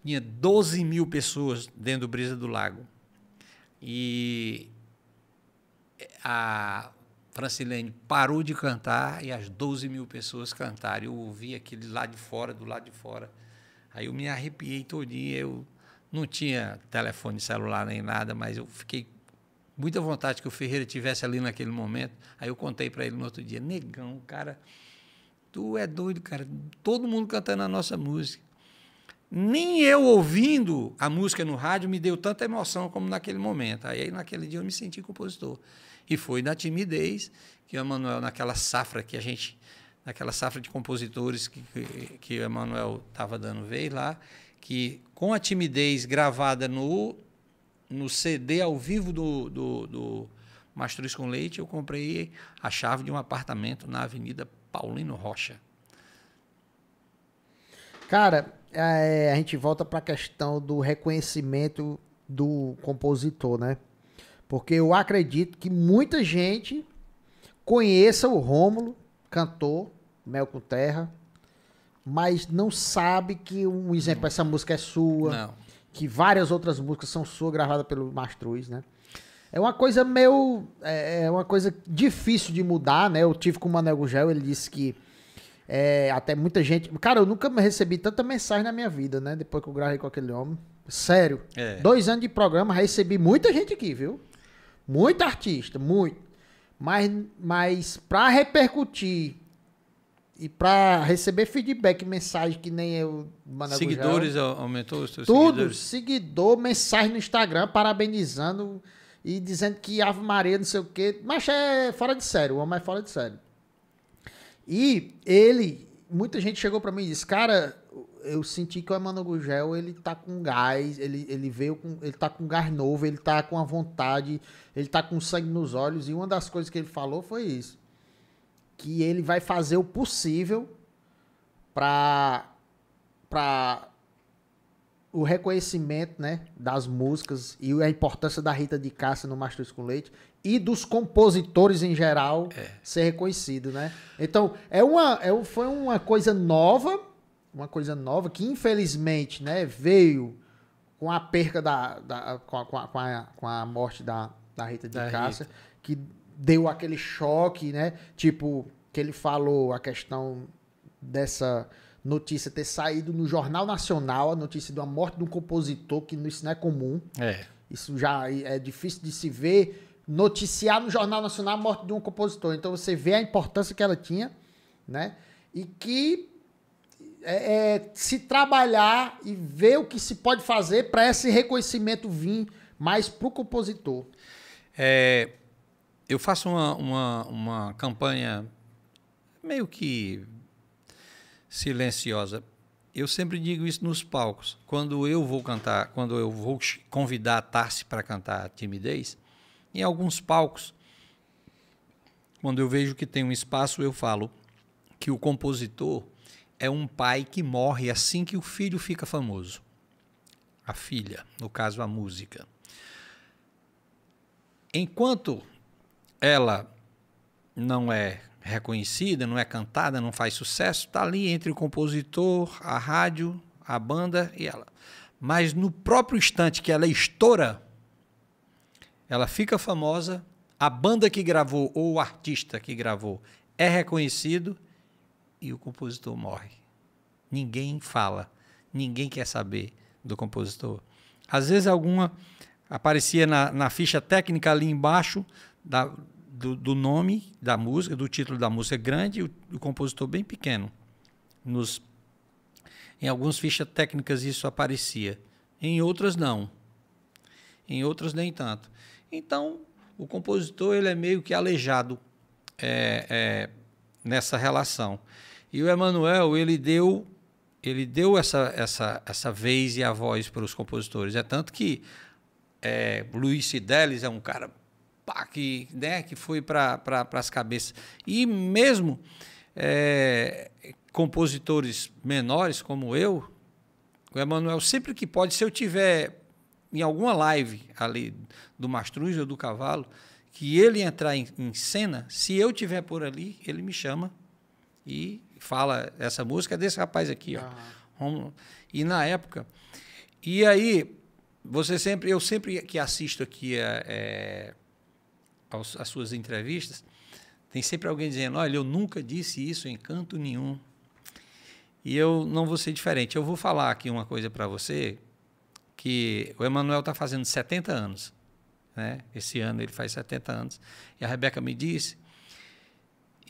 S3: tinha 12 mil pessoas dentro do Brisa do Lago. E eh, a Francilene parou de cantar e as 12 mil pessoas cantaram. Eu ouvi aquele lá de fora, do lado de fora. Aí eu me arrepiei todo dia. Eu não tinha telefone celular nem nada, mas eu fiquei muita vontade que o Ferreira tivesse ali naquele momento. Aí eu contei para ele no outro dia, negão, cara, tu é doido, cara, todo mundo cantando a nossa música. Nem eu ouvindo a música no rádio me deu tanta emoção como naquele momento. Aí naquele dia eu me senti compositor. E foi da timidez que o Emanuel, naquela safra que a gente, naquela safra de compositores que, que, que o Emanuel estava dando veio lá, que com a timidez gravada no no CD ao vivo do, do, do Mastruz com Leite, eu comprei a chave de um apartamento na Avenida Paulino Rocha.
S1: Cara, é, a gente volta para a questão do reconhecimento do compositor, né? Porque eu acredito que muita gente conheça o Rômulo, cantor, Mel com Terra, mas não sabe que um exemplo, essa música é sua. Não que várias outras músicas são sua gravada pelo Mastruz, né? É uma coisa meio. É, é uma coisa difícil de mudar, né? Eu tive com o Manoel Gugel, ele disse que. É, até muita gente. Cara, eu nunca recebi tanta mensagem na minha vida, né? Depois que eu gravei com aquele homem. Sério. É. Dois anos de programa, recebi muita gente aqui, viu? Muito artista, muito. Mas, mas pra repercutir e para receber feedback, mensagem que nem eu Managujá, Seguidores
S3: aumentou os seus tudo, seguidores?
S1: seguidor, mensagem no Instagram parabenizando e dizendo que Ave Maria, não sei o quê. Mas é fora de sério, o homem é fora de sério. E ele, muita gente chegou para mim e disse: "Cara, eu senti que o Emmanuel Gugel, ele tá com gás, ele, ele veio com, ele tá com gás novo, ele tá com a vontade, ele tá com sangue nos olhos, e uma das coisas que ele falou foi isso que ele vai fazer o possível para para o reconhecimento né, das músicas e a importância da Rita de Cássia no Mastros com Leite e dos compositores em geral é. ser reconhecido, né? Então, é uma, é, foi uma coisa nova, uma coisa nova que infelizmente né, veio com a perca da, da com, a, com, a, com, a, morte da, da Rita de da Cássia, Rita. que deu aquele choque, né? Tipo, que ele falou a questão dessa notícia ter saído no Jornal Nacional, a notícia de uma morte de um compositor, que isso não é comum. É. Isso já é difícil de se ver. Noticiar no Jornal Nacional a morte de um compositor. Então você vê a importância que ela tinha, né? E que é, é, se trabalhar e ver o que se pode fazer para esse reconhecimento vir mais para o compositor.
S3: É, eu faço uma, uma, uma campanha meio que silenciosa. Eu sempre digo isso nos palcos. Quando eu vou cantar, quando eu vou convidar a Tarsi para cantar Timidez, em alguns palcos, quando eu vejo que tem um espaço, eu falo que o compositor é um pai que morre assim que o filho fica famoso. A filha, no caso a música. Enquanto ela não é reconhecida, não é cantada, não faz sucesso, está ali entre o compositor, a rádio, a banda e ela. Mas no próprio instante que ela estoura, ela fica famosa, a banda que gravou ou o artista que gravou é reconhecido e o compositor morre. Ninguém fala, ninguém quer saber do compositor. Às vezes alguma aparecia na, na ficha técnica ali embaixo, da, do, do, nome da música, do título da música é grande, o, o compositor bem pequeno. Nos, em algumas fichas técnicas isso aparecia, em outras não, em outras nem tanto. Então, o compositor ele é meio que aleijado é, é, nessa relação. E o Emanuel ele deu ele deu essa, essa, essa vez e a voz para os compositores. É tanto que é, Luiz Sidelis é um cara pá, que, né, que foi para pra, as cabeças. E mesmo é, compositores menores como eu, o Emanuel, sempre que pode, se eu tiver em alguma live ali do Mastruz ou do Cavalo, que ele entrar em, em cena, se eu tiver por ali, ele me chama e fala essa música é desse rapaz aqui, ó. Ah. E na época. E aí, você sempre, eu sempre que assisto aqui a, é, é, aos, às suas entrevistas, tem sempre alguém dizendo: Olha, eu nunca disse isso em canto nenhum. E eu não vou ser diferente. Eu vou falar aqui uma coisa para você, que o Emanuel está fazendo 70 anos. Né? Esse ano ele faz 70 anos. E a Rebeca me disse.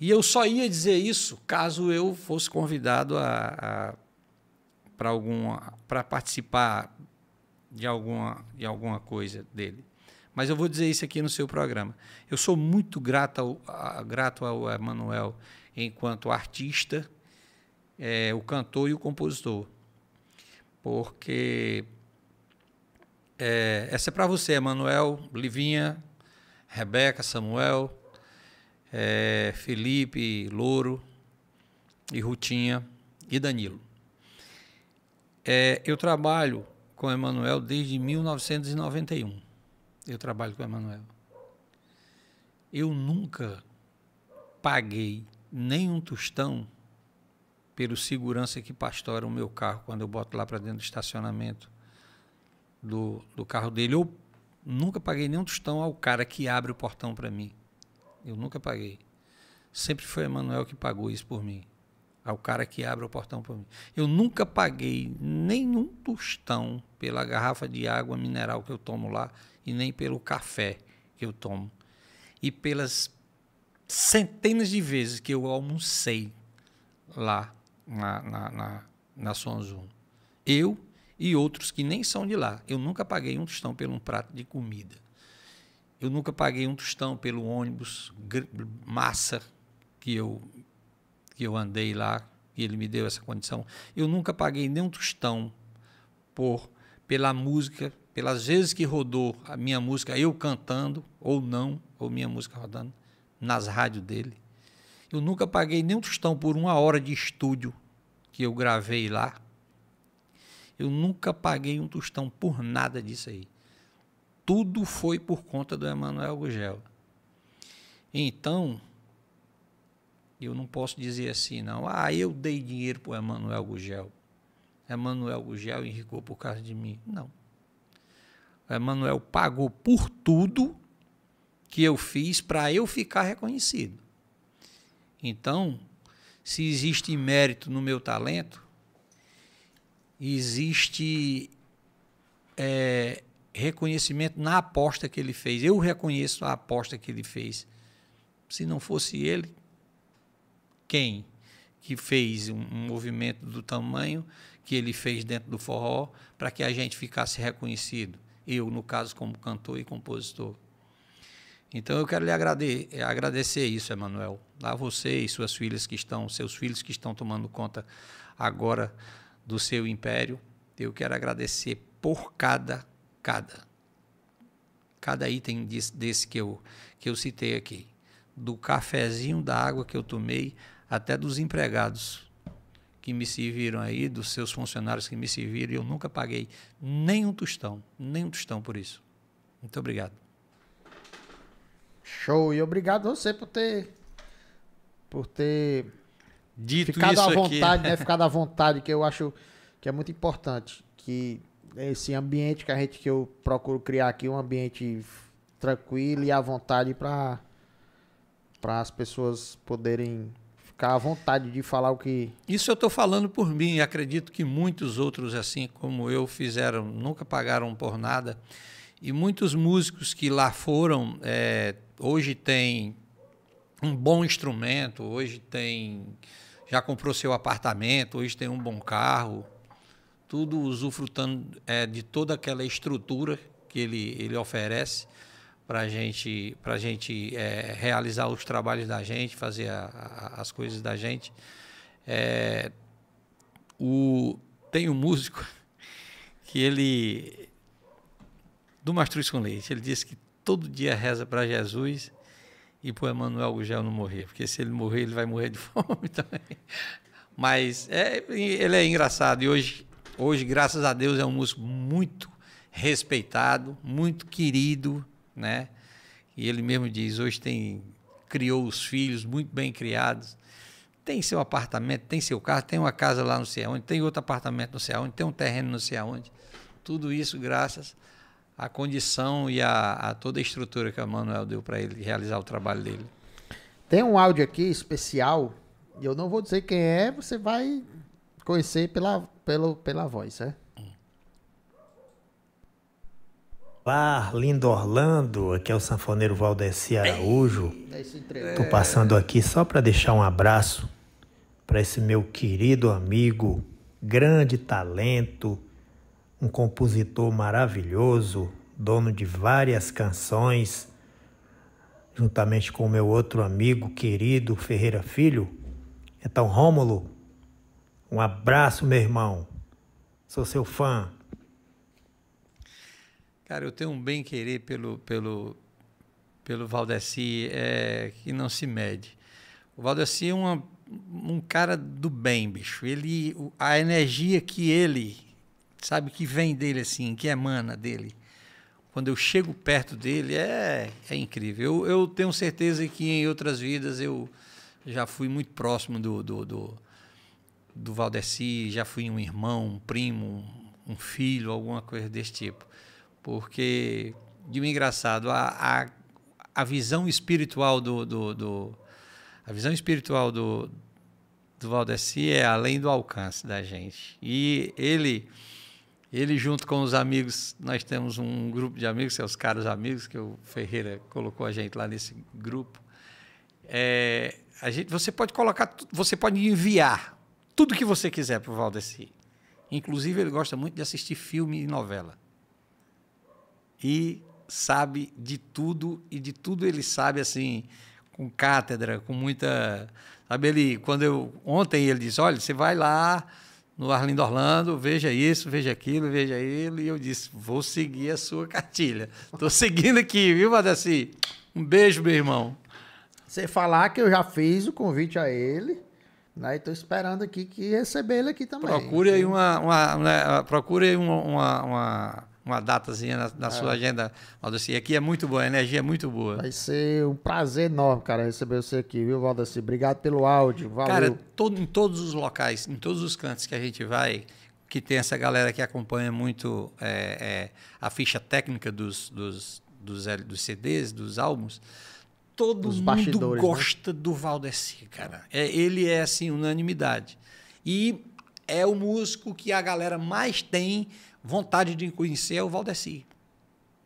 S3: E eu só ia dizer isso caso eu fosse convidado a, a para alguma para participar de alguma de alguma coisa dele. Mas eu vou dizer isso aqui no seu programa. Eu sou muito grato ao, a, grato ao Emanuel enquanto artista, é, o cantor e o compositor. Porque é, essa é para você, Emanuel, Livinha, Rebeca, Samuel, é, Felipe, Louro e Rutinha e Danilo. É, eu trabalho com Emanuel desde 1991 eu trabalho com o Emanuel. Eu nunca paguei nem um tostão pelo segurança que pastora o meu carro quando eu boto lá para dentro do estacionamento do, do carro dele. Eu nunca paguei nem um tostão ao cara que abre o portão para mim. Eu nunca paguei. Sempre foi Emanuel que pagou isso por mim. Ao cara que abre o portão para mim. Eu nunca paguei nenhum tostão pela garrafa de água mineral que eu tomo lá e nem pelo café que eu tomo. E pelas centenas de vezes que eu almocei lá na, na, na, na Sonzum. Eu e outros que nem são de lá. Eu nunca paguei um tostão pelo um prato de comida. Eu nunca paguei um tostão pelo ônibus massa que eu, que eu andei lá e ele me deu essa condição. Eu nunca paguei nem um tostão por, pela música pelas vezes que rodou a minha música, eu cantando ou não, ou minha música rodando nas rádios dele. Eu nunca paguei nem um tostão por uma hora de estúdio que eu gravei lá. Eu nunca paguei um tostão por nada disso aí. Tudo foi por conta do Emanuel Gugel. Então, eu não posso dizer assim, não. Ah, eu dei dinheiro para o Emanuel Gugel. Emanuel Gugel enricou por causa de mim. Não. Emanuel é, pagou por tudo que eu fiz para eu ficar reconhecido. Então, se existe mérito no meu talento, existe é, reconhecimento na aposta que ele fez. Eu reconheço a aposta que ele fez. Se não fosse ele, quem que fez um, um movimento do tamanho que ele fez dentro do forró para que a gente ficasse reconhecido? eu, no caso, como cantor e compositor. Então eu quero lhe eh, agradecer isso, Emanuel, a você e suas filhas que estão, seus filhos que estão tomando conta agora do seu império. Eu quero agradecer por cada cada cada item desse, desse que eu que eu citei aqui, do cafezinho, da água que eu tomei, até dos empregados que me serviram aí, dos seus funcionários que me serviram, e eu nunca paguei nem um tostão, nem um tostão por
S1: isso. Muito obrigado. Show, e obrigado a você por ter por ter Dito ficado à vontade, aqui. né? Ficado à vontade, que eu acho que é muito importante. Que esse ambiente que a gente que eu procuro criar aqui, um ambiente tranquilo e à vontade para as pessoas poderem ficar à vontade de falar o que. Isso eu estou falando por
S3: mim. Acredito que muitos outros, assim como eu, fizeram, nunca pagaram por nada. E muitos músicos que lá foram, é, hoje tem um bom instrumento, hoje tem. já comprou seu apartamento, hoje tem um bom carro. Tudo usufrutando é, de toda aquela estrutura que ele, ele oferece para gente, a gente é, realizar os trabalhos da gente, fazer a, a, as coisas da gente. É, o, tem um músico que ele. do Mastruz com Leite, ele disse que todo dia reza para Jesus e para Emanuel Gugel não morrer, porque se ele morrer, ele vai morrer de fome também. Mas é, ele é engraçado e hoje, hoje, graças a Deus, é um músico muito respeitado, muito querido né? E ele mesmo diz, hoje tem criou os filhos muito bem criados, tem seu apartamento, tem seu carro, tem uma casa lá não sei aonde, tem outro apartamento não sei aonde, tem um terreno não sei aonde. Tudo isso graças à condição e a, a toda a estrutura que a Manuel deu para ele realizar o trabalho dele.
S1: Tem um áudio aqui especial, eu não vou dizer quem é, você vai conhecer pela, pelo, pela voz, é?
S4: Olá, lindo Orlando, aqui é o sanfoneiro Valdeci Araújo. É Tô passando aqui só para deixar um abraço para esse meu querido amigo, grande talento, um compositor maravilhoso, dono de várias canções, juntamente com o meu outro amigo querido Ferreira Filho. Então, Rômulo, um abraço, meu irmão. Sou seu fã.
S3: Cara, eu tenho um bem querer pelo pelo pelo Valdeci é, que não se mede. O Valdeci é uma, um cara do bem, bicho. Ele a energia que ele sabe que vem dele assim, que emana dele. Quando eu chego perto dele é é incrível. Eu, eu tenho certeza que em outras vidas eu já fui muito próximo do do, do, do Valdeci, já fui um irmão, um primo, um filho, alguma coisa desse tipo. Porque, de um engraçado, a, a, a visão espiritual do, do, do, A visão espiritual do, do Valdeci é além do alcance da gente. E ele. Ele, junto com os amigos, nós temos um grupo de amigos, seus é caros amigos, que o Ferreira colocou a gente lá nesse grupo. É, a gente, você pode colocar, você pode enviar tudo que você quiser para o Valdeci. Inclusive, ele gosta muito de assistir filme e novela e sabe de tudo e de tudo ele sabe assim com cátedra, com muita, sabe ele quando eu ontem ele disse, olha, você vai lá no Arlindo Orlando, veja isso, veja aquilo, veja ele, e eu disse, vou seguir a sua cartilha. estou seguindo aqui, viu, Vadaci? Assim, um beijo, meu irmão.
S1: Você falar que eu já fiz o convite a ele. Né? E estou esperando aqui que receber ele aqui também.
S3: Procure aí né, uma, uma, uma procure uma, uma, uma uma datazinha na, na é. sua agenda, Valdeci. Aqui é muito boa, a energia é muito boa. Vai
S1: ser um prazer enorme, cara, receber você aqui, viu, Valdeci? Obrigado pelo áudio, valeu. Cara,
S3: todo, em todos os locais, em todos os cantos que a gente vai, que tem essa galera que acompanha muito é, é, a ficha técnica dos, dos, dos, dos CDs, dos álbuns, todo Os mundo né? gosta né? do Valdeci, cara. É, ele é assim, unanimidade. E é o músico que a galera mais tem vontade de conhecer é o Valdeci,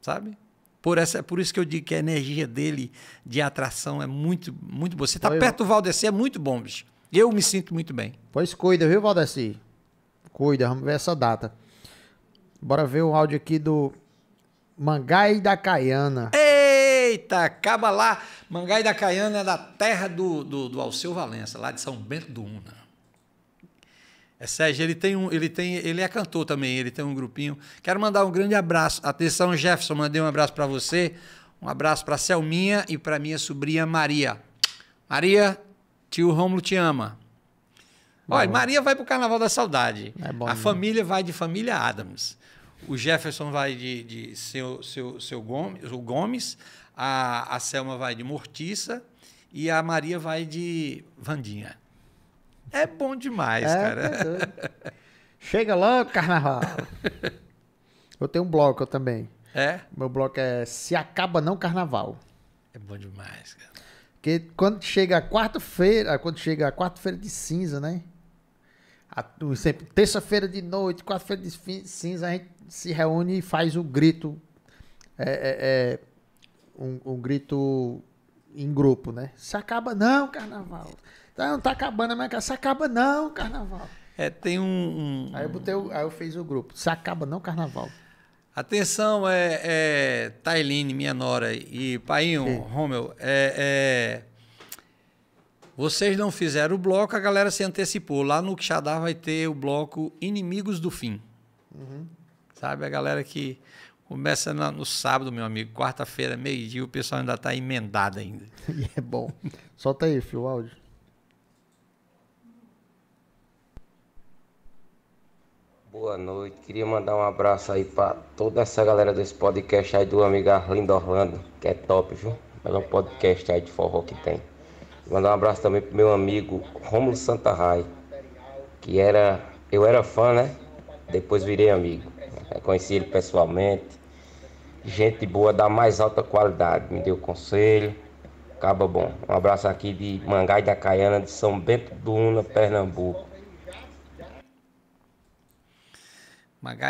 S3: sabe? Por, essa, por isso que eu digo que a energia dele de atração é muito, muito
S1: boa. Você tá pois perto do Valdeci, é muito bom, bicho. Eu me sinto muito bem. Pois cuida, viu, Valdeci? Cuida, vamos ver essa data. Bora ver um áudio aqui do Mangai da Caiana.
S3: Eita, acaba lá. Mangai da Caiana é da terra do, do, do Alceu Valença, lá de São Bento do Una. É Sérgio, ele tem um, ele tem, ele é cantor também, ele tem um grupinho. Quero mandar um grande abraço. Atenção, Jefferson, mandei um abraço para você. Um abraço para Selminha e para minha sobrinha Maria. Maria, tio Romulo te ama. Bom, Olha, Maria vai pro Carnaval da Saudade. É bom, a né? família vai de família Adams. O Jefferson vai de, de seu, seu, seu Gomes, o Gomes. A, a Selma vai de Mortiça. E a Maria vai de Vandinha. É bom demais, é, cara.
S1: É Chega logo, carnaval. eu tenho um bloco também. É? Meu bloco é Se Acaba Não Carnaval.
S3: É bom demais, cara.
S1: Porque quando chega a quarta-feira, quando chega a quarta-feira de cinza, né? A, sempre terça-feira de noite, quarta-feira de fim, cinza, a gente se reúne e faz um grito. É, é, é, um, um grito em grupo, né? Se acaba não, carnaval. Tá, não tá acabando a minha casa. Se acaba não, carnaval. É, tem um. um... Aí eu botei o, aí eu fiz o grupo. Se acaba não, carnaval. Atenção, é,
S3: é Tailine, minha nora, e Painho, Sim. Romeu, é, é, vocês não fizeram o bloco, a galera se antecipou. Lá no Quixadá vai ter o bloco Inimigos do Fim. Uhum. Sabe, a galera que começa no sábado, meu amigo, quarta-feira, meio-dia, o pessoal ainda está emendado ainda. e é bom.
S1: Solta aí, fio, o áudio.
S3: Boa noite. Queria mandar um abraço aí para toda essa galera desse podcast aí do amigo Arlindo Orlando, que é top, viu? Melhor podcast aí de forró que tem. Mandar um abraço também pro meu amigo Romulo Santarrai, que era. Eu era fã, né? Depois virei amigo. Conheci ele pessoalmente. Gente boa da mais alta qualidade. Me deu conselho. Acaba bom. Um abraço
S4: aqui de Mangai da Caiana, de São Bento do Una, Pernambuco.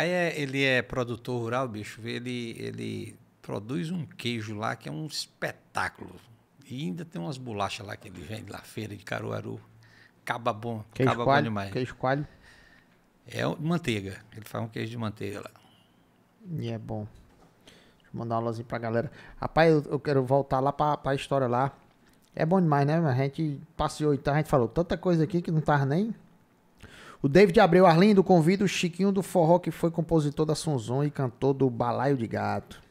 S3: é ele é produtor rural, bicho. Ele, ele produz um queijo lá que é um espetáculo. E ainda tem umas bolachas lá que ele vende lá, feira de Caruaru. Caba bom, queijo caba bom demais. Queijo coalho? É manteiga. Ele faz um queijo de manteiga lá.
S1: E é bom. Deixa eu mandar uma para pra galera. Rapaz, eu, eu, quero voltar lá pra, pra história lá. É bom demais, né? A gente passeou e então, a gente falou tanta coisa aqui que não tava nem o David Abreu Arlindo convida o Chiquinho do Forró, que foi compositor da Sonzon e cantor do Balaio de Gato.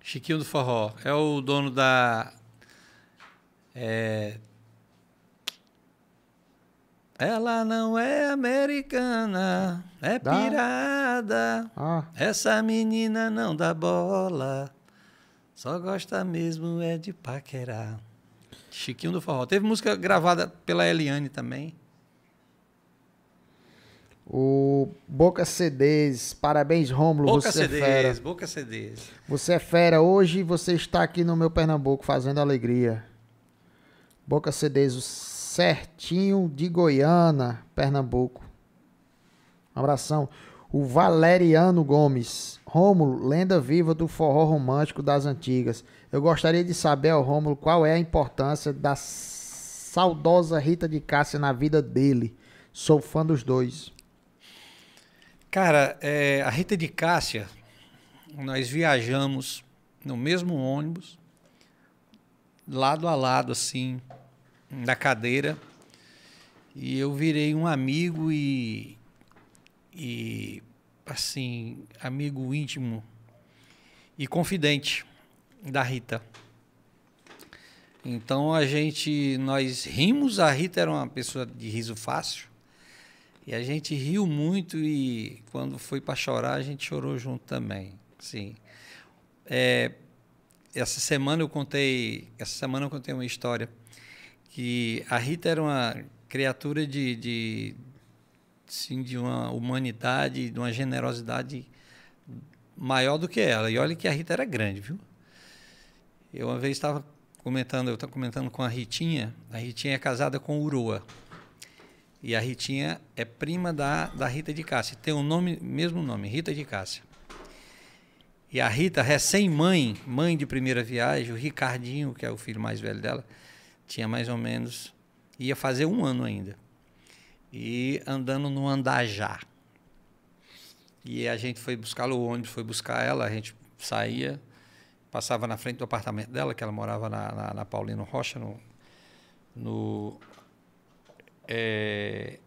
S3: Chiquinho do Forró. É o dono da. É... Ela não é americana, é dá. pirada. Ah. Essa menina não dá bola. Só gosta mesmo é de paquerar. Chiquinho do Forró. Teve música gravada pela Eliane também.
S1: O Boca CDs, parabéns Rômulo, Boca você CDs, é fera.
S3: Boca CDs.
S1: Você é fera hoje, você está aqui no meu Pernambuco fazendo alegria. Boca CDs, o certinho de Goiânia, Pernambuco. Um abração. O Valeriano Gomes, Rômulo, lenda viva do forró romântico das antigas. Eu gostaria de saber, Rômulo, qual é a importância da saudosa Rita de Cássia na vida dele. Sou fã dos dois.
S3: Cara, é, a Rita de Cássia, nós viajamos no mesmo ônibus, lado a lado, assim, na cadeira. E eu virei um amigo e, e assim, amigo íntimo e confidente da Rita. Então a gente, nós rimos, a Rita era uma pessoa de riso fácil. E a gente riu muito e quando foi para chorar, a gente chorou junto também. Sim. É, essa semana eu contei, essa semana eu contei uma história que a Rita era uma criatura de, de sim, de uma humanidade, de uma generosidade maior do que ela. E olha que a Rita era grande, viu? Eu uma vez estava comentando, eu estava comentando com a Ritinha. A Ritinha é casada com o Uroa. E a Ritinha é prima da, da Rita de Cássia. Tem o um nome, mesmo nome, Rita de Cássia. E a Rita, recém-mãe, mãe de primeira viagem, o Ricardinho, que é o filho mais velho dela, tinha mais ou menos. ia fazer um ano ainda. E andando no Andajá. E a gente foi buscar o ônibus, foi buscar ela, a gente saía, passava na frente do apartamento dela, que ela morava na, na, na Paulino Rocha, no, no é,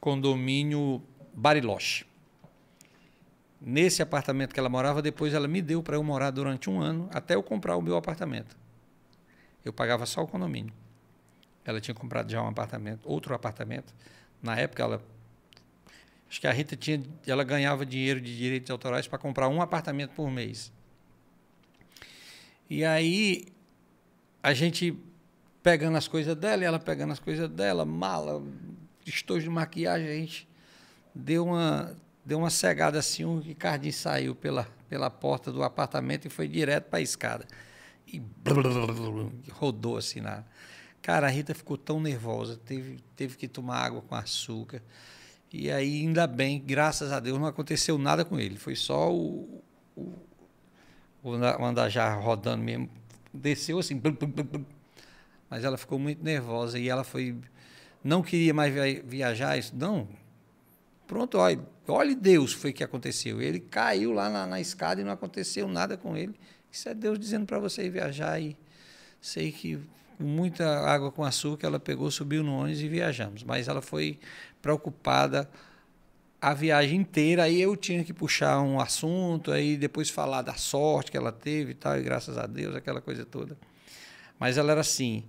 S3: condomínio Bariloche. Nesse apartamento que ela morava, depois ela me deu para eu morar durante um ano, até eu comprar o meu apartamento. Eu pagava só o condomínio. Ela tinha comprado já um apartamento, outro apartamento. Na época ela acho que a Rita tinha, ela ganhava dinheiro de direitos autorais para comprar um apartamento por mês. E aí a gente pegando as coisas dela e ela pegando as coisas dela, mala, estojo de maquiagem, a gente deu uma deu uma cegada assim, o Ricardinho saiu pela, pela porta do apartamento e foi direto para a escada. E rodou assim na. Cara, a Rita ficou tão nervosa, teve, teve que tomar água com açúcar. E aí, ainda bem, graças a Deus, não aconteceu nada com ele. Foi só o, o, o, rodando mesmo. Desceu assim mas ela ficou muito nervosa e ela foi não queria mais viajar, isso não. Pronto, olha, olhe Deus foi que aconteceu. Ele caiu lá na, na escada e não aconteceu nada com ele. Isso é Deus dizendo para você ir viajar e sei que muita água com açúcar ela pegou, subiu no ônibus e viajamos. Mas ela foi preocupada a viagem inteira. Aí eu tinha que puxar um assunto, aí depois falar da sorte que ela teve e tal, e graças a Deus, aquela coisa toda. Mas ela era assim.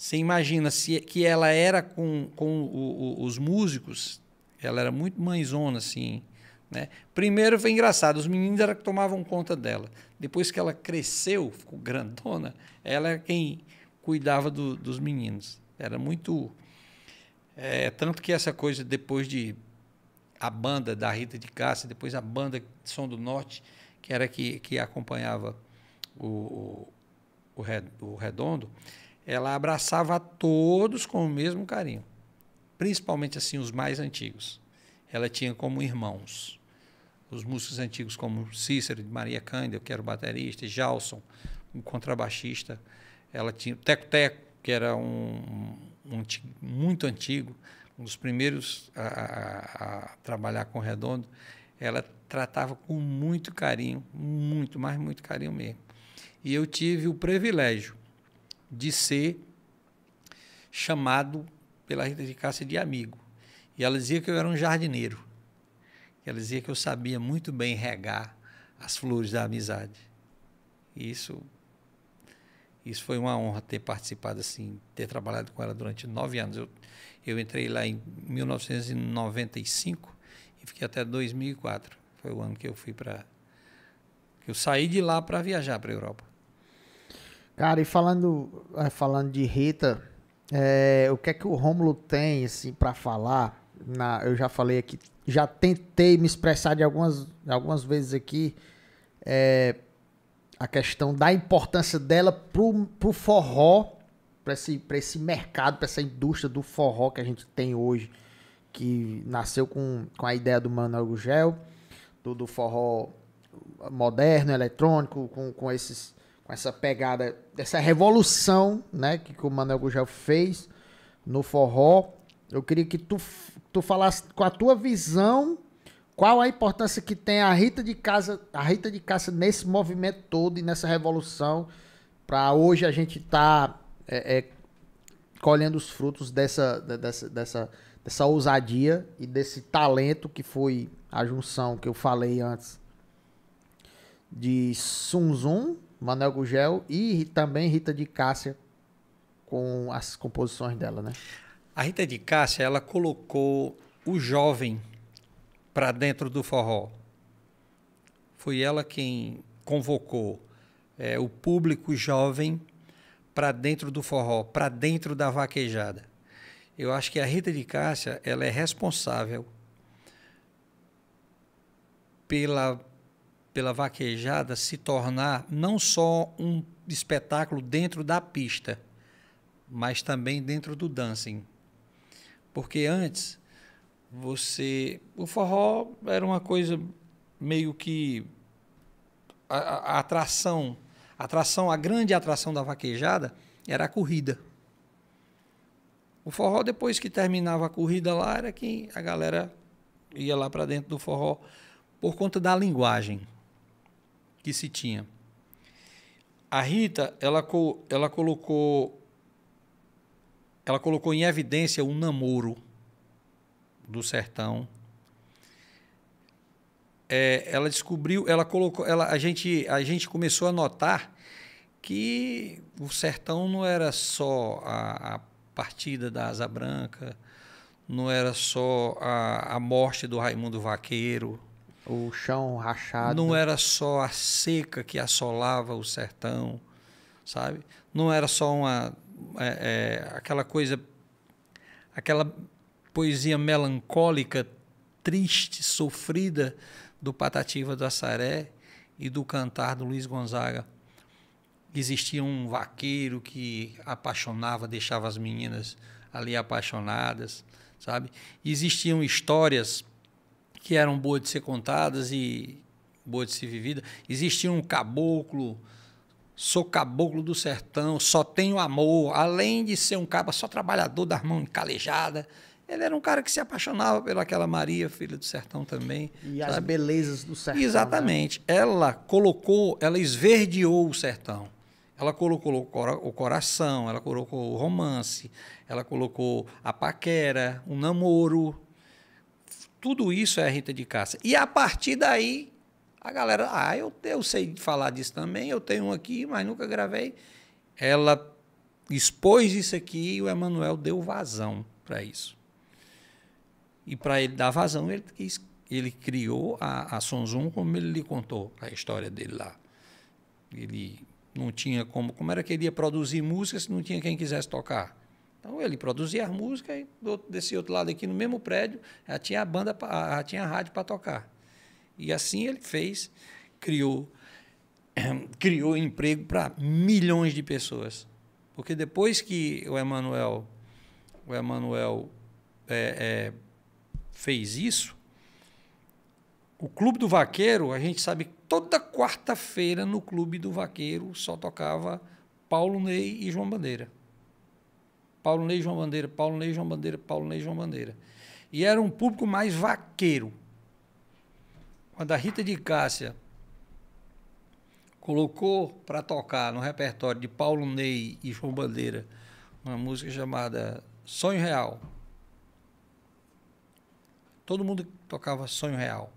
S3: Você imagina se, que ela era com, com o, o, os músicos, ela era muito mãezona, assim. Né? Primeiro foi engraçado, os meninos eram que tomavam conta dela. Depois que ela cresceu, ficou grandona, ela era quem cuidava do, dos meninos. Era muito. É, tanto que essa coisa, depois de a banda da Rita de Cássia, depois a banda Som do Norte, que era que, que acompanhava o, o, o Redondo, ela abraçava a todos com o mesmo carinho, principalmente assim os mais antigos. Ela tinha como irmãos os músicos antigos como Cícero de Maria Cândida, que era o baterista, Jalson, um contrabaixista. Ela tinha o Teco Teco, que era um, um, um muito antigo, um dos primeiros a, a, a trabalhar com Redondo. Ela tratava com muito carinho, muito, mas muito carinho mesmo. E eu tive o privilégio de ser chamado pela Rita de Cássia de amigo. E ela dizia que eu era um jardineiro. Ela dizia que eu sabia muito bem regar as flores da amizade. E isso, isso foi uma honra ter participado assim, ter trabalhado com ela durante nove anos. Eu, eu entrei lá em 1995 e fiquei até 2004. Foi o ano que eu fui para que eu saí de lá para viajar para a Europa.
S1: Cara, e falando, é, falando de Rita, é, o que é que o Rômulo tem assim para falar? Na, eu já falei aqui, já tentei me expressar de algumas, algumas vezes aqui é, a questão da importância dela pro, pro forró, para esse, esse mercado, para essa indústria do forró que a gente tem hoje, que nasceu com, com a ideia do Manuel Gugel, do, do forró moderno, eletrônico, com, com esses com essa pegada, essa revolução, né, que, que o Manuel Gugel fez no forró. Eu queria que tu, tu falasse com a tua visão qual a importância que tem a Rita de Casa, a Rita de Caça nesse movimento todo e nessa revolução para hoje a gente tá é, é, colhendo os frutos dessa, dessa, dessa, dessa ousadia e desse talento que foi a junção que eu falei antes de Sun Zun Manuel Gugel e também Rita de Cássia com as composições dela, né?
S3: A Rita de Cássia, ela colocou o jovem para dentro do forró. Foi ela quem convocou é, o público jovem para dentro do forró, para dentro da vaquejada. Eu acho que a Rita de Cássia, ela é responsável pela pela vaquejada se tornar não só um espetáculo dentro da pista, mas também dentro do dancing. Porque antes você, o forró era uma coisa meio que a, a atração, a atração, a grande atração da vaquejada era a corrida. O forró depois que terminava a corrida lá era que a galera ia lá para dentro do forró por conta da linguagem que se tinha. A Rita, ela, ela colocou ela colocou em evidência o namoro do sertão. É, ela descobriu, ela colocou, ela, a, gente, a gente começou a notar que o sertão não era só a, a partida da Asa Branca, não era só a, a morte do Raimundo Vaqueiro, o chão rachado. Não era só a seca que assolava o sertão, sabe? Não era só uma é, é, aquela coisa, aquela poesia melancólica, triste, sofrida do Patativa do Assaré e do cantar do Luiz Gonzaga. Existia um vaqueiro que apaixonava, deixava as meninas ali apaixonadas, sabe? Existiam histórias que eram boas de ser contadas e boas de ser vividas. Existia um caboclo, sou caboclo do sertão, só tenho amor. Além de ser um cara só trabalhador das mãos calejada, ele era um cara que se apaixonava pelaquela Maria, filha do sertão também. E sabe? as belezas do sertão. Né? Exatamente. Né? Ela colocou, ela esverdeou o sertão. Ela colocou o coração, ela colocou o romance, ela colocou a paquera, o namoro, tudo isso é Rita de Cássia E a partir daí, a galera, ah, eu, eu sei falar disso também, eu tenho um aqui, mas nunca gravei. Ela expôs isso aqui e o Emanuel deu vazão para isso. E para ele dar vazão, ele, ele criou a, a Sonzum como ele lhe contou a história dele lá. Ele não tinha como. Como era que ele ia produzir música se não tinha quem quisesse tocar? Então ele produzia as músicas e desse outro lado aqui no mesmo prédio já tinha a banda, já tinha a rádio para tocar. E assim ele fez, criou criou emprego para milhões de pessoas. Porque depois que o Emanuel o Emanuel é, é, fez isso, o Clube do Vaqueiro, a gente sabe que toda quarta-feira no Clube do Vaqueiro só tocava Paulo Ney e João Bandeira. Paulo Ney, João Bandeira, Paulo Ney, João Bandeira, Paulo Ney, João Bandeira. E era um público mais vaqueiro. Quando a Rita de Cássia colocou para tocar no repertório de Paulo Ney e João Bandeira uma música chamada Sonho Real. Todo mundo tocava Sonho Real.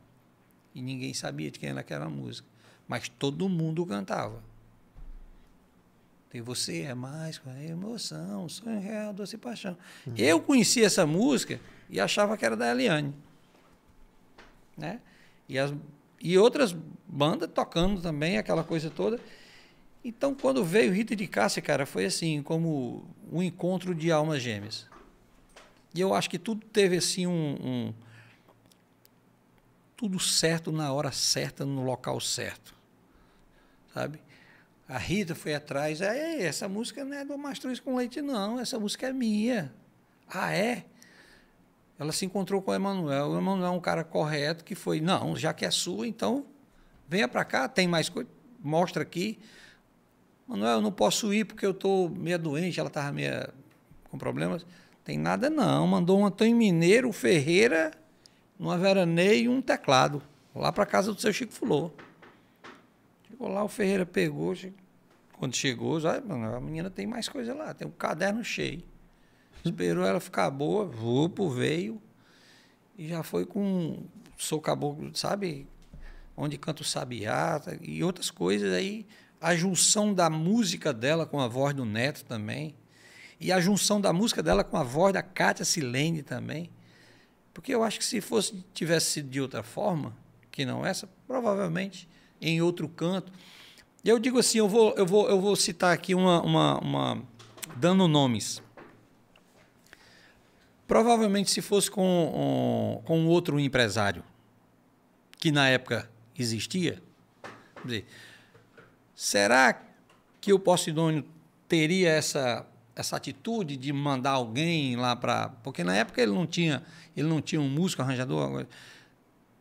S3: E ninguém sabia de quem era aquela música. Mas todo mundo cantava. E Você é com a é Emoção, Sonho Real, Doce Paixão. Uhum. Eu conhecia essa música e achava que era da Eliane. Né? E, as, e outras bandas tocando também, aquela coisa toda. Então, quando veio o Rita de Cássia, cara, foi assim, como um encontro de almas gêmeas. E eu acho que tudo teve assim um, um tudo certo na hora certa, no local certo. Sabe? A Rita foi atrás. É, essa música não é do Mastruz com Leite, não. Essa música é minha. Ah, é? Ela se encontrou com o Emanuel. O Emanuel é um cara correto que foi, não, já que é sua, então venha para cá, tem mais coisa, mostra aqui. Manuel, eu não posso ir porque eu tô meio doente, ela estava meio com problemas. Tem nada não, mandou um Antônio Mineiro, Ferreira, uma veraneia e um teclado lá para casa do seu Chico Fulô. Chegou lá, o Ferreira pegou. Quando chegou, já, mano, a menina tem mais coisa lá, tem um caderno cheio. Esperou ela ficar boa, vupo, veio. E já foi com. Sou caboclo, sabe? Onde canta o sabiá tá, e outras coisas aí. A junção da música dela com a voz do Neto também. E a junção da música dela com a voz da Cátia Silene também. Porque eu acho que se fosse tivesse sido de outra forma, que não essa, provavelmente em outro canto. E eu digo assim, eu vou, eu vou, eu vou citar aqui uma, uma, uma dando nomes. Provavelmente se fosse com, um, com outro empresário que na época existia, dizer, será que o Posidônio teria essa essa atitude de mandar alguém lá para porque na época ele não tinha ele não tinha um músico arranjador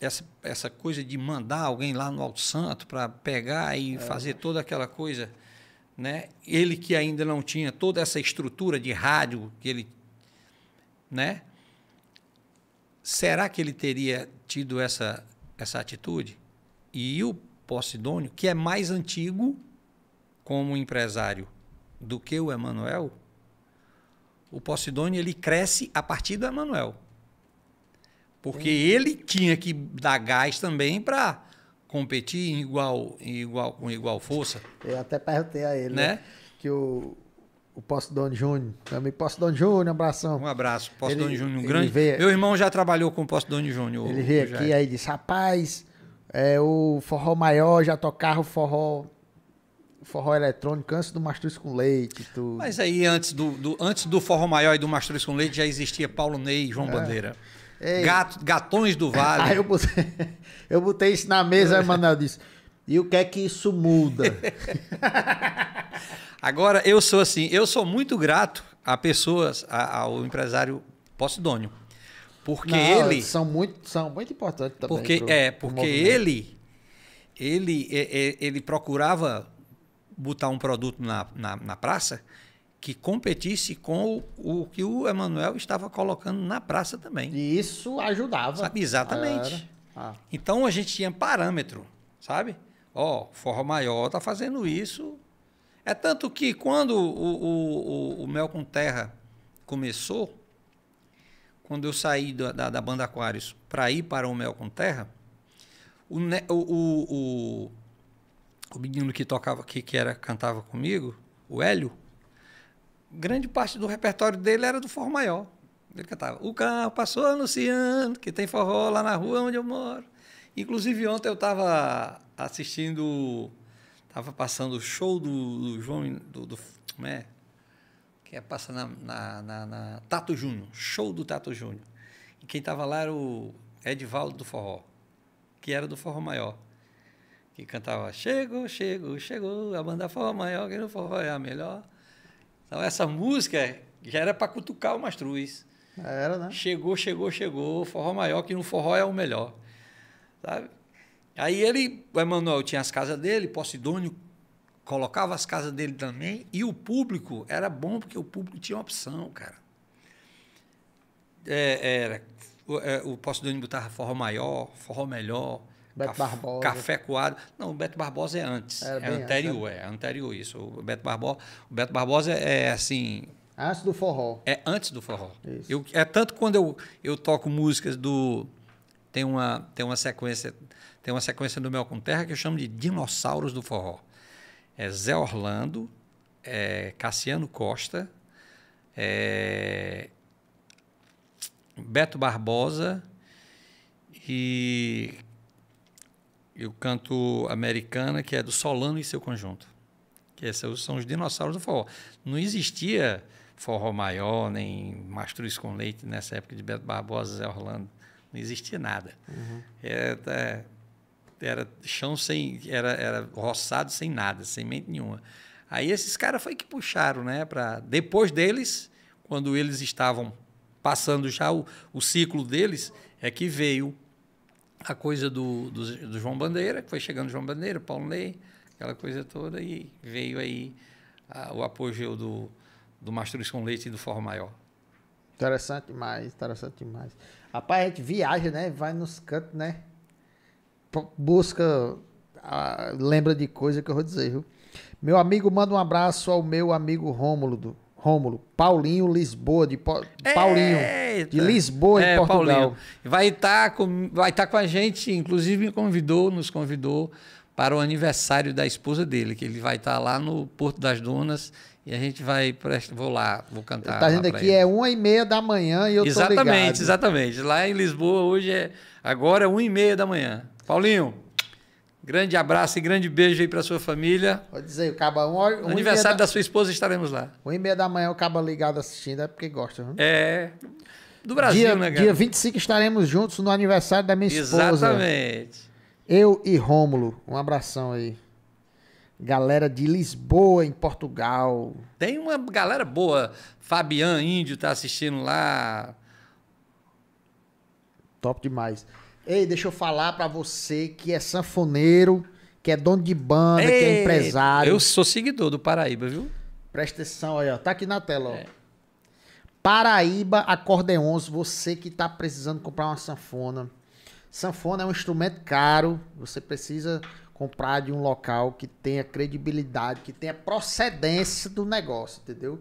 S3: essa, essa coisa de mandar alguém lá no Alto Santo para pegar e é. fazer toda aquela coisa, né? Ele que ainda não tinha toda essa estrutura de rádio que ele, né? Será que ele teria tido essa essa atitude? E o Posidônio, que é mais antigo como empresário do que o Emanuel, o Posidônio ele cresce a partir do Emanuel. Porque ele tinha que dar gás também para competir em igual, em igual, com igual força.
S1: Eu até perguntei a ele, né? né? Que o, o Dono Júnior, também Dono Júnior, um abração. Um abraço, Dono Júnior, um grande. Veio, Meu irmão já trabalhou com o Dono Júnior. Ele veio aqui e aí disse, rapaz, é, o forró maior já tocava o forró forró eletrônico antes do Mastruz com Leite. Tudo. Mas
S3: aí antes do, do, antes do forró maior e do Mastruz com Leite já existia Paulo Ney e João é. Bandeira. Gato, gatões do Vale. Aí eu
S1: botei, eu botei isso na mesa, aí o Manuel disse: e o que é que isso muda?
S3: Agora, eu sou assim, eu sou muito grato a pessoas, a, ao empresário Posidônio. Porque Não, ele. São
S1: muito, são muito importantes também. Porque, pro, é, porque ele,
S3: ele, é, é, ele procurava botar um produto na, na, na praça que competisse com o, o que o Emanuel estava colocando na praça também. E isso ajudava. Sabe? Exatamente. Ah. Então a gente tinha parâmetro, sabe? Ó, oh, Forró Maior tá fazendo isso. É tanto que quando o, o, o Mel com Terra começou, quando eu saí da, da, da banda Aquários para ir para o Mel com Terra, o, o, o, o menino que tocava, que, que era, cantava comigo, o Hélio, grande parte do repertório dele era do forró maior. Ele cantava O carro passou anunciando que tem forró lá na rua onde eu moro. Inclusive, ontem eu estava assistindo, estava passando o show do, do João, do, do, como é? Que é, passa na, na, na, na Tato Júnior, show do Tato Júnior. E quem estava lá era o Edvaldo do Forró, que era do Forró Maior. Que cantava, chegou, chegou, chegou, a banda forró maior, que no forró é a melhor. Então essa música já era para cutucar o Mastruz. Era, né? Chegou, chegou, chegou. Forró maior, que no forró é o melhor. Sabe? Aí ele, o Emanuel tinha as casas dele, Posidônio colocava as casas dele também. E o público era bom, porque o público tinha opção, cara. É, era. O, é, o Posidônio botava forró maior, forró melhor. Beto Caf Barbosa. Café Coado. Não, o Beto Barbosa é antes. é anterior, antes, né? é anterior isso. O Beto Barbosa, o Beto Barbosa é, é assim.
S1: Antes do forró.
S3: É antes do forró. Isso. Eu, é tanto quando eu, eu toco músicas do. Tem uma, tem uma sequência. Tem uma sequência do Mel com Terra que eu chamo de Dinossauros do Forró. É Zé Orlando, é Cassiano Costa, é Beto Barbosa e e o canto americana, que é do Solano e seu conjunto. Que esses são os dinossauros do forró. Não existia forró maior, nem mastruz com leite nessa época de Beto Barbosa, Zé Orlando. Não existia nada. Uhum. Era, era, chão sem. Era, era roçado sem nada, sem mente nenhuma. Aí esses caras foi que puxaram, né? Pra, depois deles, quando eles estavam passando já o, o ciclo deles, é que veio a coisa do, do, do, João Bandeira, que foi chegando João Bandeira, Paulo Ney, aquela coisa toda, e veio aí a, ah, o apogeu do, do Mastruz com Leite
S1: e do Forro Maior. Interessante demais, interessante demais. Rapaz, a gente viaja, né? Vai nos cantos, né? Busca, a, ah, lembra de coisa que eu vou dizer, viu? Meu amigo, manda um abraço ao meu amigo Rômulo, Rômulo, Paulinho Lisboa de po... Paulinho de Lisboa é, Porto Portugal. Paulinho.
S3: Vai estar tá com vai estar tá com a gente, inclusive me convidou, nos convidou para o aniversário da esposa dele, que ele vai estar tá lá no Porto das Dunas e a gente vai vou lá, vou cantar. Tá vendo aqui ele.
S1: é uma e meia da manhã e eu exatamente, ligado.
S3: Exatamente, exatamente. Lá em Lisboa hoje é agora é uma e meia da manhã. Paulinho, Grande abraço e grande beijo aí para sua
S1: família. Vou dizer, o Caba um, um aniversário da... da... sua esposa estaremos lá. Um e meia da manhã o Caba ligado assistindo é porque gosta, viu? É. Do Brasil, dia, né, cara? Dia 25 estaremos juntos no aniversário da minha esposa. Exatamente. Eu e Rômulo. Um abração aí. Galera de Lisboa, em Portugal. Tem uma galera boa. Fabian Índio tá assistindo lá. Top demais. Ei, deixa eu falar para você que é sanfoneiro, que é dono de banda, Ei, que é empresário. Eu sou seguidor do Paraíba, viu? Presta atenção aí, ó. Tá aqui na tela, ó. É. Paraíba Acordeons, você que tá precisando comprar uma sanfona. Sanfona é um instrumento caro, você precisa comprar de um local que tenha credibilidade, que tenha procedência do negócio, entendeu?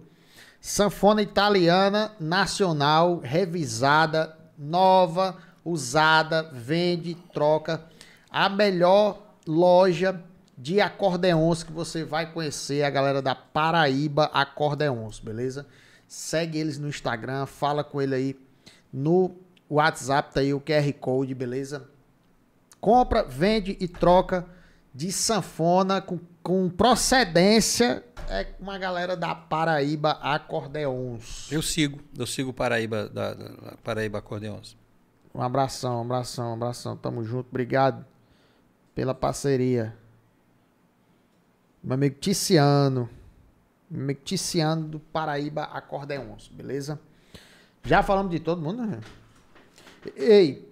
S1: Sanfona italiana, nacional, revisada, nova, usada, vende, troca. A melhor loja de acordeons que você vai conhecer, a galera da Paraíba Acordeons, beleza? Segue eles no Instagram, fala com ele aí no WhatsApp, tá aí o QR Code, beleza? Compra, vende e troca de sanfona com, com procedência é uma galera da Paraíba Acordeons.
S3: Eu sigo, eu sigo Paraíba da, da Paraíba Acordeons.
S1: Um abração, um abração, um abração. Tamo junto. Obrigado pela parceria. Meu amigo Ticiano. Meu amigo Ticiano do Paraíba Acordeons, beleza? Já falamos de todo mundo, né? Ei,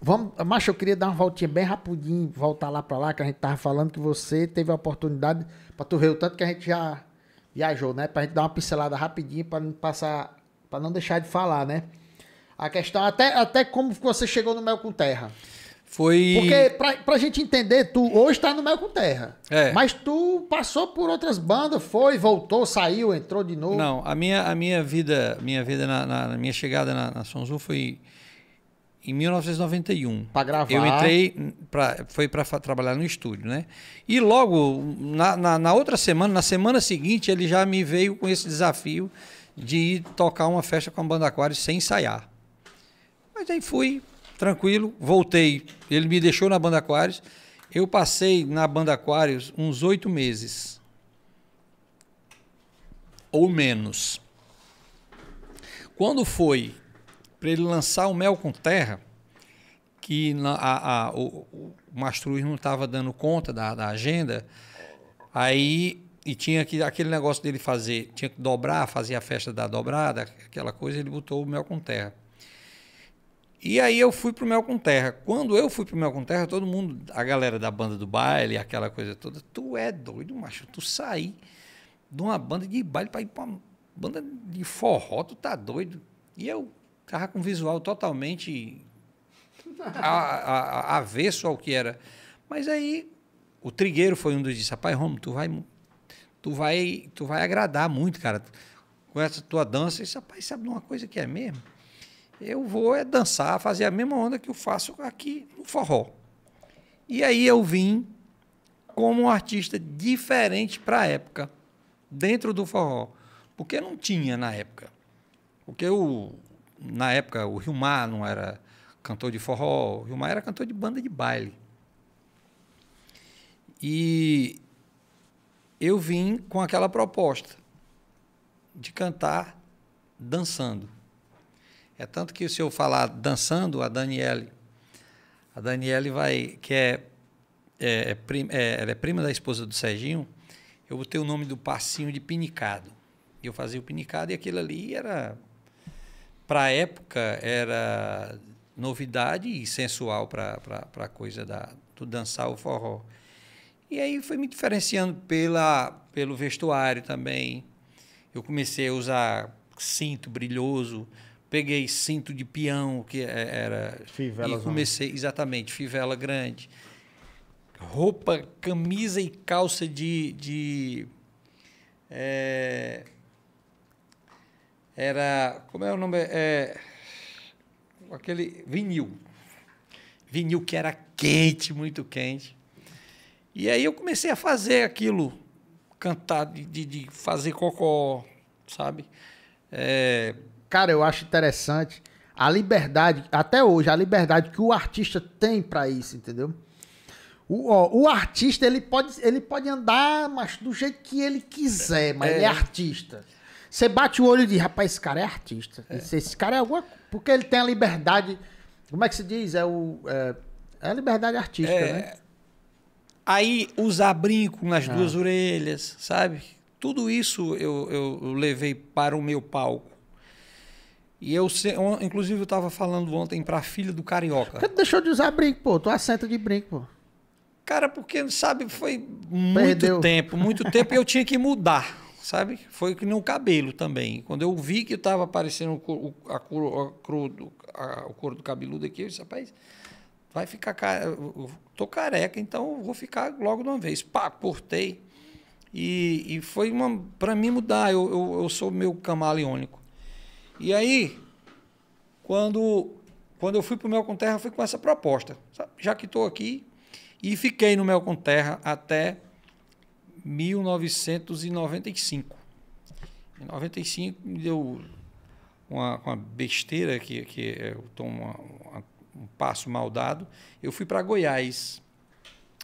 S1: vamos, macho, eu queria dar uma voltinha bem rapidinho, voltar lá para lá, que a gente tava falando que você teve a oportunidade para tu ver o tanto que a gente já viajou, né? Pra gente dar uma pincelada rapidinho para não passar, para não deixar de falar, né? a questão, até, até como você chegou no Mel com Terra. Foi. Porque, pra, pra gente entender, tu hoje tá no Mel com Terra. É. Mas tu passou por outras bandas, foi, voltou, saiu, entrou de novo. Não, a
S3: minha, a minha vida, minha vida na, na, na minha chegada na, na foi em 1991. Para gravar. Eu entrei, pra, foi para trabalhar no estúdio, né? E logo, na, na, na, outra semana, na semana seguinte, ele já me veio com esse desafio de ir tocar uma festa com a banda Aquário sem ensaiar. Mas aí fui, tranquilo, voltei. Ele me deixou na banda Aquários. Eu passei na banda Aquários uns oito meses. Ou menos. Quando foi para ele lançar o Mel com Terra, que na, a, a, o, o Mastruz não estava dando conta da, da, agenda, aí e tinha que aquele negócio dele fazer, tinha que dobrar, fazer a festa da dobrada, aquela coisa, ele botou o Mel com Terra.
S1: E aí eu fui
S3: pro Mel com Terra. Quando eu fui pro Mel com Terra, todo mundo, a galera da banda do baile, aquela coisa toda, tu é doido, macho, tu sair de uma banda de baile para ir pra uma banda de forró, tu tá doido. E eu tava com visual totalmente a, a, a avesso ao que era. Mas aí o Trigueiro foi um dos disse, rapaz, Romo, tu vai, tu vai, tu vai agradar muito, cara. Com essa tua dança, e rapaz, sabe de uma coisa que é mesmo? eu vou é dançar, fazer a mesma onda que eu faço aqui no forró. E aí eu vim como um artista diferente para a época, dentro do forró. Porque não tinha na época. Porque o, na época o Rio Mar não era cantor de forró, o Rio Mar era cantor de banda de baile. E eu vim com aquela proposta de cantar dançando. É tanto que se eu falar dançando, a Daniele, a Daniele vai, que é, é, é, é ela é prima da esposa do Serginho, eu botei o nome do passinho de pinicado. Eu fazia o pinicado e aquilo ali era, para a época, era novidade e sensual para a coisa da, do dançar o forró. E aí foi me diferenciando pela, pelo vestuário também. Eu comecei a usar cinto brilhoso, peguei cinto de peão, que é, era. Fivela. E comecei, exatamente, fivela grande. Roupa, camisa e calça de. de é, era. Como é o nome? É, aquele. Vinil. Vinil que era quente, muito quente. E aí eu comecei a fazer
S1: aquilo, cantar, de, de, de fazer cocó, sabe? É, cara, eu acho interessante a liberdade, até hoje, a liberdade que o artista tem para isso, entendeu? O, ó, o artista, ele pode, ele pode andar mas do jeito que ele quiser, mas é. ele é artista. Você bate o olho e diz, rapaz, esse cara é artista. É. Esse, esse, cara é alguma... Porque ele tem a liberdade... Como é que se diz? É, o, é, é a liberdade artística, é. né? Aí usar brinco
S3: nas ah. duas orelhas, sabe? Tudo isso eu, eu levei para o meu palco. E eu, inclusive, eu tava falando ontem pra filha do carioca. Por que tu
S1: deixou de usar brinco, pô? Tu assenta de brinco, pô.
S3: Cara, porque, sabe, foi muito Perdeu. tempo, muito tempo e eu tinha que mudar, sabe? Foi que no cabelo também. Quando eu vi que tava aparecendo o, a, cor, a, cor, a, o couro do cabeludo aqui, eu disse, rapaz, vai ficar. tô careca, então vou ficar logo de uma vez. Pá, cortei. E, e foi uma. para mim mudar. Eu, eu, eu sou meio camaleônico. E aí, quando, quando eu fui para o Mel com Terra, fui com essa proposta. Sabe? Já que estou aqui, e fiquei no Mel com Terra até 1995. Em 95 me deu uma, uma besteira que, que eu tomo uma, uma, um passo mal dado. Eu fui para Goiás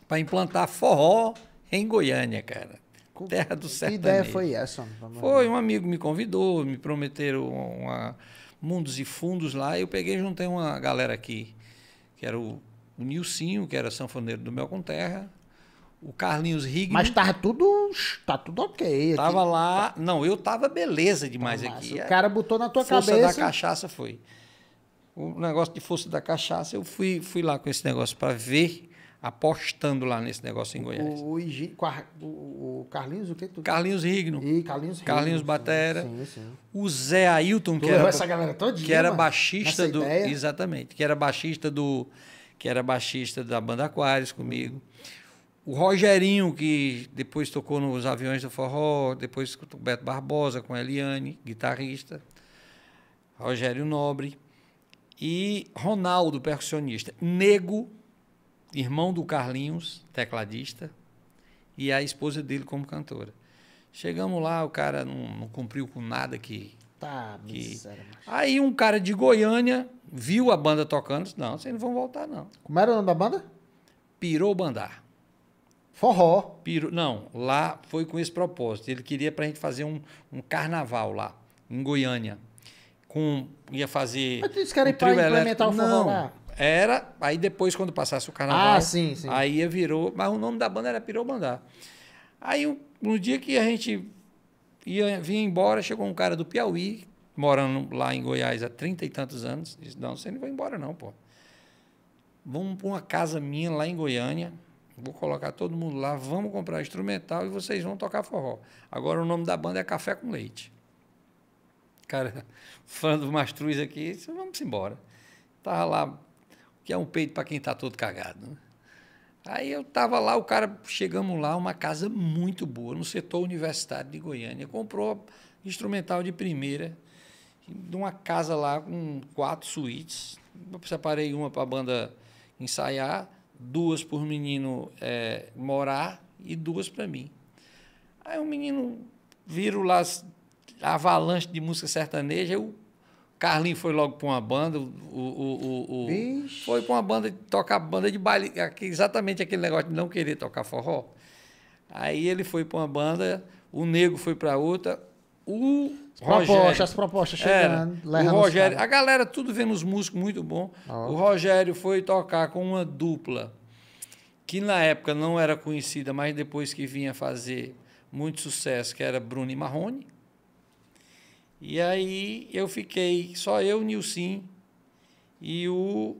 S3: para implantar forró em Goiânia, cara. Terra do Sertanejo. Que ideia foi essa? Foi, um amigo me convidou, me prometeram uma, mundos e fundos lá. Eu peguei e juntei uma galera aqui, que era o, o Nilcinho, que era sanfoneiro do Mel com Terra, o Carlinhos Riggs. Mas tava tudo, tá tudo ok. Aqui. Tava lá, não, eu tava beleza demais tá aqui. O cara botou na tua força cabeça. Força da
S1: cachaça foi.
S3: O negócio de
S1: força da cachaça,
S3: eu fui, fui lá com esse negócio para ver apostando lá nesse negócio em Goiás.
S1: O, o, o Carlinhos, o que tu... Carlinhos Rigno. E Carlinhos Rigno, Carlinhos Batera. Sim, sim. O
S3: Zé Ailton, que era, essa galera todinha, que era baixista do. Ideia. Exatamente. Que era baixista do. Que era baixista da banda Aquários comigo. O Rogerinho, que depois tocou nos Aviões do Forró, depois com o Beto Barbosa, com a Eliane, guitarrista. Rogério Nobre. E Ronaldo, percussionista. Nego irmão do Carlinhos, tecladista, e a esposa dele como cantora. Chegamos lá, o cara não, não cumpriu com nada que. Tá, que... Aí um cara de Goiânia viu a banda tocando disse: Não, vocês não vão voltar, não. Como era o nome da banda? Pirou Bandar. Forró. Pirou. Não, lá foi com esse propósito. Ele queria pra gente fazer um, um carnaval lá, em Goiânia. Com... Ia fazer. Mas tu disse um implementar elétrico. o forró não. lá. Era, aí depois quando passasse o carnaval, ah, sim, sim. aí virou, mas o nome da banda era Pirou Pirobandá. Aí um, um dia que a gente ia vir embora, chegou um cara do Piauí, morando lá em Goiás há trinta e tantos anos, disse: "Não, você não vai embora não, pô. Vamos para uma casa minha lá em Goiânia, vou colocar todo mundo lá, vamos comprar instrumental e vocês vão tocar forró. Agora o nome da banda é Café com Leite." Cara, fã do Mastruz aqui, disse, vamos embora. Estava lá que é um peito para quem está todo cagado. Né? Aí eu estava lá, o cara, chegamos lá, uma casa muito boa, no setor universitário de Goiânia. Comprou instrumental de primeira, de uma casa lá com quatro suítes. Eu separei uma para a banda ensaiar, duas para o menino é, morar e duas para mim. Aí o menino vira lá avalanche de música sertaneja, eu Carlinho foi logo para uma banda, o, o, o, o foi para uma banda tocar banda de baile, exatamente aquele negócio de não querer tocar forró. Aí ele foi para uma banda, o Nego foi para outra, o Rogério, proposta, as propostas é, chegando, era, o Rogério, a galera tudo vendo os músicos muito bom. Ah, o Rogério foi tocar com uma dupla que na época não era conhecida, mas depois que vinha fazer muito sucesso, que era Bruno e Marrone. E aí eu fiquei só eu, Nilcim e o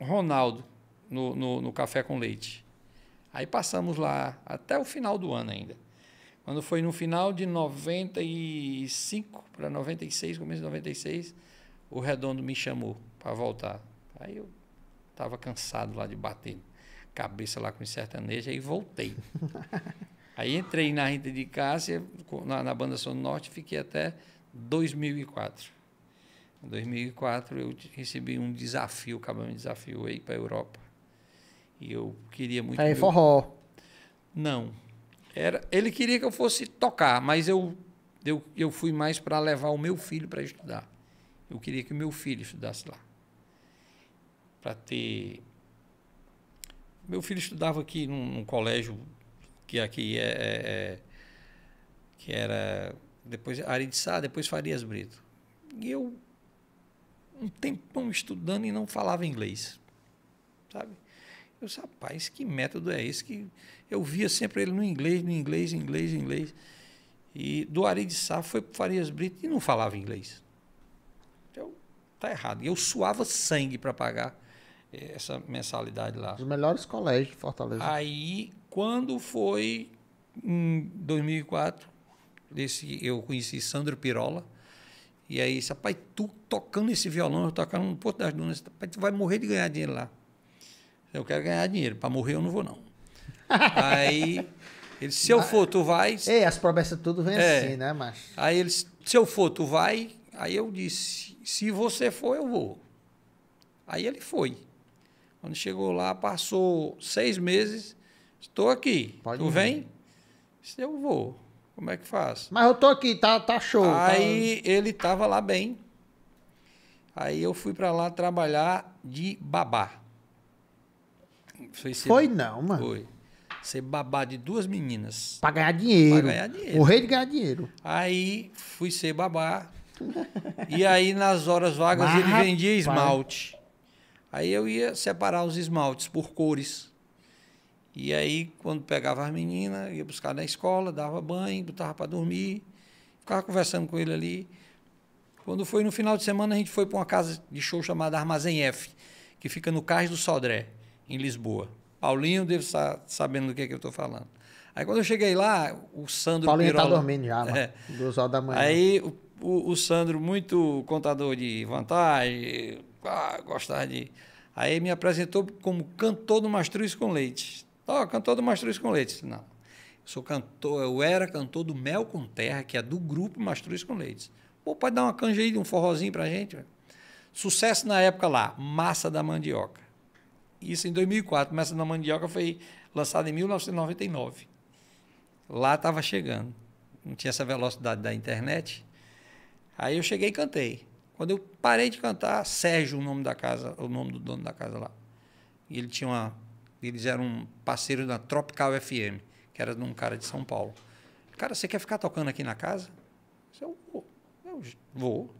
S3: Ronaldo no, no, no, café com leite. Aí passamos lá até o final do ano ainda. Quando foi no final de 95 para 96, começo de 96, o Redondo me chamou para voltar. Aí eu estava cansado lá de bater cabeça lá com sertanejo, aí voltei. aí entrei na Rita de Cássia, na, na Banda Sono Norte, fiquei até 2004. Em 2004 eu recebi um desafio, o um me desafiou aí para a Europa. E eu queria muito. Tá aí, meu... forró. Não. Era, ele queria que eu fosse tocar, mas eu, eu, eu fui mais para levar o meu filho para estudar. Eu queria que o meu filho estudasse lá. Para ter. Meu filho estudava aqui num, num colégio que aqui é, é, é que era depois Ari de Sá, depois Farias Brito. E eu, um tempão estudando e não falava inglês, sabe? Eu disse, rapaz, que método é esse? Que eu via sempre ele no inglês, no inglês, inglês, inglês. E do Ari de Sá foi para Farias Brito e não falava inglês. Então, tá errado. E eu suava sangue para pagar eh, essa mensalidade lá. Os melhores colégios de Fortaleza. Aí, quando foi em 2004, Desse, eu conheci Sandro Pirola. E aí, pai tu tocando esse violão, eu tocando no Porto das Dunas, pai tu vai morrer de ganhar dinheiro lá. Eu quero ganhar dinheiro, para morrer eu não vou não.
S1: aí,
S3: ele se eu for, tu vai.
S1: Ei, as promessas tudo vem é. assim,
S3: né, macho? Aí ele se eu for, tu vai. Aí eu disse, se você for, eu vou. Aí ele foi. Quando chegou lá, passou seis meses, estou aqui. Pode tu vir. vem? Se eu vou. Como é que faz?
S1: Mas eu tô aqui, tá, tá show. Tá- aí
S3: tá... ele tava lá bem. Aí eu fui para lá trabalhar de babá. Foi, ser... Foi não, mano. Foi. Ser babá de duas
S1: meninas. Pra ganhar dinheiro. Pra ganhar dinheiro. O rei de ganhar dinheiro.
S3: Aí fui ser babá. e aí nas horas vagas Mas, ele vendia esmalte. Pai. Aí eu ia separar os esmaltes por cores. E aí, quando pegava as meninas, ia buscar na escola, dava banho, botava para dormir, ficava conversando com ele ali. Quando foi no final de semana, a gente foi para uma casa de show chamada Armazém F, que fica no Cais do Sodré, em Lisboa. Paulinho deve estar sabendo do que, é que eu estou falando. Aí quando
S1: eu cheguei lá, o Sandro. Paulinho está dormindo já, é, duas horas da manhã. Aí
S3: o, o, o Sandro, muito contador de vantagem, ah, gostava de. Aí me apresentou como cantor do Mastruz com Leite. Ó, oh, cantor do Mastruz com Leite. Não. Eu sou cantor, eu era cantor do Mel com Terra, que é do grupo Mastruz com Leite. Pô, pode dar uma canja aí, um forrozinho pra gente? Sucesso na época lá, Massa da Mandioca. Isso em 2004. Massa da Mandioca foi lançada em 1999. Lá estava chegando. Não tinha essa velocidade da internet. Aí eu cheguei e cantei. Quando eu parei de cantar, Sérgio, o nome da casa, o nome do dono da casa lá. ele tinha uma eles eram parceiros da Tropical FM, que era de um cara de São Paulo. Cara, você quer ficar tocando aqui na casa? Eu vou. Eu vou.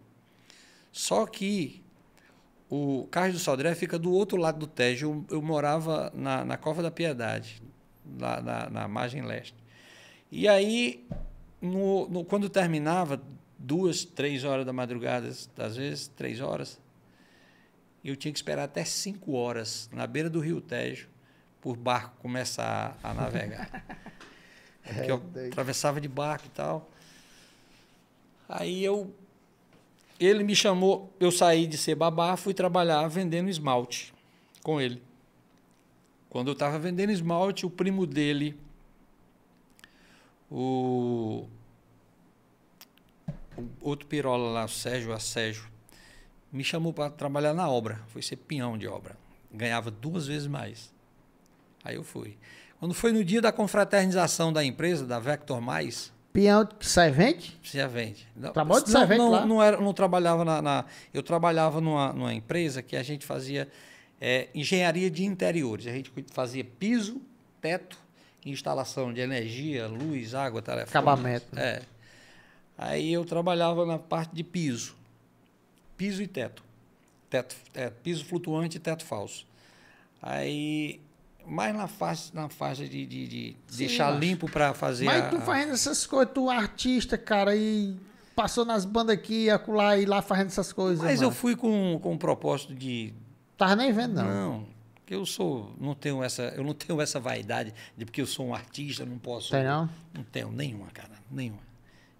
S3: Só que o Carlos do Sodré fica do outro lado do Tejo. Eu, eu morava na, na Cova da Piedade, lá na, na margem leste. E aí, no, no, quando terminava, duas, três horas da madrugada, às vezes três horas, eu tinha que esperar até cinco horas na beira do Rio Tejo por barco começar a, navegar. É porque eu atravessava de barco e tal. Aí eu. Ele me chamou, eu saí de ser babá, fui trabalhar vendendo esmalte com ele. Quando eu estava vendendo esmalte, o primo dele, o, o outro pirola lá, o Sérgio, a Sérgio, me chamou para trabalhar na obra. Foi ser pinhão de obra. Ganhava duas vezes mais. Aí eu fui. Quando foi no dia da confraternização da empresa, da Vector Mais.
S1: Pinhão de servente?
S3: É servente.
S1: Trabalho de servente não, lá? Não,
S3: era, não trabalhava na, na, Eu trabalhava numa, numa empresa que a gente fazia é, engenharia de interiores. A gente fazia piso, teto, instalação de energia, luz, água, telefone. Acabamento. Né? É. Aí eu trabalhava na parte de piso. Piso e teto. teto é, piso flutuante e teto falso. Aí mais na faixa, na faixa de, de, de Sim, deixar mas... limpo para fazer. Mas a... tu fazendo
S1: essas coisas, tu é artista, cara, e passou nas bandas aqui, acolá e lá fazendo essas coisas. Mas mano. eu fui com, com o propósito de. Tava nem vendo, não. Não,
S3: porque eu sou. Não tenho essa, eu não tenho essa vaidade de porque eu sou um artista, não posso. Tem não? Não tenho nenhuma, cara. Nenhuma.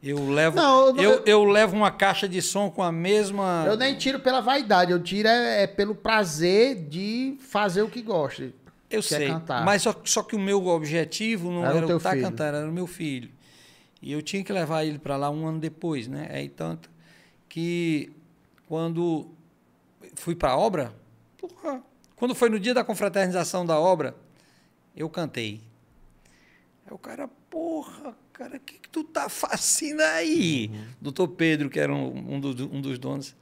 S3: Eu levo, não, eu, eu, eu, é eu,
S1: levo uma caixa de som com a mesma. Eu nem tiro pela vaidade, eu tiro é, é pelo prazer de fazer o que gosto. Eu Quer é sei, cantar. mas só, só, que o meu objetivo não era, era o tá cantando,
S3: era o meu filho. E eu tinha que levar ele para lá um ano depois, né? Aí é, tanto que quando fui para a obra, porra, quando foi no dia da confraternização da obra, eu cantei. Aí o cara,
S4: porra, cara, o que, que tu
S3: tá fazendo aí? Uhum. Doutor Pedro, que era um, um, do, um dos donos,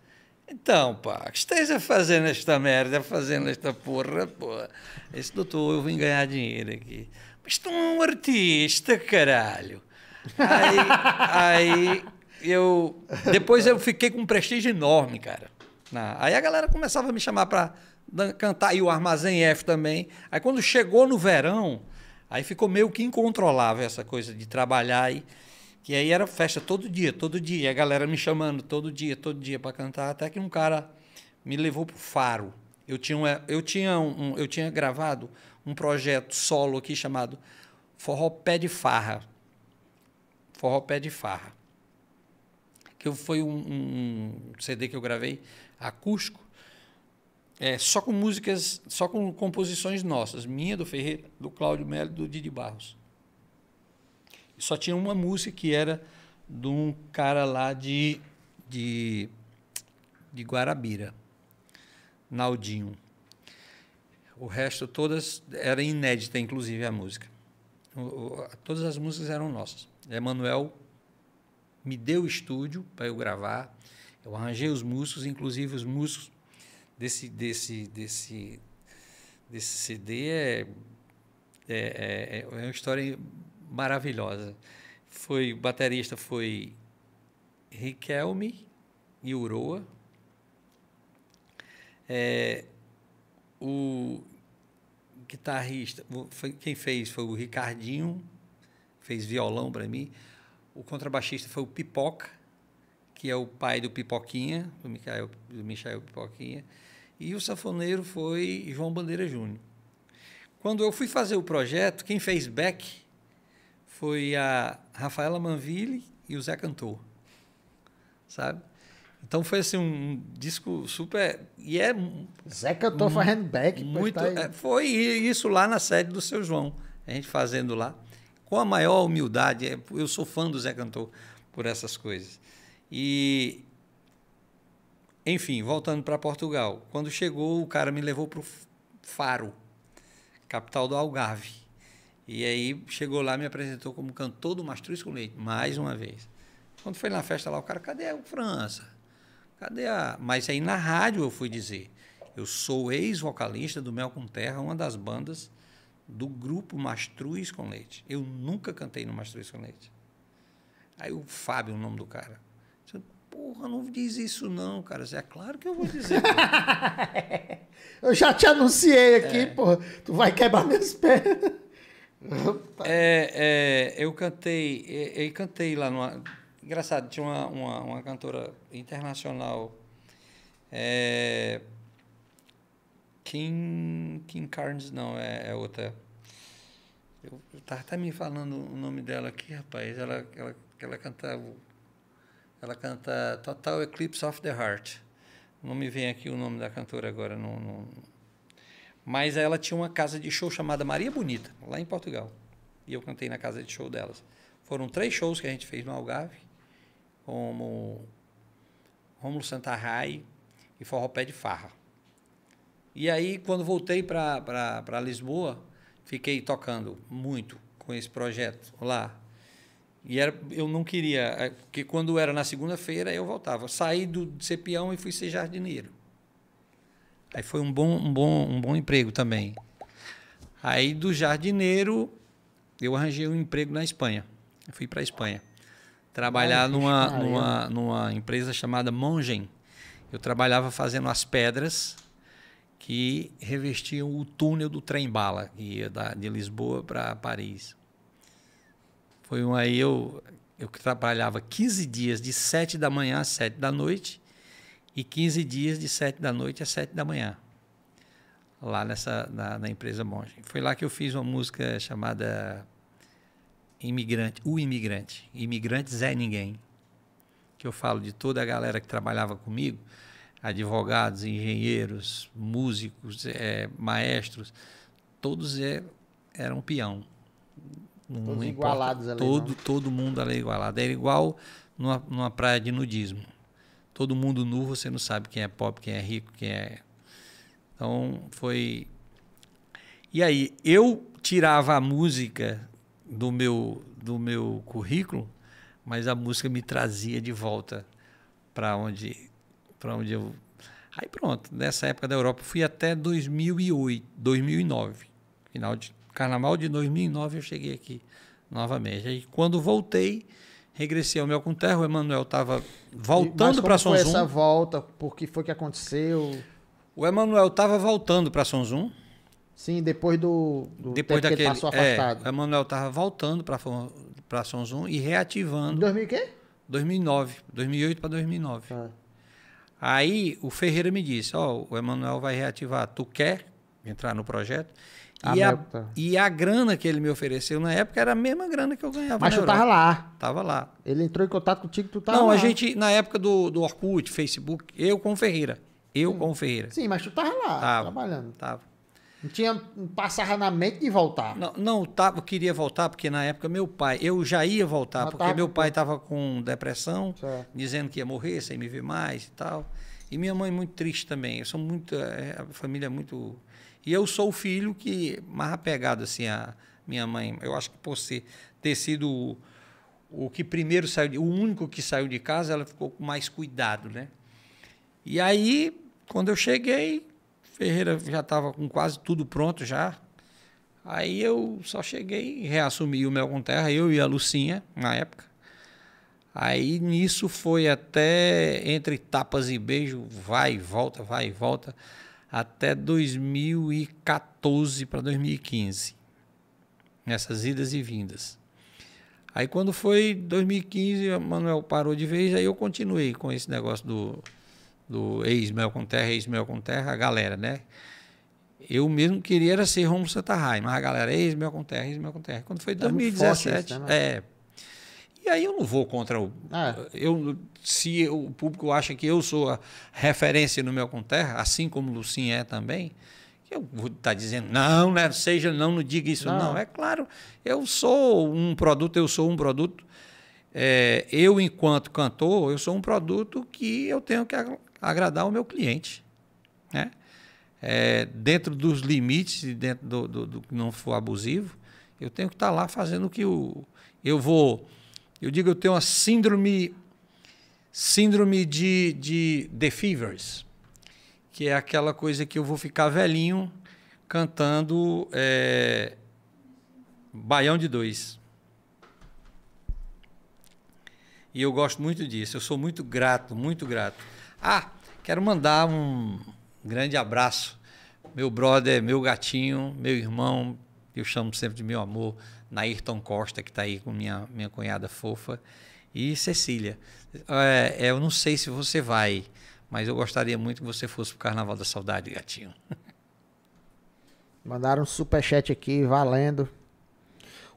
S3: então, pá, que esteja fazendo nesta merda, fazendo esta porra, porra. Esse doutor, eu vim ganhar dinheiro aqui. Mas tu é um artista, caralho. Aí, aí eu. Depois eu fiquei com um prestígio enorme, cara. aí a galera começava a me chamar pra cantar e o Armazém F também. Aí quando chegou no verão, aí ficou meio que incontrolável essa coisa de trabalhar e. Que aí era festa todo dia, todo dia. E a galera me chamando todo dia, todo dia para cantar, até que um cara me levou pro Faro. Eu tinha, eu tinha, um, eu tinha gravado um projeto solo aqui chamado Forró Pé de Farra. Forró Pé de Farra. Que foi um, um CD que eu gravei acústico, é, só com músicas, só com composições nossas, minha, do Ferreira, do Cláudio Melo e do Didi Barros só tinha uma música que era de um cara lá de, de, de Guarabira, Naldinho. O resto todas era inédita, inclusive a música. O, o, todas as músicas eram nossas. Emanuel me deu o estúdio para eu gravar. Eu arranjei os músicos, inclusive os músicos desse desse desse desse CD é é, é, é uma história maravilhosa. Foi o baterista foi Riquelme e Uroa. É, o guitarrista, foi, quem fez foi o Ricardinho, fez violão para mim. O contrabaixista foi o Pipoca, que é o pai do Pipoquinha, do Michael, do Michael Pipoquinha. E o sanfoneiro foi João Bandeira Júnior. Quando eu fui fazer o projeto, quem fez back foi a Rafaela Manville e o Zé Cantor, sabe? Então foi assim um disco super e é Zé Cantor fazendo
S1: back muito tá é, foi
S3: isso lá na sede do seu João a gente fazendo lá com a maior humildade é, eu sou fã do Zé Cantor por essas coisas e enfim voltando para Portugal quando chegou o cara me levou para o Faro capital do Algarve e aí chegou lá, me apresentou como cantor do Mastruz com Leite, mais uma vez. Quando foi na festa lá, o cara, cadê o França? Cadê a. Mas aí na rádio eu fui dizer. Eu sou ex-vocalista do Mel com Terra, uma das bandas do grupo Mastruz com Leite. Eu nunca cantei no Mastruz com Leite. Aí o Fábio, o nome do cara. Disse, Porra, não diz isso não, cara. Disse, é claro que eu vou dizer.
S1: eu já te anunciei aqui, é. porra. Tu vai quebrar meus pés é,
S3: é, eu cantei, eu, é, eu cantei lá numa. Engraçado, tinha uma, uma, uma cantora internacional. É, Kim, Kim Carnes, não, é, é outra. Eu, até me falando o nome dela aqui, rapaz. Ela, ela, ela cantava. Ela canta Total Eclipse of the Heart. Não me vem aqui o nome da cantora agora, não, não mas ela tinha uma casa de show chamada Maria Bonita, lá em Portugal. E eu cantei na casa de show delas. Foram três shows que a gente fez no Algarve, como Rômulo Santarrai e Forró Pé de Farra. E aí, quando voltei para Lisboa, fiquei tocando muito com esse projeto lá. E era, eu não queria, é, porque quando era na segunda-feira, eu voltava. Saí do, de ser peão e fui ser jardineiro. Aí foi um bom, um bom, um bom emprego também. Aí do jardineiro eu arranjei um emprego na Espanha. Eu fui para a Espanha trabalhar numa, numa, numa empresa chamada Mongen. Eu trabalhava fazendo as pedras que revestiam o túnel do trem-bala, que ia da, de Lisboa para Paris. Foi um aí eu, eu trabalhava 15 dias, de 7 da manhã às 7 da noite, e 15 dias de 7 da noite a 7 da manhã, lá nessa, na, na empresa Monge. Foi lá que eu fiz uma música chamada Imigrante, O Imigrante. Imigrantes é Ninguém. Que eu falo de toda a galera que trabalhava comigo, advogados, engenheiros, músicos, é, maestros, todos é, eram peão. Todos igualados ali. todo, todo mundo ali igualado. Era igual numa, numa praia de nudismo todo mundo nu, você não sabe quem é pobre, quem é rico, quem é. Então foi. E aí, eu tirava a música do meu, do meu currículo, mas a música me trazia de volta para onde, onde eu. Aí pronto, nessa época da Europa, fui até 2008, 2009. Final de carnaval de 2009 eu cheguei aqui novamente. Aí quando voltei, regressei ao meu conterro, o Emanuel estava voltando para São Zoom. essa
S1: volta? Por que foi que aconteceu? O Emanuel estava voltando para São Zoom. Sim, depois do, do depois daquele, que ele passou é, afastado.
S3: É, o Emanuel estava voltando para São Zoom e reativando. 2000 quê? 2009, 2008 para 2009. Ah. Aí o Ferreira me disse, ó, oh, o Emanuel vai reativar, tu quer entrar no projeto? E a, tá. e a grana que ele me ofereceu na época era a mesma grana que eu
S1: ganhava. Mas tu Europa. tava lá. Tava lá. Ele entrou em contato contigo, tu tava Não, lá. a gente,
S3: na época do, do Orkut, Facebook, eu com o Ferreira. Eu Sim. com o Ferreira. Sim,
S1: mas tu tava lá, tava, trabalhando.
S3: Tava. Não tinha, passava na mente de voltar. Não, não tava, eu queria voltar, porque na época meu pai, eu já ia voltar, mas porque tava... meu pai estava com depressão, certo. dizendo que ia morrer, sem me ver mais e tal. E minha mãe muito triste também. Eu sou muito, é, a família é muito e eu sou o filho que, mais apegado assim, a minha mãe, eu acho que por ser, ter sido o, o que primeiro saiu, o único que saiu de casa, ela ficou com mais cuidado, né? E aí, quando eu cheguei, Ferreira já estava com quase tudo pronto já. Aí eu só cheguei e reassumi o Mel com Terra, eu e a Lucinha, na época. Aí nisso foi até entre tapas e beijo, vai e volta, vai e volta até 2014 para 2015. Nessas idas e vindas. Aí quando foi 2015, o Manuel parou de vez, aí eu continuei com esse negócio do, do ex-Mel com Terra, ex-Mel com Terra, a galera, né? Eu mesmo queria era ser Romulo Santarrai, mas a galera, ex-Mel com Terra, ex-Mel com Terra. Quando foi 2017, é, e aí eu não vou contra o. Ah. Eu, se o público acha que eu sou a referência no meu conterra, assim como o Lucim é também, eu vou estar tá dizendo, não, né, seja, não, não diga isso, não. não. É claro, eu sou um produto, eu sou um produto. É, eu, enquanto cantor, eu sou um produto que eu tenho que agradar o meu cliente. Né? É, dentro dos limites, dentro do, do que não for abusivo, eu tenho que estar tá lá fazendo o que o, eu vou eu digo, eu tenho uma síndrome, síndrome de, de The Fevers, que é aquela coisa que eu vou ficar velhinho cantando é, Baião de Dois. E eu gosto muito disso. Eu sou muito grato, muito grato. Ah, quero mandar um grande abraço. Meu brother, meu gatinho, meu irmão, eu chamo sempre de meu amor, Nairton Costa, que está aí com minha, minha cunhada fofa, e Cecília. É, é, eu não sei se você vai, mas eu gostaria muito que você fosse para o Carnaval da Saudade, gatinho.
S1: Mandaram um superchat aqui, valendo.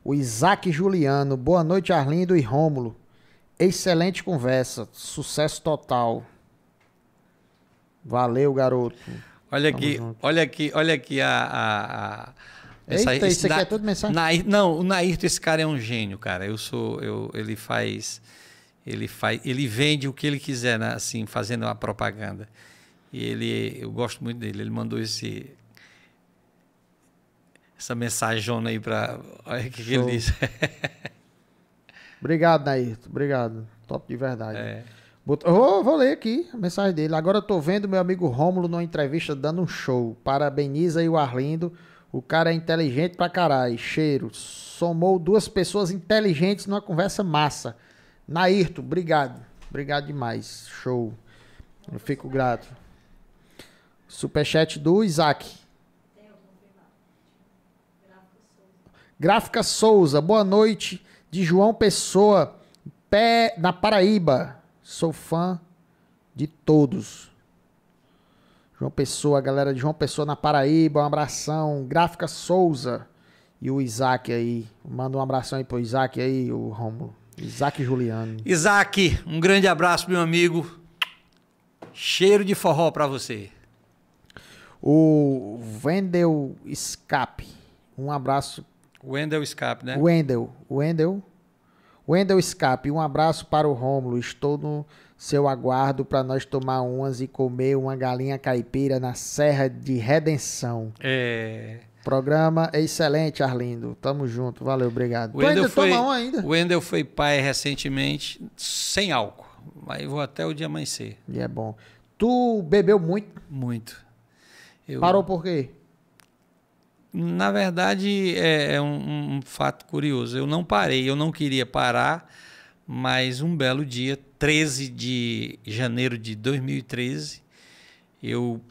S1: O Isaac Juliano, boa noite, Arlindo e Rômulo. Excelente conversa, sucesso total. Valeu, garoto.
S3: Olha Tamo aqui, junto. olha aqui, olha aqui a, a, a essa, Eita, isso aqui é tudo mensagem? Nair, não, o Nairto, esse cara é um gênio, cara. Eu sou. Eu, ele faz. Ele faz. Ele vende o que ele quiser, né? assim, fazendo uma propaganda. E ele. Eu gosto muito dele. Ele mandou esse. Essa mensajona aí pra. Olha o que, ele disse
S1: Obrigado, Nairto. Obrigado. Top de verdade. É. Oh, vou ler aqui a mensagem dele. Agora eu tô vendo meu amigo Rômulo numa entrevista dando um show. Parabeniza aí o Arlindo o cara é inteligente pra caralho. Cheiro. Somou duas pessoas inteligentes numa conversa massa. Nairto, obrigado. Obrigado demais. Show. Eu fico grato. Superchat do Isaac. Gráfica Souza, boa noite. De João Pessoa, pé na Paraíba. Sou fã de todos. João Pessoa, galera de João Pessoa na Paraíba, um abração. Gráfica Souza e o Isaac aí. Manda um abração aí pro Isaac aí, o Romulo. Isaac Juliano.
S3: Isaac, um grande abraço, meu amigo. Cheiro de forró para você.
S1: O Wendel Escape. Um abraço.
S3: Wendel Escape, né? Wendel.
S1: Wendel. Wendel Escape. Um abraço para o Rômulo. Estou no seu aguardo para nós tomar umas e comer uma galinha caipira na Serra de Redenção.
S3: É.
S1: Programa é excelente, Arlindo. Tamo junto. Valeu, obrigado. O Wendel foi, toma um ainda.
S3: O Wendel foi pai recentemente, sem álcool. Aí vou até o dia amanhecer. E
S1: é bom. Tu bebeu muito? Muito. Eu... Parou por quê?
S3: Na verdade, é, é um, um fato curioso. Eu não parei, eu não queria parar mas um belo dia, 13 de janeiro de 2013, eu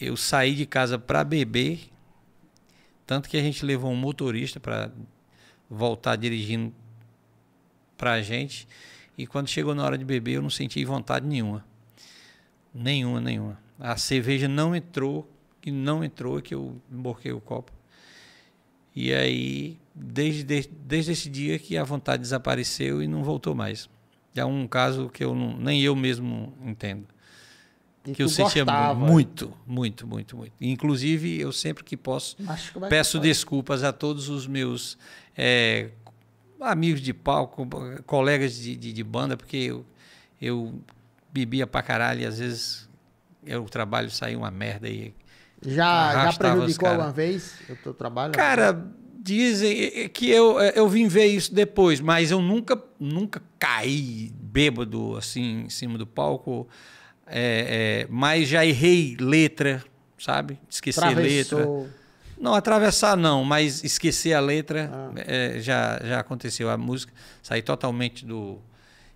S3: eu saí de casa para beber, tanto que a gente levou um motorista para voltar dirigindo para a gente. E quando chegou na hora de beber, eu não senti vontade nenhuma. Nenhuma, nenhuma. A cerveja não entrou, e não entrou, que eu emborquei o copo. E aí desde, desde, desde esse dia que a vontade desapareceu e não voltou mais. É um caso que eu não, nem eu mesmo entendo. E que eu sentia é muito, muito, muito, muito. Inclusive, eu sempre que posso, peço desculpas a todos os meus é, amigos de palco, colegas de, de, de banda, porque eu, eu, bebia pra caralho e às vezes eu, o trabalho saía uma merda e. Já, já prejudicou alguma
S1: vez o teu trabalho? Cara
S3: Dizem é, é que eu, é, eu vim ver isso depois, mas eu nunca, nunca caí bêbado assim em cima do palco. É, é, mas já errei letra, sabe? Esqueci Travessou. letra. Não, atravessar não, mas esquecer a letra ah. é, já, já aconteceu. A música sair totalmente do.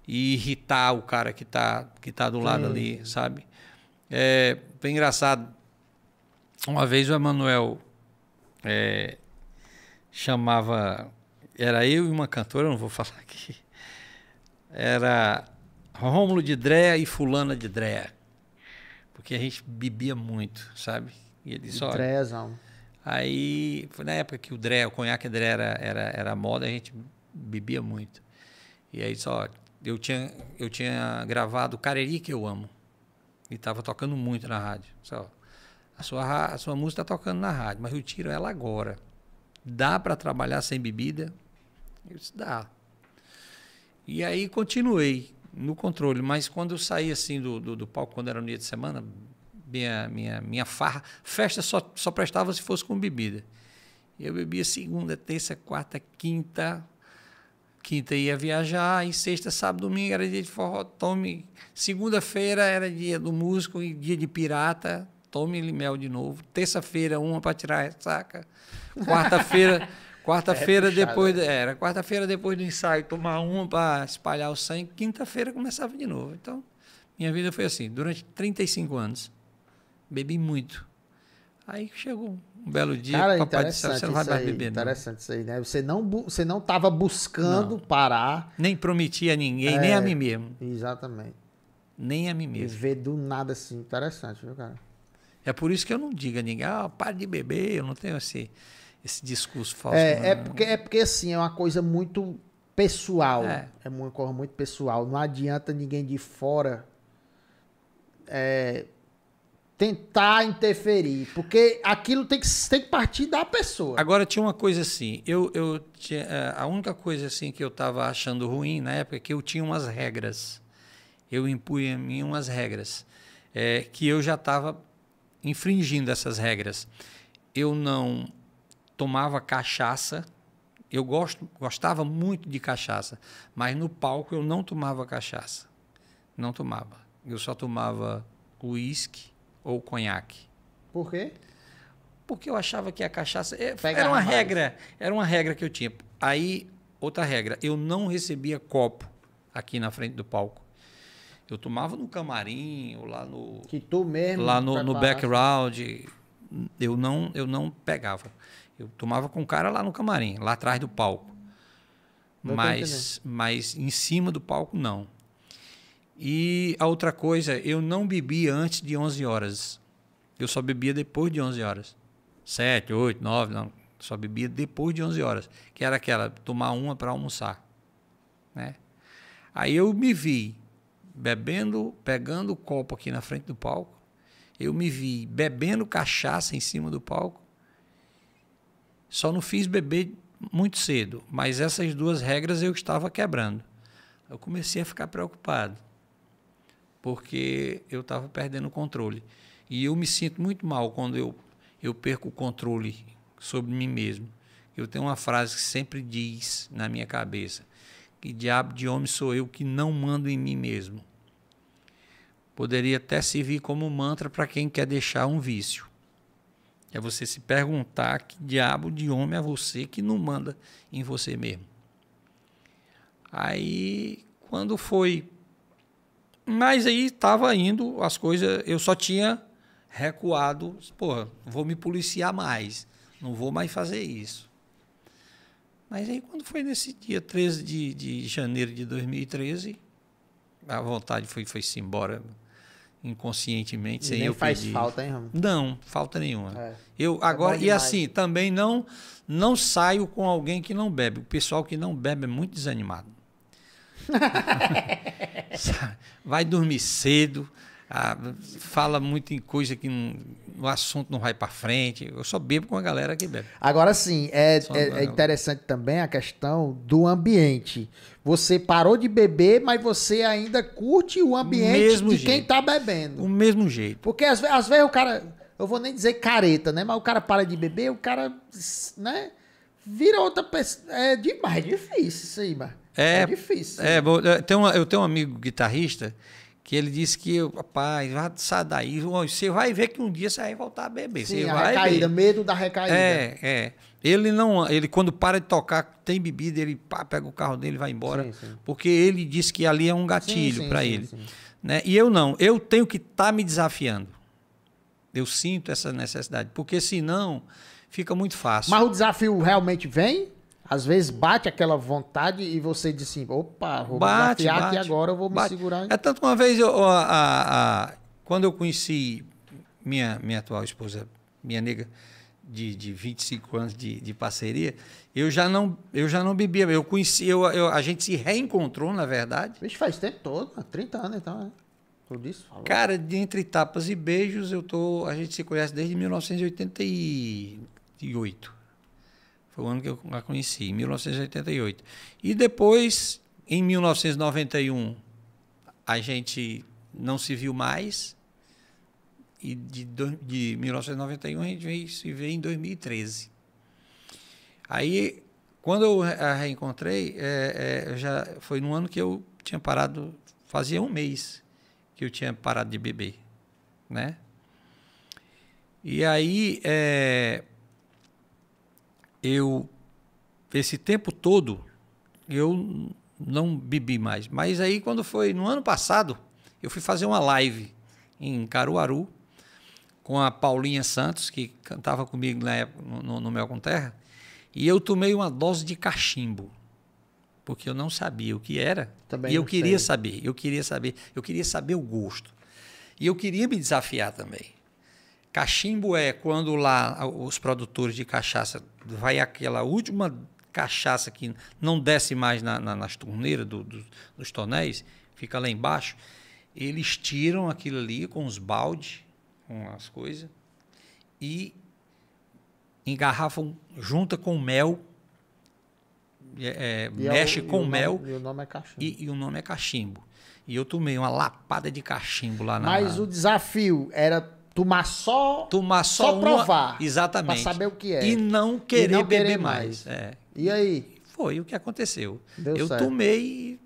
S3: e irritar o cara que tá, que tá do lado Sim. ali, sabe? É bem engraçado. Uma vez o Emanuel. É, chamava. Era eu e uma cantora, não vou falar aqui. Era Rômulo de Dréa e Fulana de Dréa. Porque a gente bebia muito, sabe? E ele só. Aí, foi na época que o Dré, o conhaque Dré era, era, era moda, a gente bebia muito. E aí só, eu tinha, eu tinha gravado Careri que eu amo. E estava tocando muito na rádio. Só, a sua, a sua música está tocando na rádio, mas eu tiro ela agora. Dá para trabalhar sem bebida? Eu disse, dá. E aí continuei no controle, mas quando eu saí assim do, do, do palco, quando era no dia de semana, minha, minha, minha farra, festa só, só prestava se fosse com bebida. Eu bebia segunda, terça, quarta, quinta. Quinta ia viajar, e sexta, sábado, domingo era dia de forró, tome. Segunda-feira era dia do músico e dia de pirata tome limel de novo. Terça-feira, uma para tirar a ressaca. Quarta-feira. Quarta-feira é depois era quarta-feira depois do ensaio tomar uma para espalhar o sangue, quinta-feira começava de novo. Então, minha vida foi assim, durante 35 anos. Bebi muito. Aí chegou
S1: um belo dia, Cara, papai disse, você não vai mais aí, beber. Interessante não. isso aí, né? Você não você não estava buscando não, parar, nem prometia a ninguém, é, nem a é, mim mesmo. Exatamente. Nem a mim mesmo. E ver do nada assim, interessante, viu, cara? É por isso que eu não digo a ninguém, ah, para
S3: de beber, eu não tenho esse, esse discurso falso. É, é, porque, é
S1: porque, assim, é uma coisa muito pessoal. É. é uma coisa muito pessoal. Não adianta ninguém de fora é, tentar interferir, porque aquilo tem que, tem que partir da pessoa. Agora, tinha uma coisa assim, eu, eu tinha, é, a única
S3: coisa assim que eu estava achando ruim na época é que eu tinha umas regras. Eu impunha em mim umas regras. É, que eu já estava infringindo essas regras. Eu não tomava cachaça. Eu gosto, gostava muito de cachaça, mas no palco eu não tomava cachaça. Não tomava. Eu só tomava uísque ou conhaque. Por quê? Porque eu achava que a cachaça é, Pegava era uma mais. regra, era uma regra que eu tinha. Aí outra regra, eu não recebia copo aqui na frente do palco. Eu tomava no camarim, ou lá no. Que tu mesmo. Lá no, no background. Eu não, eu não pegava. Eu tomava com o cara lá no camarim, lá atrás do palco.
S1: mas,
S3: mas em cima do palco, não. E a outra coisa, eu não bebia antes de 11 horas. Eu só bebia depois de 11 horas. 7, 8, 9, não. Só bebia depois de 11 horas. Que era aquela, tomar uma para almoçar. Né? Aí eu me vi bebendo, pegando o copo aqui na frente do palco. Eu me vi bebendo cachaça em cima do palco. Só não fiz beber muito cedo, mas essas duas regras eu estava quebrando. Eu comecei a ficar preocupado, porque eu estava perdendo o controle. E eu me sinto muito mal quando eu, eu perco o controle sobre mim mesmo. Eu tenho uma frase que sempre diz na minha cabeça: Que diabo de homem sou eu que não mando em mim mesmo? poderia até servir como mantra para quem quer deixar um vício. É você se perguntar que diabo de homem é você que não manda em você mesmo. Aí, quando foi. Mas aí estava indo as coisas, eu só tinha recuado. Porra, vou me policiar mais, não vou mais fazer isso. Mas aí, quando foi nesse dia 13 de, de janeiro de 2013, a vontade foi, foi-se embora inconscientemente, sem Nem eu faz pedir. falta, hein, Ramon? Não, falta nenhuma. É. Eu é agora e assim, também não não saio com alguém que não bebe. O pessoal que não bebe é muito desanimado. Vai dormir cedo, ah, fala muito em coisa que não, o assunto não vai para frente. Eu só bebo com a galera que bebe.
S1: Agora sim, é, é, é, interessante também a questão do ambiente. Você parou de beber, mas você ainda curte o ambiente mesmo de jeito. quem tá bebendo. O mesmo jeito. Porque às, às vezes o cara, eu vou nem dizer careta, né? Mas o cara para de beber, o cara, né? Vira outra pessoa. É demais, difícil isso aí, mano. É, é difícil. É,
S3: né? eu tenho um amigo guitarrista que ele disse que, rapaz, sai daí, você vai ver que um dia você vai voltar a beber. Sim, você a vai recaída, ver.
S1: medo da recaída. É,
S3: é. Ele não, ele quando para de tocar, tem bebida, ele pá, pega o carro dele e vai embora, sim, sim. porque ele disse que ali é um gatilho para ele. Né? E eu não, eu tenho que estar tá me desafiando. Eu sinto essa necessidade, porque
S1: senão fica muito fácil. Mas o desafio realmente vem? às vezes bate aquela vontade e você diz assim, opa, vou bate, me bate, agora eu vou bate. me segurar. É tanto que uma vez, eu, a,
S3: a, a, quando eu conheci minha, minha atual esposa, minha nega, de, de 25 anos de, de parceria, eu já não eu já não bebia. Eu conheci, eu, eu a gente se reencontrou, na verdade. Vixe, faz tempo todo, 30 anos então, né?
S1: Tudo isso. Falou. Cara,
S3: de entre tapas e beijos, eu tô, a gente se conhece desde 1988. Foi o ano que eu a conheci, em 1988. E depois, em 1991, a gente não se viu mais. E de, de 1991 a gente veio se vê em 2013. Aí, quando eu a reencontrei, é, é, já foi no ano que eu tinha parado, fazia um mês que eu tinha parado de beber, né? E aí, é, eu esse tempo todo eu não bebi mais. Mas aí quando foi no ano passado, eu fui fazer uma live em Caruaru com a Paulinha Santos, que cantava comigo na época, no, no Mel com Terra, e eu tomei uma dose de cachimbo, porque eu não sabia o que era, também e eu queria sei. saber, eu queria saber, eu queria saber o gosto. E eu queria me desafiar também. Cachimbo é quando lá os produtores de cachaça vai aquela última cachaça que não desce mais na, na, nas torneiras do, do, dos tonéis, fica lá embaixo. Eles tiram aquilo ali com os baldes, com as coisas, e engarrafam, junta com mel, é, é, é mexe é com e mel. Nome, e o nome é cachimbo. E, e, o nome é cachimbo. E eu tomei uma lapada de cachimbo
S1: lá na. Mas o desafio era Tomar só. Tomar só. Só provar. Uma... Exatamente. Pra saber o que é. E não querer, e não beber, mais. mais. É. E aí? Foi o que
S3: aconteceu. Deu eu certo. tomei,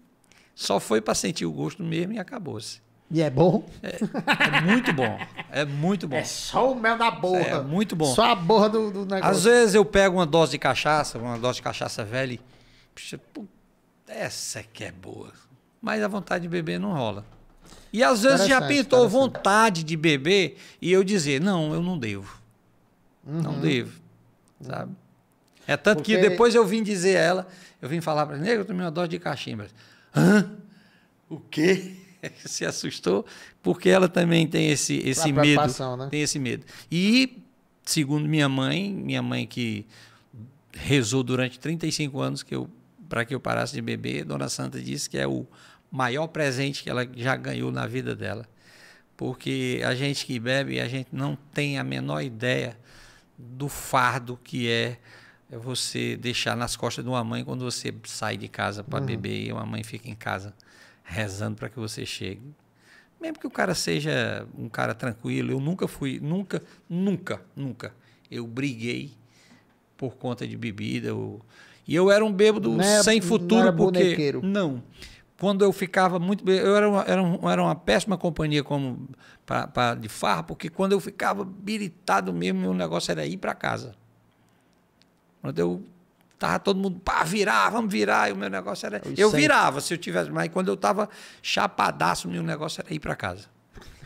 S3: só foi para sentir o gosto mesmo e acabou-se.
S1: E é bom? É,
S3: é, muito bom. É muito
S1: bom. É só o mel da é borra. É muito bom. Só a borra do, do negócio. Às vezes
S3: eu pego uma dose de cachaça, uma dose de cachaça velha e. Puxa, essa é que é boa. Mas a vontade de beber não rola. E às vezes já pintou vontade de beber e eu dizer, não, eu não devo. Uhum. Não devo. Sabe? É tanto Porque... que depois eu vim dizer a ela, eu vim falar para ela, negro, eu tomei uma dose de cachimbas Hã? O quê? se assustou, porque ela também tem esse, esse medo. Né? Tem esse medo. E, segundo minha mãe, minha mãe que rezou durante 35 anos que eu para que eu parasse de beber, Dona Santa disse que é o maior presente que ela já ganhou na vida dela. Porque a gente que bebe, a gente não tem a menor ideia do fardo que é você deixar nas costas de uma mãe quando você sai de casa para uhum. beber e uma mãe fica em casa rezando para que você chegue. Mesmo que o cara seja um cara tranquilo, eu nunca fui, nunca, nunca, nunca. Eu briguei por conta de bebida. Ou... E eu era um bêbado não é sem futuro, não porque. Bonequeiro. Não quando eu ficava muito eu era uma, era, um, era uma péssima companhia como pra, pra, de farra, porque quando eu ficava biritado mesmo, meu negócio era ir para casa. Quando eu tava todo mundo, pá, virar, vamos virar, e o meu negócio era. Eu, eu virava se eu tivesse, mas quando eu tava chapadaço, meu negócio era ir para casa.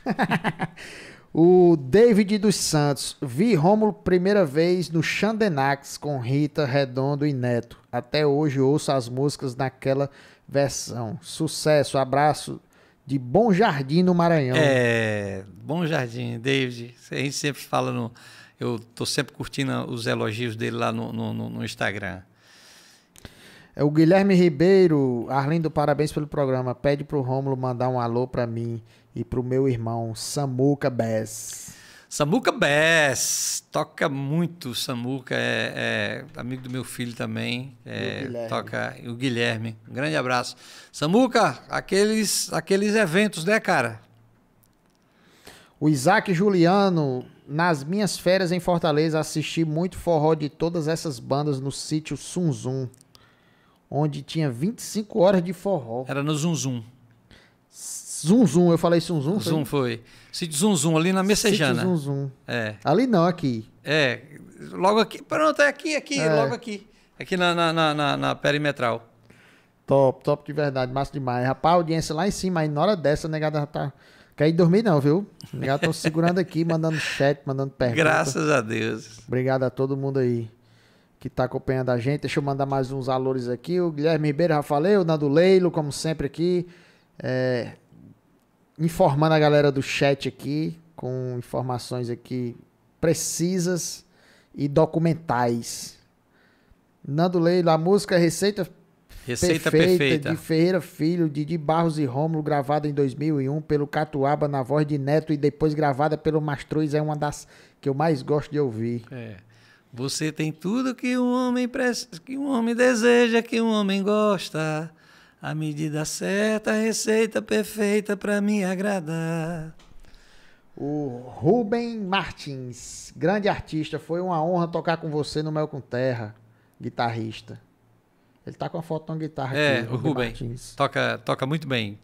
S1: o David dos Santos, vi Rômulo primeira vez no Xandenax com Rita, Redondo e Neto. Até hoje ouço as músicas naquela versão. Sucesso, abraço de Bom Jardim no Maranhão.
S3: É, Bom Jardim, David. A gente sempre fala no. Eu tô sempre curtindo os elogios dele lá no, no, no Instagram.
S1: É o Guilherme Ribeiro, Arlindo, parabéns pelo programa. Pede pro Rômulo mandar um alô para mim e pro meu irmão Samuca Bess.
S3: Samuca Bess, toca muito Samuca, é, é, amigo do meu filho também, é, o toca o Guilherme. Um grande abraço. Samuca, aqueles, aqueles eventos, né, cara?
S1: O Isaac Juliano, nas minhas férias em Fortaleza, assisti muito forró de todas essas bandas no sítio Sunzum, onde tinha 25 horas de forró. Era no Zunzum. Zum Zum, eu falei Zum Zum? Foi? Zum foi. Sítio Zum Zum, ali na Messejana. Sítio Zum Zum. É. Ali não, aqui. É, logo aqui. Pronto, é aqui, aqui, é. logo aqui.
S3: Aqui na, na, na, na, na perimetral.
S1: Top, top de verdade, massa demais. Rapaz, a audiência lá em cima, aí na hora dessa, negada tá. Quer ir dormir, não, viu? Obrigado, estão tá segurando aqui, mandando chat, mandando perguntas. Graças
S3: a Deus.
S1: Obrigado a todo mundo aí que tá acompanhando a gente. Deixa eu mandar mais uns alores aqui. O Guilherme Ribeiro já falei, o Nando Leilo, como sempre aqui. É, informando a galera do chat aqui com informações aqui precisas e documentais. Nando Leila, a música é Receita, Receita perfeita, perfeita, de Ferreira Filho, Didi Barros e Rômulo, gravada em 2001 pelo Catuaba na voz de Neto e depois gravada pelo Mastruz, é uma das que eu mais gosto de ouvir. É.
S3: Você tem tudo que um homem que um homem deseja, que um homem gosta. A medida certa, a receita perfeita para me agradar.
S1: O Rubem Martins, grande artista, foi uma honra tocar com você no Mel com Terra, guitarrista. Ele tá com a foto na guitarra é, aqui. É, o Rubem.
S3: Martins. Toca, toca muito bem.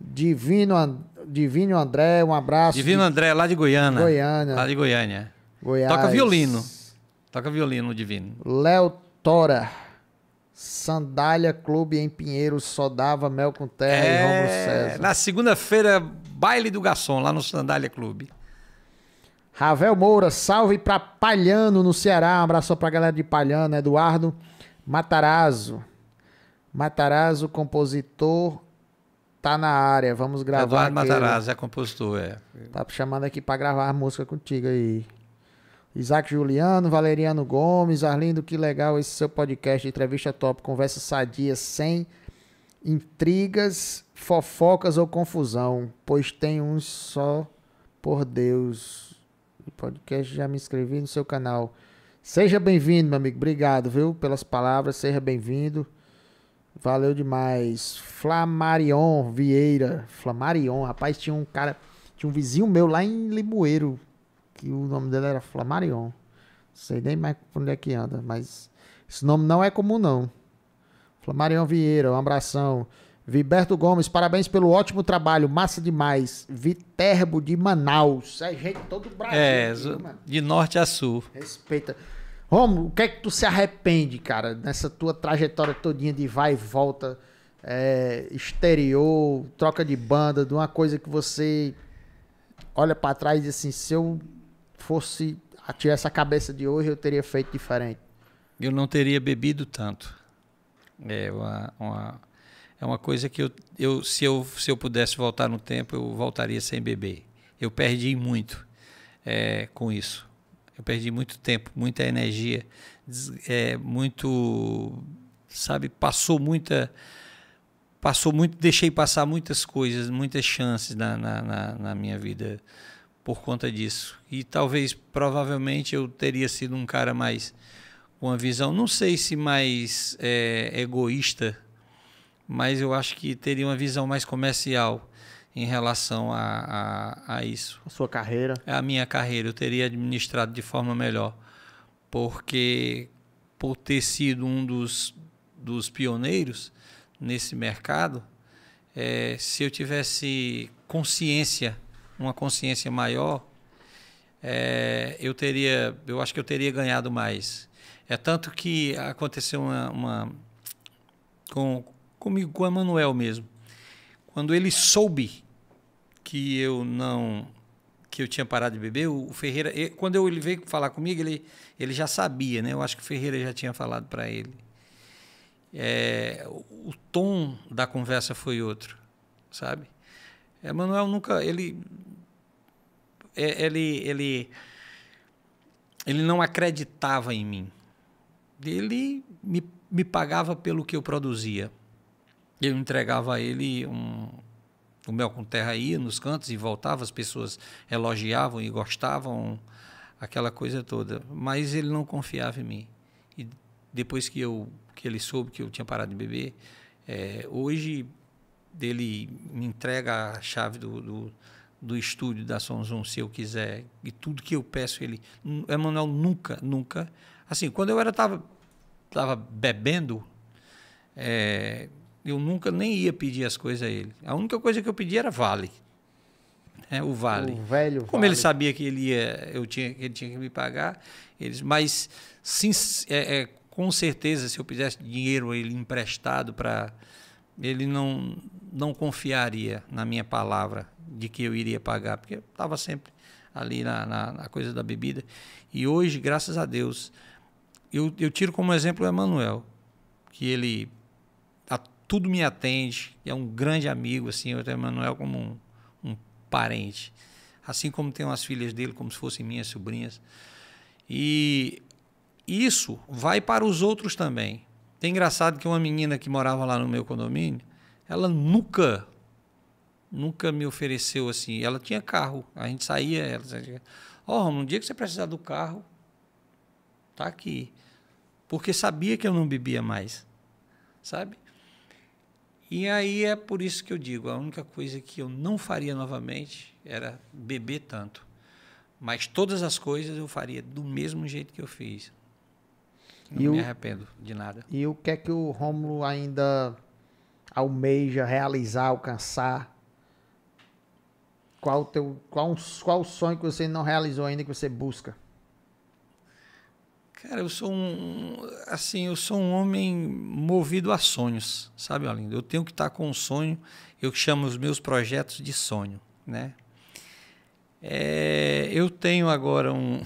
S1: Divino, Divino André, um abraço. Divino André, lá
S3: de Goiânia. Goiânia. Lá de Goiânia. Goiás. Toca violino. Toca violino, Divino.
S1: Léo Tora. Sandália Clube em Pinheiros só dava mel com terra é... e Romulo César.
S3: Na segunda-feira, baile do garçom lá no Sandália
S1: Clube. Ravel Moura, salve pra Palhano no Ceará. Um abraço pra galera de Palhano, Eduardo Matarazzo. Matarazzo, compositor, tá na área. Vamos gravar. Eduardo aquele. Matarazzo
S3: é compositor, é.
S1: Tá chamando aqui pra gravar a música contigo aí. Isaac Juliano, Valeriano Gomes, Arlindo, que legal esse seu podcast de entrevista top, conversa sadia, sem intrigas, fofocas ou confusão, pois tem um só por Deus. podcast já me inscrevi no seu canal. Seja bem-vindo, meu amigo. Obrigado, viu, pelas palavras. Seja bem-vindo. Valeu demais. Flamarion Vieira. Flamarion, rapaz, tinha um cara, tinha um vizinho meu lá em Limoeiro, que o nome dele era Flamarion. Não sei nem mais onde é que anda, mas esse nome não é comum, não. Flamarion Vieira, um abração. Viberto Gomes, parabéns pelo ótimo trabalho, massa demais. Viterbo de Manaus. É gente todo o Brasil. É, aqui, de norte a sul. Respeita. Romulo, o que é que tu se arrepende, cara, nessa tua trajetória todinha de vai e volta, é, exterior, troca de banda, de uma coisa que você olha para trás e diz assim, se eu fosse tivesse a cabeça de hoje, eu teria feito diferente.
S3: Eu não teria bebido tanto. É uma, uma é uma coisa que eu, eu, se eu se eu pudesse voltar no tempo, eu voltaria sem beber. Eu perdi muito é, com isso. Eu perdi muito tempo, muita energia, é, muito, sabe, passou muita passou muito, deixei passar muitas coisas, muitas chances na, na, na, na minha vida por conta disso. E talvez, provavelmente, eu teria sido um cara mais com uma visão, não sei se mais é, egoísta, mas eu acho que teria uma visão mais comercial em relação a, a, a isso. A sua carreira? A minha carreira, eu teria administrado de forma melhor, porque por ter sido um dos, dos pioneiros nesse mercado, é, se eu tivesse consciência uma consciência maior, é, eu teria, eu acho que eu teria ganhado mais. É tanto que aconteceu uma, uma com comigo, com o Emanuel mesmo, quando ele soube que eu não que eu tinha parado de beber, o Ferreira, quando ele veio falar comigo, ele, ele já sabia, né? Eu acho que o Ferreira já tinha falado para ele. É, o tom da conversa foi outro, sabe? Emanuel nunca, ele é, ele, ele, ele não acreditava em mim. Ele me, me pagava pelo que eu produzia. Eu entregava a ele um, o mel com terra aí nos cantos e voltava, as pessoas elogiavam e gostavam, aquela coisa toda. Mas ele não confiava em mim. E depois que, eu, que ele soube que eu tinha parado de beber, é, hoje ele me entrega a chave do, do do estúdio da Sonzum, se eu quiser, e tudo que eu peço ele. Emanuel nunca, nunca. Assim, quando eu era tava, tava bebendo, é, eu nunca nem ia pedir as coisas a ele. A única coisa que eu pedi era vale. É, o vale. O velho Como vale. ele sabia que ele ia, eu tinha, ele tinha que me pagar, eles, mas sim, é, é, com certeza se eu fizesse dinheiro ele emprestado para ele não, não confiaria na minha palavra de que eu iria pagar, porque estava sempre ali na, na, na, coisa da bebida. E hoje, graças a Deus, eu, eu tiro como exemplo o Emanuel, que ele a tudo me atende, é um grande amigo, assim, eu tenho o Emanuel como um, um parente. Assim como tenho as filhas dele, como se fossem minhas sobrinhas. E isso vai para os outros também. Tem engraçado que uma menina que morava lá no meu condomínio, ela nunca nunca me ofereceu assim. Ela tinha carro, a gente saía, ela dizia, ó, oh, um dia que você precisar do carro, tá aqui. Porque sabia que eu não bebia mais, sabe? E aí é por isso que eu digo, a única coisa que eu não faria novamente era beber tanto. Mas todas as coisas eu faria do mesmo jeito que eu fiz. Não e me o, arrependo de nada.
S1: E o que é que o Rômulo ainda almeja realizar, alcançar? Qual o teu, qual, qual sonho que você não realizou ainda que você busca?
S3: Cara, eu sou um assim, eu sou um homem movido a sonhos, sabe, Alindo? Eu tenho que estar com um sonho. Eu chamo os meus projetos de sonho, né? É, eu tenho agora um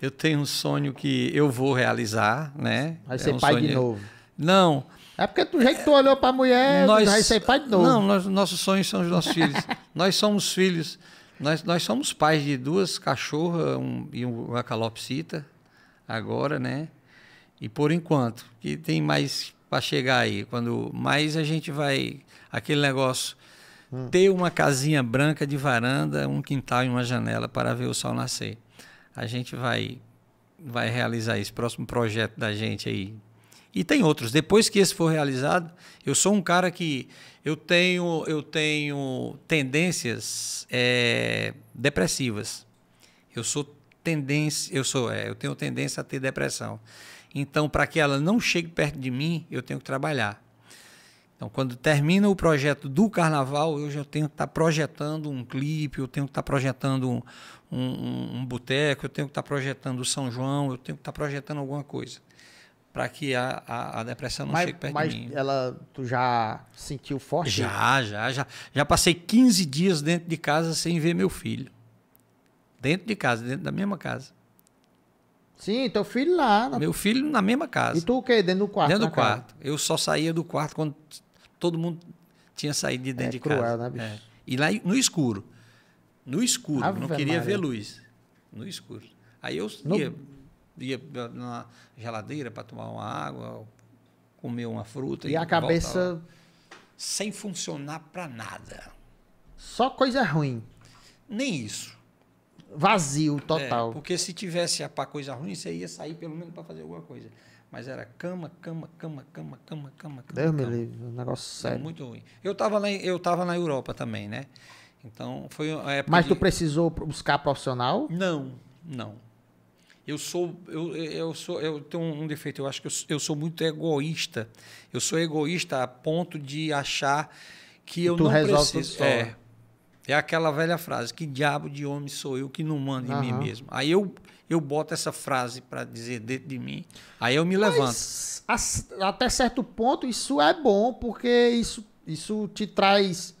S3: eu tenho um sonho que eu vou realizar, né? Vai é ser é um pai sonho... de novo. Não.
S1: É porque do jeito que tu olhou para a mulher, nós... vai ser pai de novo. Não,
S3: nós, nossos sonhos são os nossos filhos. Nós somos filhos. Nós, nós somos pais de duas cachorras um, e uma calopsita, agora, né? E por enquanto, que tem mais para chegar aí. Quando mais a gente vai. Aquele negócio. Hum. Ter uma casinha branca de varanda, um quintal e uma janela para ver o sol nascer. A gente vai vai realizar esse próximo projeto da gente aí. E tem outros. Depois que esse for realizado, eu sou um cara que eu tenho eu tenho tendências é, depressivas. Eu sou tendência, eu sou, é, eu tenho tendência a ter depressão. Então, para que ela não chegue perto de mim, eu tenho que trabalhar. Então, quando termina o projeto do carnaval, eu já tenho que estar tá projetando um clipe, eu tenho que estar tá projetando um, um, um, um boteco, eu tenho que estar tá projetando o São João, eu tenho que estar tá projetando alguma coisa para que a, a, a, depressão não mas, chegue perto mas de mim.
S1: Mas ela, tu já sentiu forte?
S3: Já, já, já. Já passei 15 dias dentro de casa sem ver meu filho. Dentro de casa, dentro da mesma casa. Sim, teu filho lá. Na... Meu filho na mesma casa. E tu o quê? Dentro do quarto? Dentro do quarto. Casa. Eu só saía do quarto quando todo mundo tinha saído de dentro é, de cruel, casa. Né, bicho? É. E lá no escuro. No escuro, Ave não queria Maria. ver luz. No escuro. Aí eu no... ia, ia na geladeira para tomar uma água, comer uma fruta. E, e a cabeça. Lá, sem funcionar para nada.
S1: Só coisa ruim. Nem isso. Vazio total. É, porque se tivesse a
S3: coisa ruim, você ia sair pelo menos para fazer alguma coisa. Mas era cama, cama, cama, cama, cama,
S1: cama. Deus cama. me livre, um negócio sério. Muito
S3: ruim. Eu estava na, eu na Europa também, né? Então, foi a
S1: época Mas tu de... precisou buscar profissional? Não, não.
S3: Eu sou eu, eu sou eu tenho um defeito, eu acho que eu, eu sou muito egoísta. Eu sou egoísta a ponto de achar que eu tu não resolve preciso. É, é aquela velha frase, que diabo de homem sou eu que não mando em mim mesmo. Aí eu eu boto essa frase para dizer dentro de mim, aí eu me Mas,
S1: levanto. A, até certo ponto isso é bom, porque isso isso te traz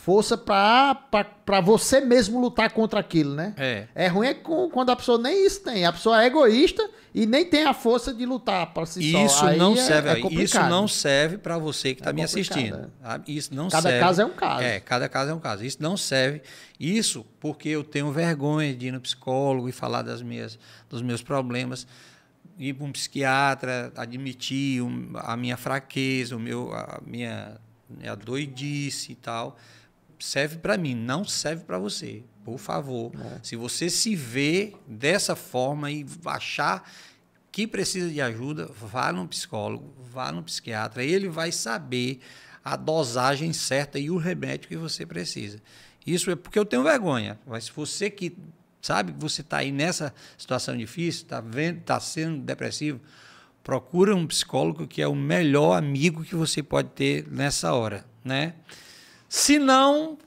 S1: força para você mesmo lutar contra aquilo, né? É. É ruim é com, quando a pessoa nem isso tem. A pessoa é egoísta e nem tem a força de lutar para si isso só. Aí não é, serve, é, é isso não
S3: serve para você que está é me assistindo. É. Tá? Isso não cada serve. caso é um caso. É, cada caso é um caso. Isso não serve. Isso porque eu tenho vergonha de ir no psicólogo e falar das minhas, dos meus problemas ir para um psiquiatra, admitir a minha fraqueza, o meu, a minha, a minha doidice e tal serve para mim, não serve para você. Por favor, é. se você se vê dessa forma e achar que precisa de ajuda, vá no psicólogo, vá no psiquiatra, ele vai saber a dosagem certa e o remédio que você precisa. Isso é porque eu tenho vergonha, mas se você que sabe que você está aí nessa situação difícil, está está sendo depressivo, procura um psicólogo que é o melhor amigo que você pode ter nessa hora, né? Se não,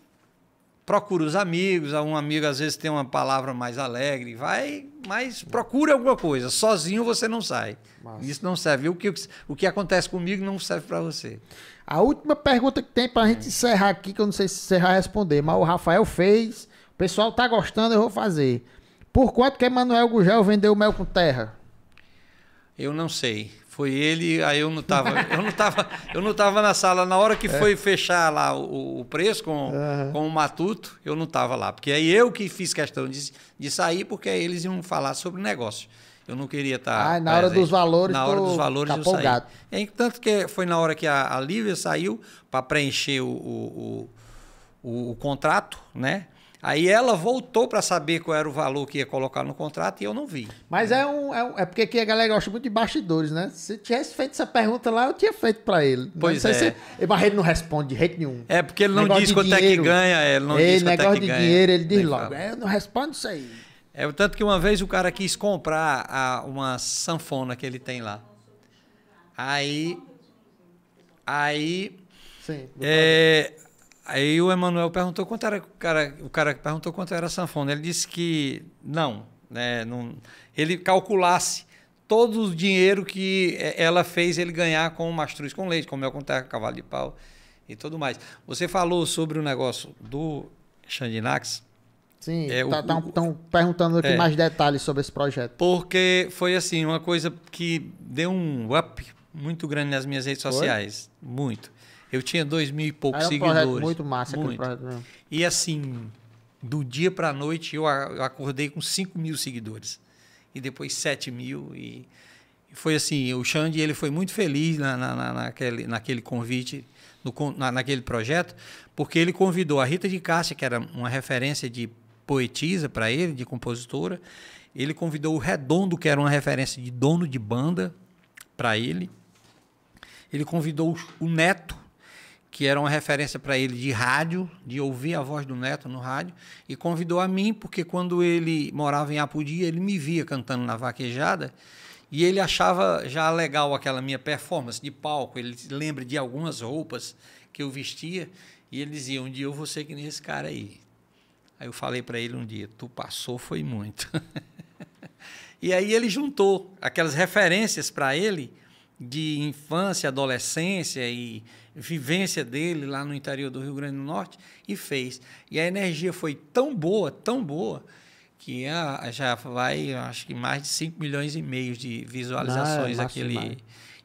S3: procura os amigos, um amigo às vezes tem uma palavra mais alegre, vai, mas procura alguma coisa. Sozinho você não sai. Massa. Isso não serve. O que, o que acontece comigo não serve
S1: para você. A última pergunta que tem para a gente encerrar aqui, que eu não sei se você vai responder, mas o Rafael fez, o pessoal tá gostando, eu vou fazer. Por quanto que Emanuel Gugel vendeu o mel com terra?
S3: Eu não sei. Foi ele, aí eu não estava eu não tava, eu não tava na sala. Na hora que é. foi fechar lá o, o preço com, uhum. com o Matuto, eu não estava lá. Porque aí eu que fiz questão de, de sair, porque aí eles iam falar sobre o negócio. Eu não queria estar. Tá ah, na hora dos valores. Na hora dos valores eu saí. É, tanto que foi na hora que a, a Lívia saiu para preencher o, o, o, o, contrato, né? Aí ela voltou para saber qual era o valor que ia colocar no contrato e eu não vi.
S1: Mas é, é um, é, um, é porque aqui a galera gosta muito de bastidores, né? Se tivesse feito essa pergunta lá, eu tinha feito para ele. Pois não sei é. Se, mas ele não responde de jeito nenhum. É porque ele não negócio diz quanto dinheiro, é que ganha, é, ele não ele, diz quanto é que ganha. negócio de dinheiro, ele diz Nem logo, é, eu não respondo isso aí.
S3: É o tanto que uma vez o cara
S1: quis comprar
S3: a, uma sanfona que ele tem lá. Aí... Aí... Sim, é, Aí o Emanuel perguntou quanto era o cara, o cara perguntou quanto era a sanfona. Ele disse que não, né, não ele calculasse todo o dinheiro que é, ela fez ele ganhar com o mastruz com leite, com mel com terra, cavalo de pau e tudo mais. Você falou sobre o negócio do
S1: Xandinax. Sim, estão é, tá, tá perguntando aqui é, mais detalhes sobre esse projeto.
S3: Porque foi assim, uma coisa que deu um up muito grande nas minhas redes foi? sociais. Muito. Eu tinha dois mil e poucos Era um seguidores. Muito massa. Muito. e assim, do dia para a noite, eu acordei com cinco mil seguidores. E depois sete mil. E foi assim, o Xande ele foi muito feliz na, na, na naquele, naquele convite, no, na, naquele projeto, porque ele convidou a Rita de Cássia, que era uma referência de poetisa para ele, de compositora. Ele convidou o Redondo, que era uma referência de dono de banda para ele. Ele convidou o Neto, que era uma referência para ele de rádio, de ouvir a voz do Neto no rádio, e convidou a mim, porque quando ele morava em Apudi, ele me via cantando na vaquejada, e ele achava já legal aquela minha performance de palco, ele lembra de algumas roupas que eu vestia, e ele dizia, um dia eu vou ser que nem esse cara aí. Aí eu falei para ele um dia, tu passou, foi muito. e aí ele juntou aquelas referências para ele, de infância, adolescência e vivência dele lá no interior do Rio Grande do Norte e fez. E a energia foi tão boa, tão boa, que já vai, acho que mais de 5 milhões e meio de visualizações ah, é aquele.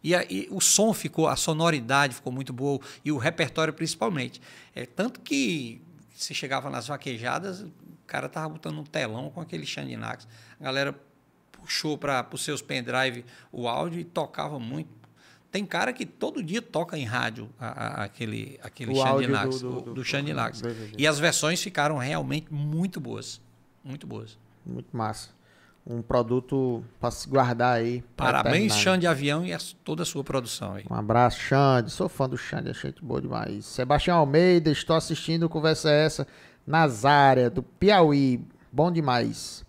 S3: E, e o som ficou, a sonoridade ficou muito boa e o repertório principalmente. É tanto que se chegava nas vaquejadas, o cara tava botando um telão com aquele Xandinax. A galera show para os seus pendrive o áudio e tocava muito. Tem cara que todo dia toca em rádio a, a, aquele, aquele do, do, do, do Xandilax. E as versões ficaram realmente muito boas. Muito boas. Muito massa.
S1: Um produto para se guardar aí. Parabéns, né?
S3: Xande Avião e a, toda a sua produção aí.
S1: Um abraço, Xande. Sou fã do Xande, achei muito boa demais. Sebastião Almeida, estou assistindo Conversa Essa, Nazária, do Piauí. Bom demais.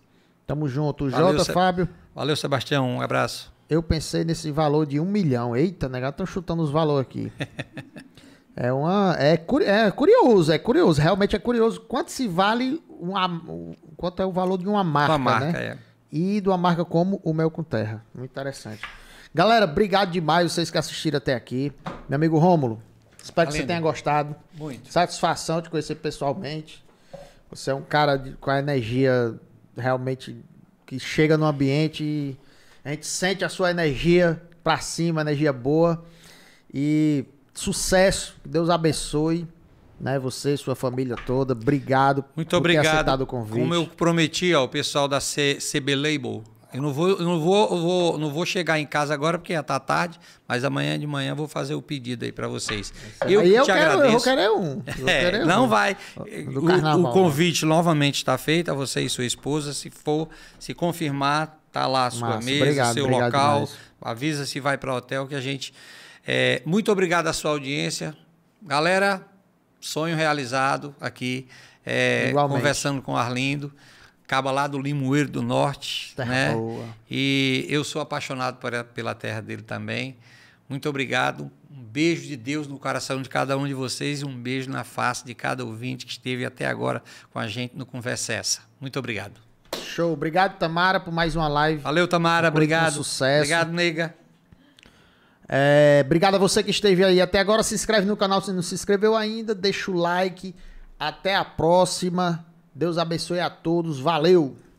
S1: Tamo junto. J Jota, Fábio. Valeu, Sebastião. Um abraço. Eu pensei nesse valor de um milhão. Eita, negado, estão chutando os valores aqui. é uma. É, curi... é curioso, é curioso. Realmente é curioso. Quanto se vale uma... quanto é o valor de uma marca? Uma marca, né? é e de uma marca como o Mel com Terra. Muito interessante. Galera, obrigado demais vocês que assistiram até aqui. Meu amigo Rômulo, espero Valendo. que você tenha gostado. Muito. Satisfação de conhecer pessoalmente. Você é um cara de, com a energia realmente que chega no ambiente e a gente sente a sua energia pra cima, energia boa. E sucesso, que Deus abençoe. Né, você e sua família toda, obrigado Muito por obrigado. ter aceitado o convite. Como eu
S3: prometi ao pessoal da C CB Label, eu não vou, eu não vou, eu vou, não vou chegar em casa agora porque já tá tarde, mas amanhã de manhã eu vou fazer o pedido aí para vocês. Eu, eu te quero, agradeço. Eu quero
S1: é um. É, é, um. não vai.
S3: O, o, né? convite novamente está feito a você e sua esposa, se for, se confirmar, tá lá a sua Massa, mesa, obrigado, seu obrigado local. Avisa se vai para o hotel que a gente. É, muito obrigado à sua audiência, galera. Sonho realizado aqui, é, conversando com o Arlindo acaba lá do Limoeiro do Norte, terra tá né? Boa. E eu sou apaixonado por, pela terra dele também. Muito obrigado. Um beijo de Deus no coração de cada um de vocês e um beijo na face de cada ouvinte que esteve até agora com a gente no Conversa Essa. Muito obrigado.
S1: Show. Obrigado, Tamara, por mais uma live. Valeu, Tamara. Um obrigado. Sucesso. Obrigado, nega. É, obrigado a você que esteve aí até agora. Se inscreve no canal se não se inscreveu ainda. Deixa o like. Até a próxima. Deus abençoe a todos. Valeu!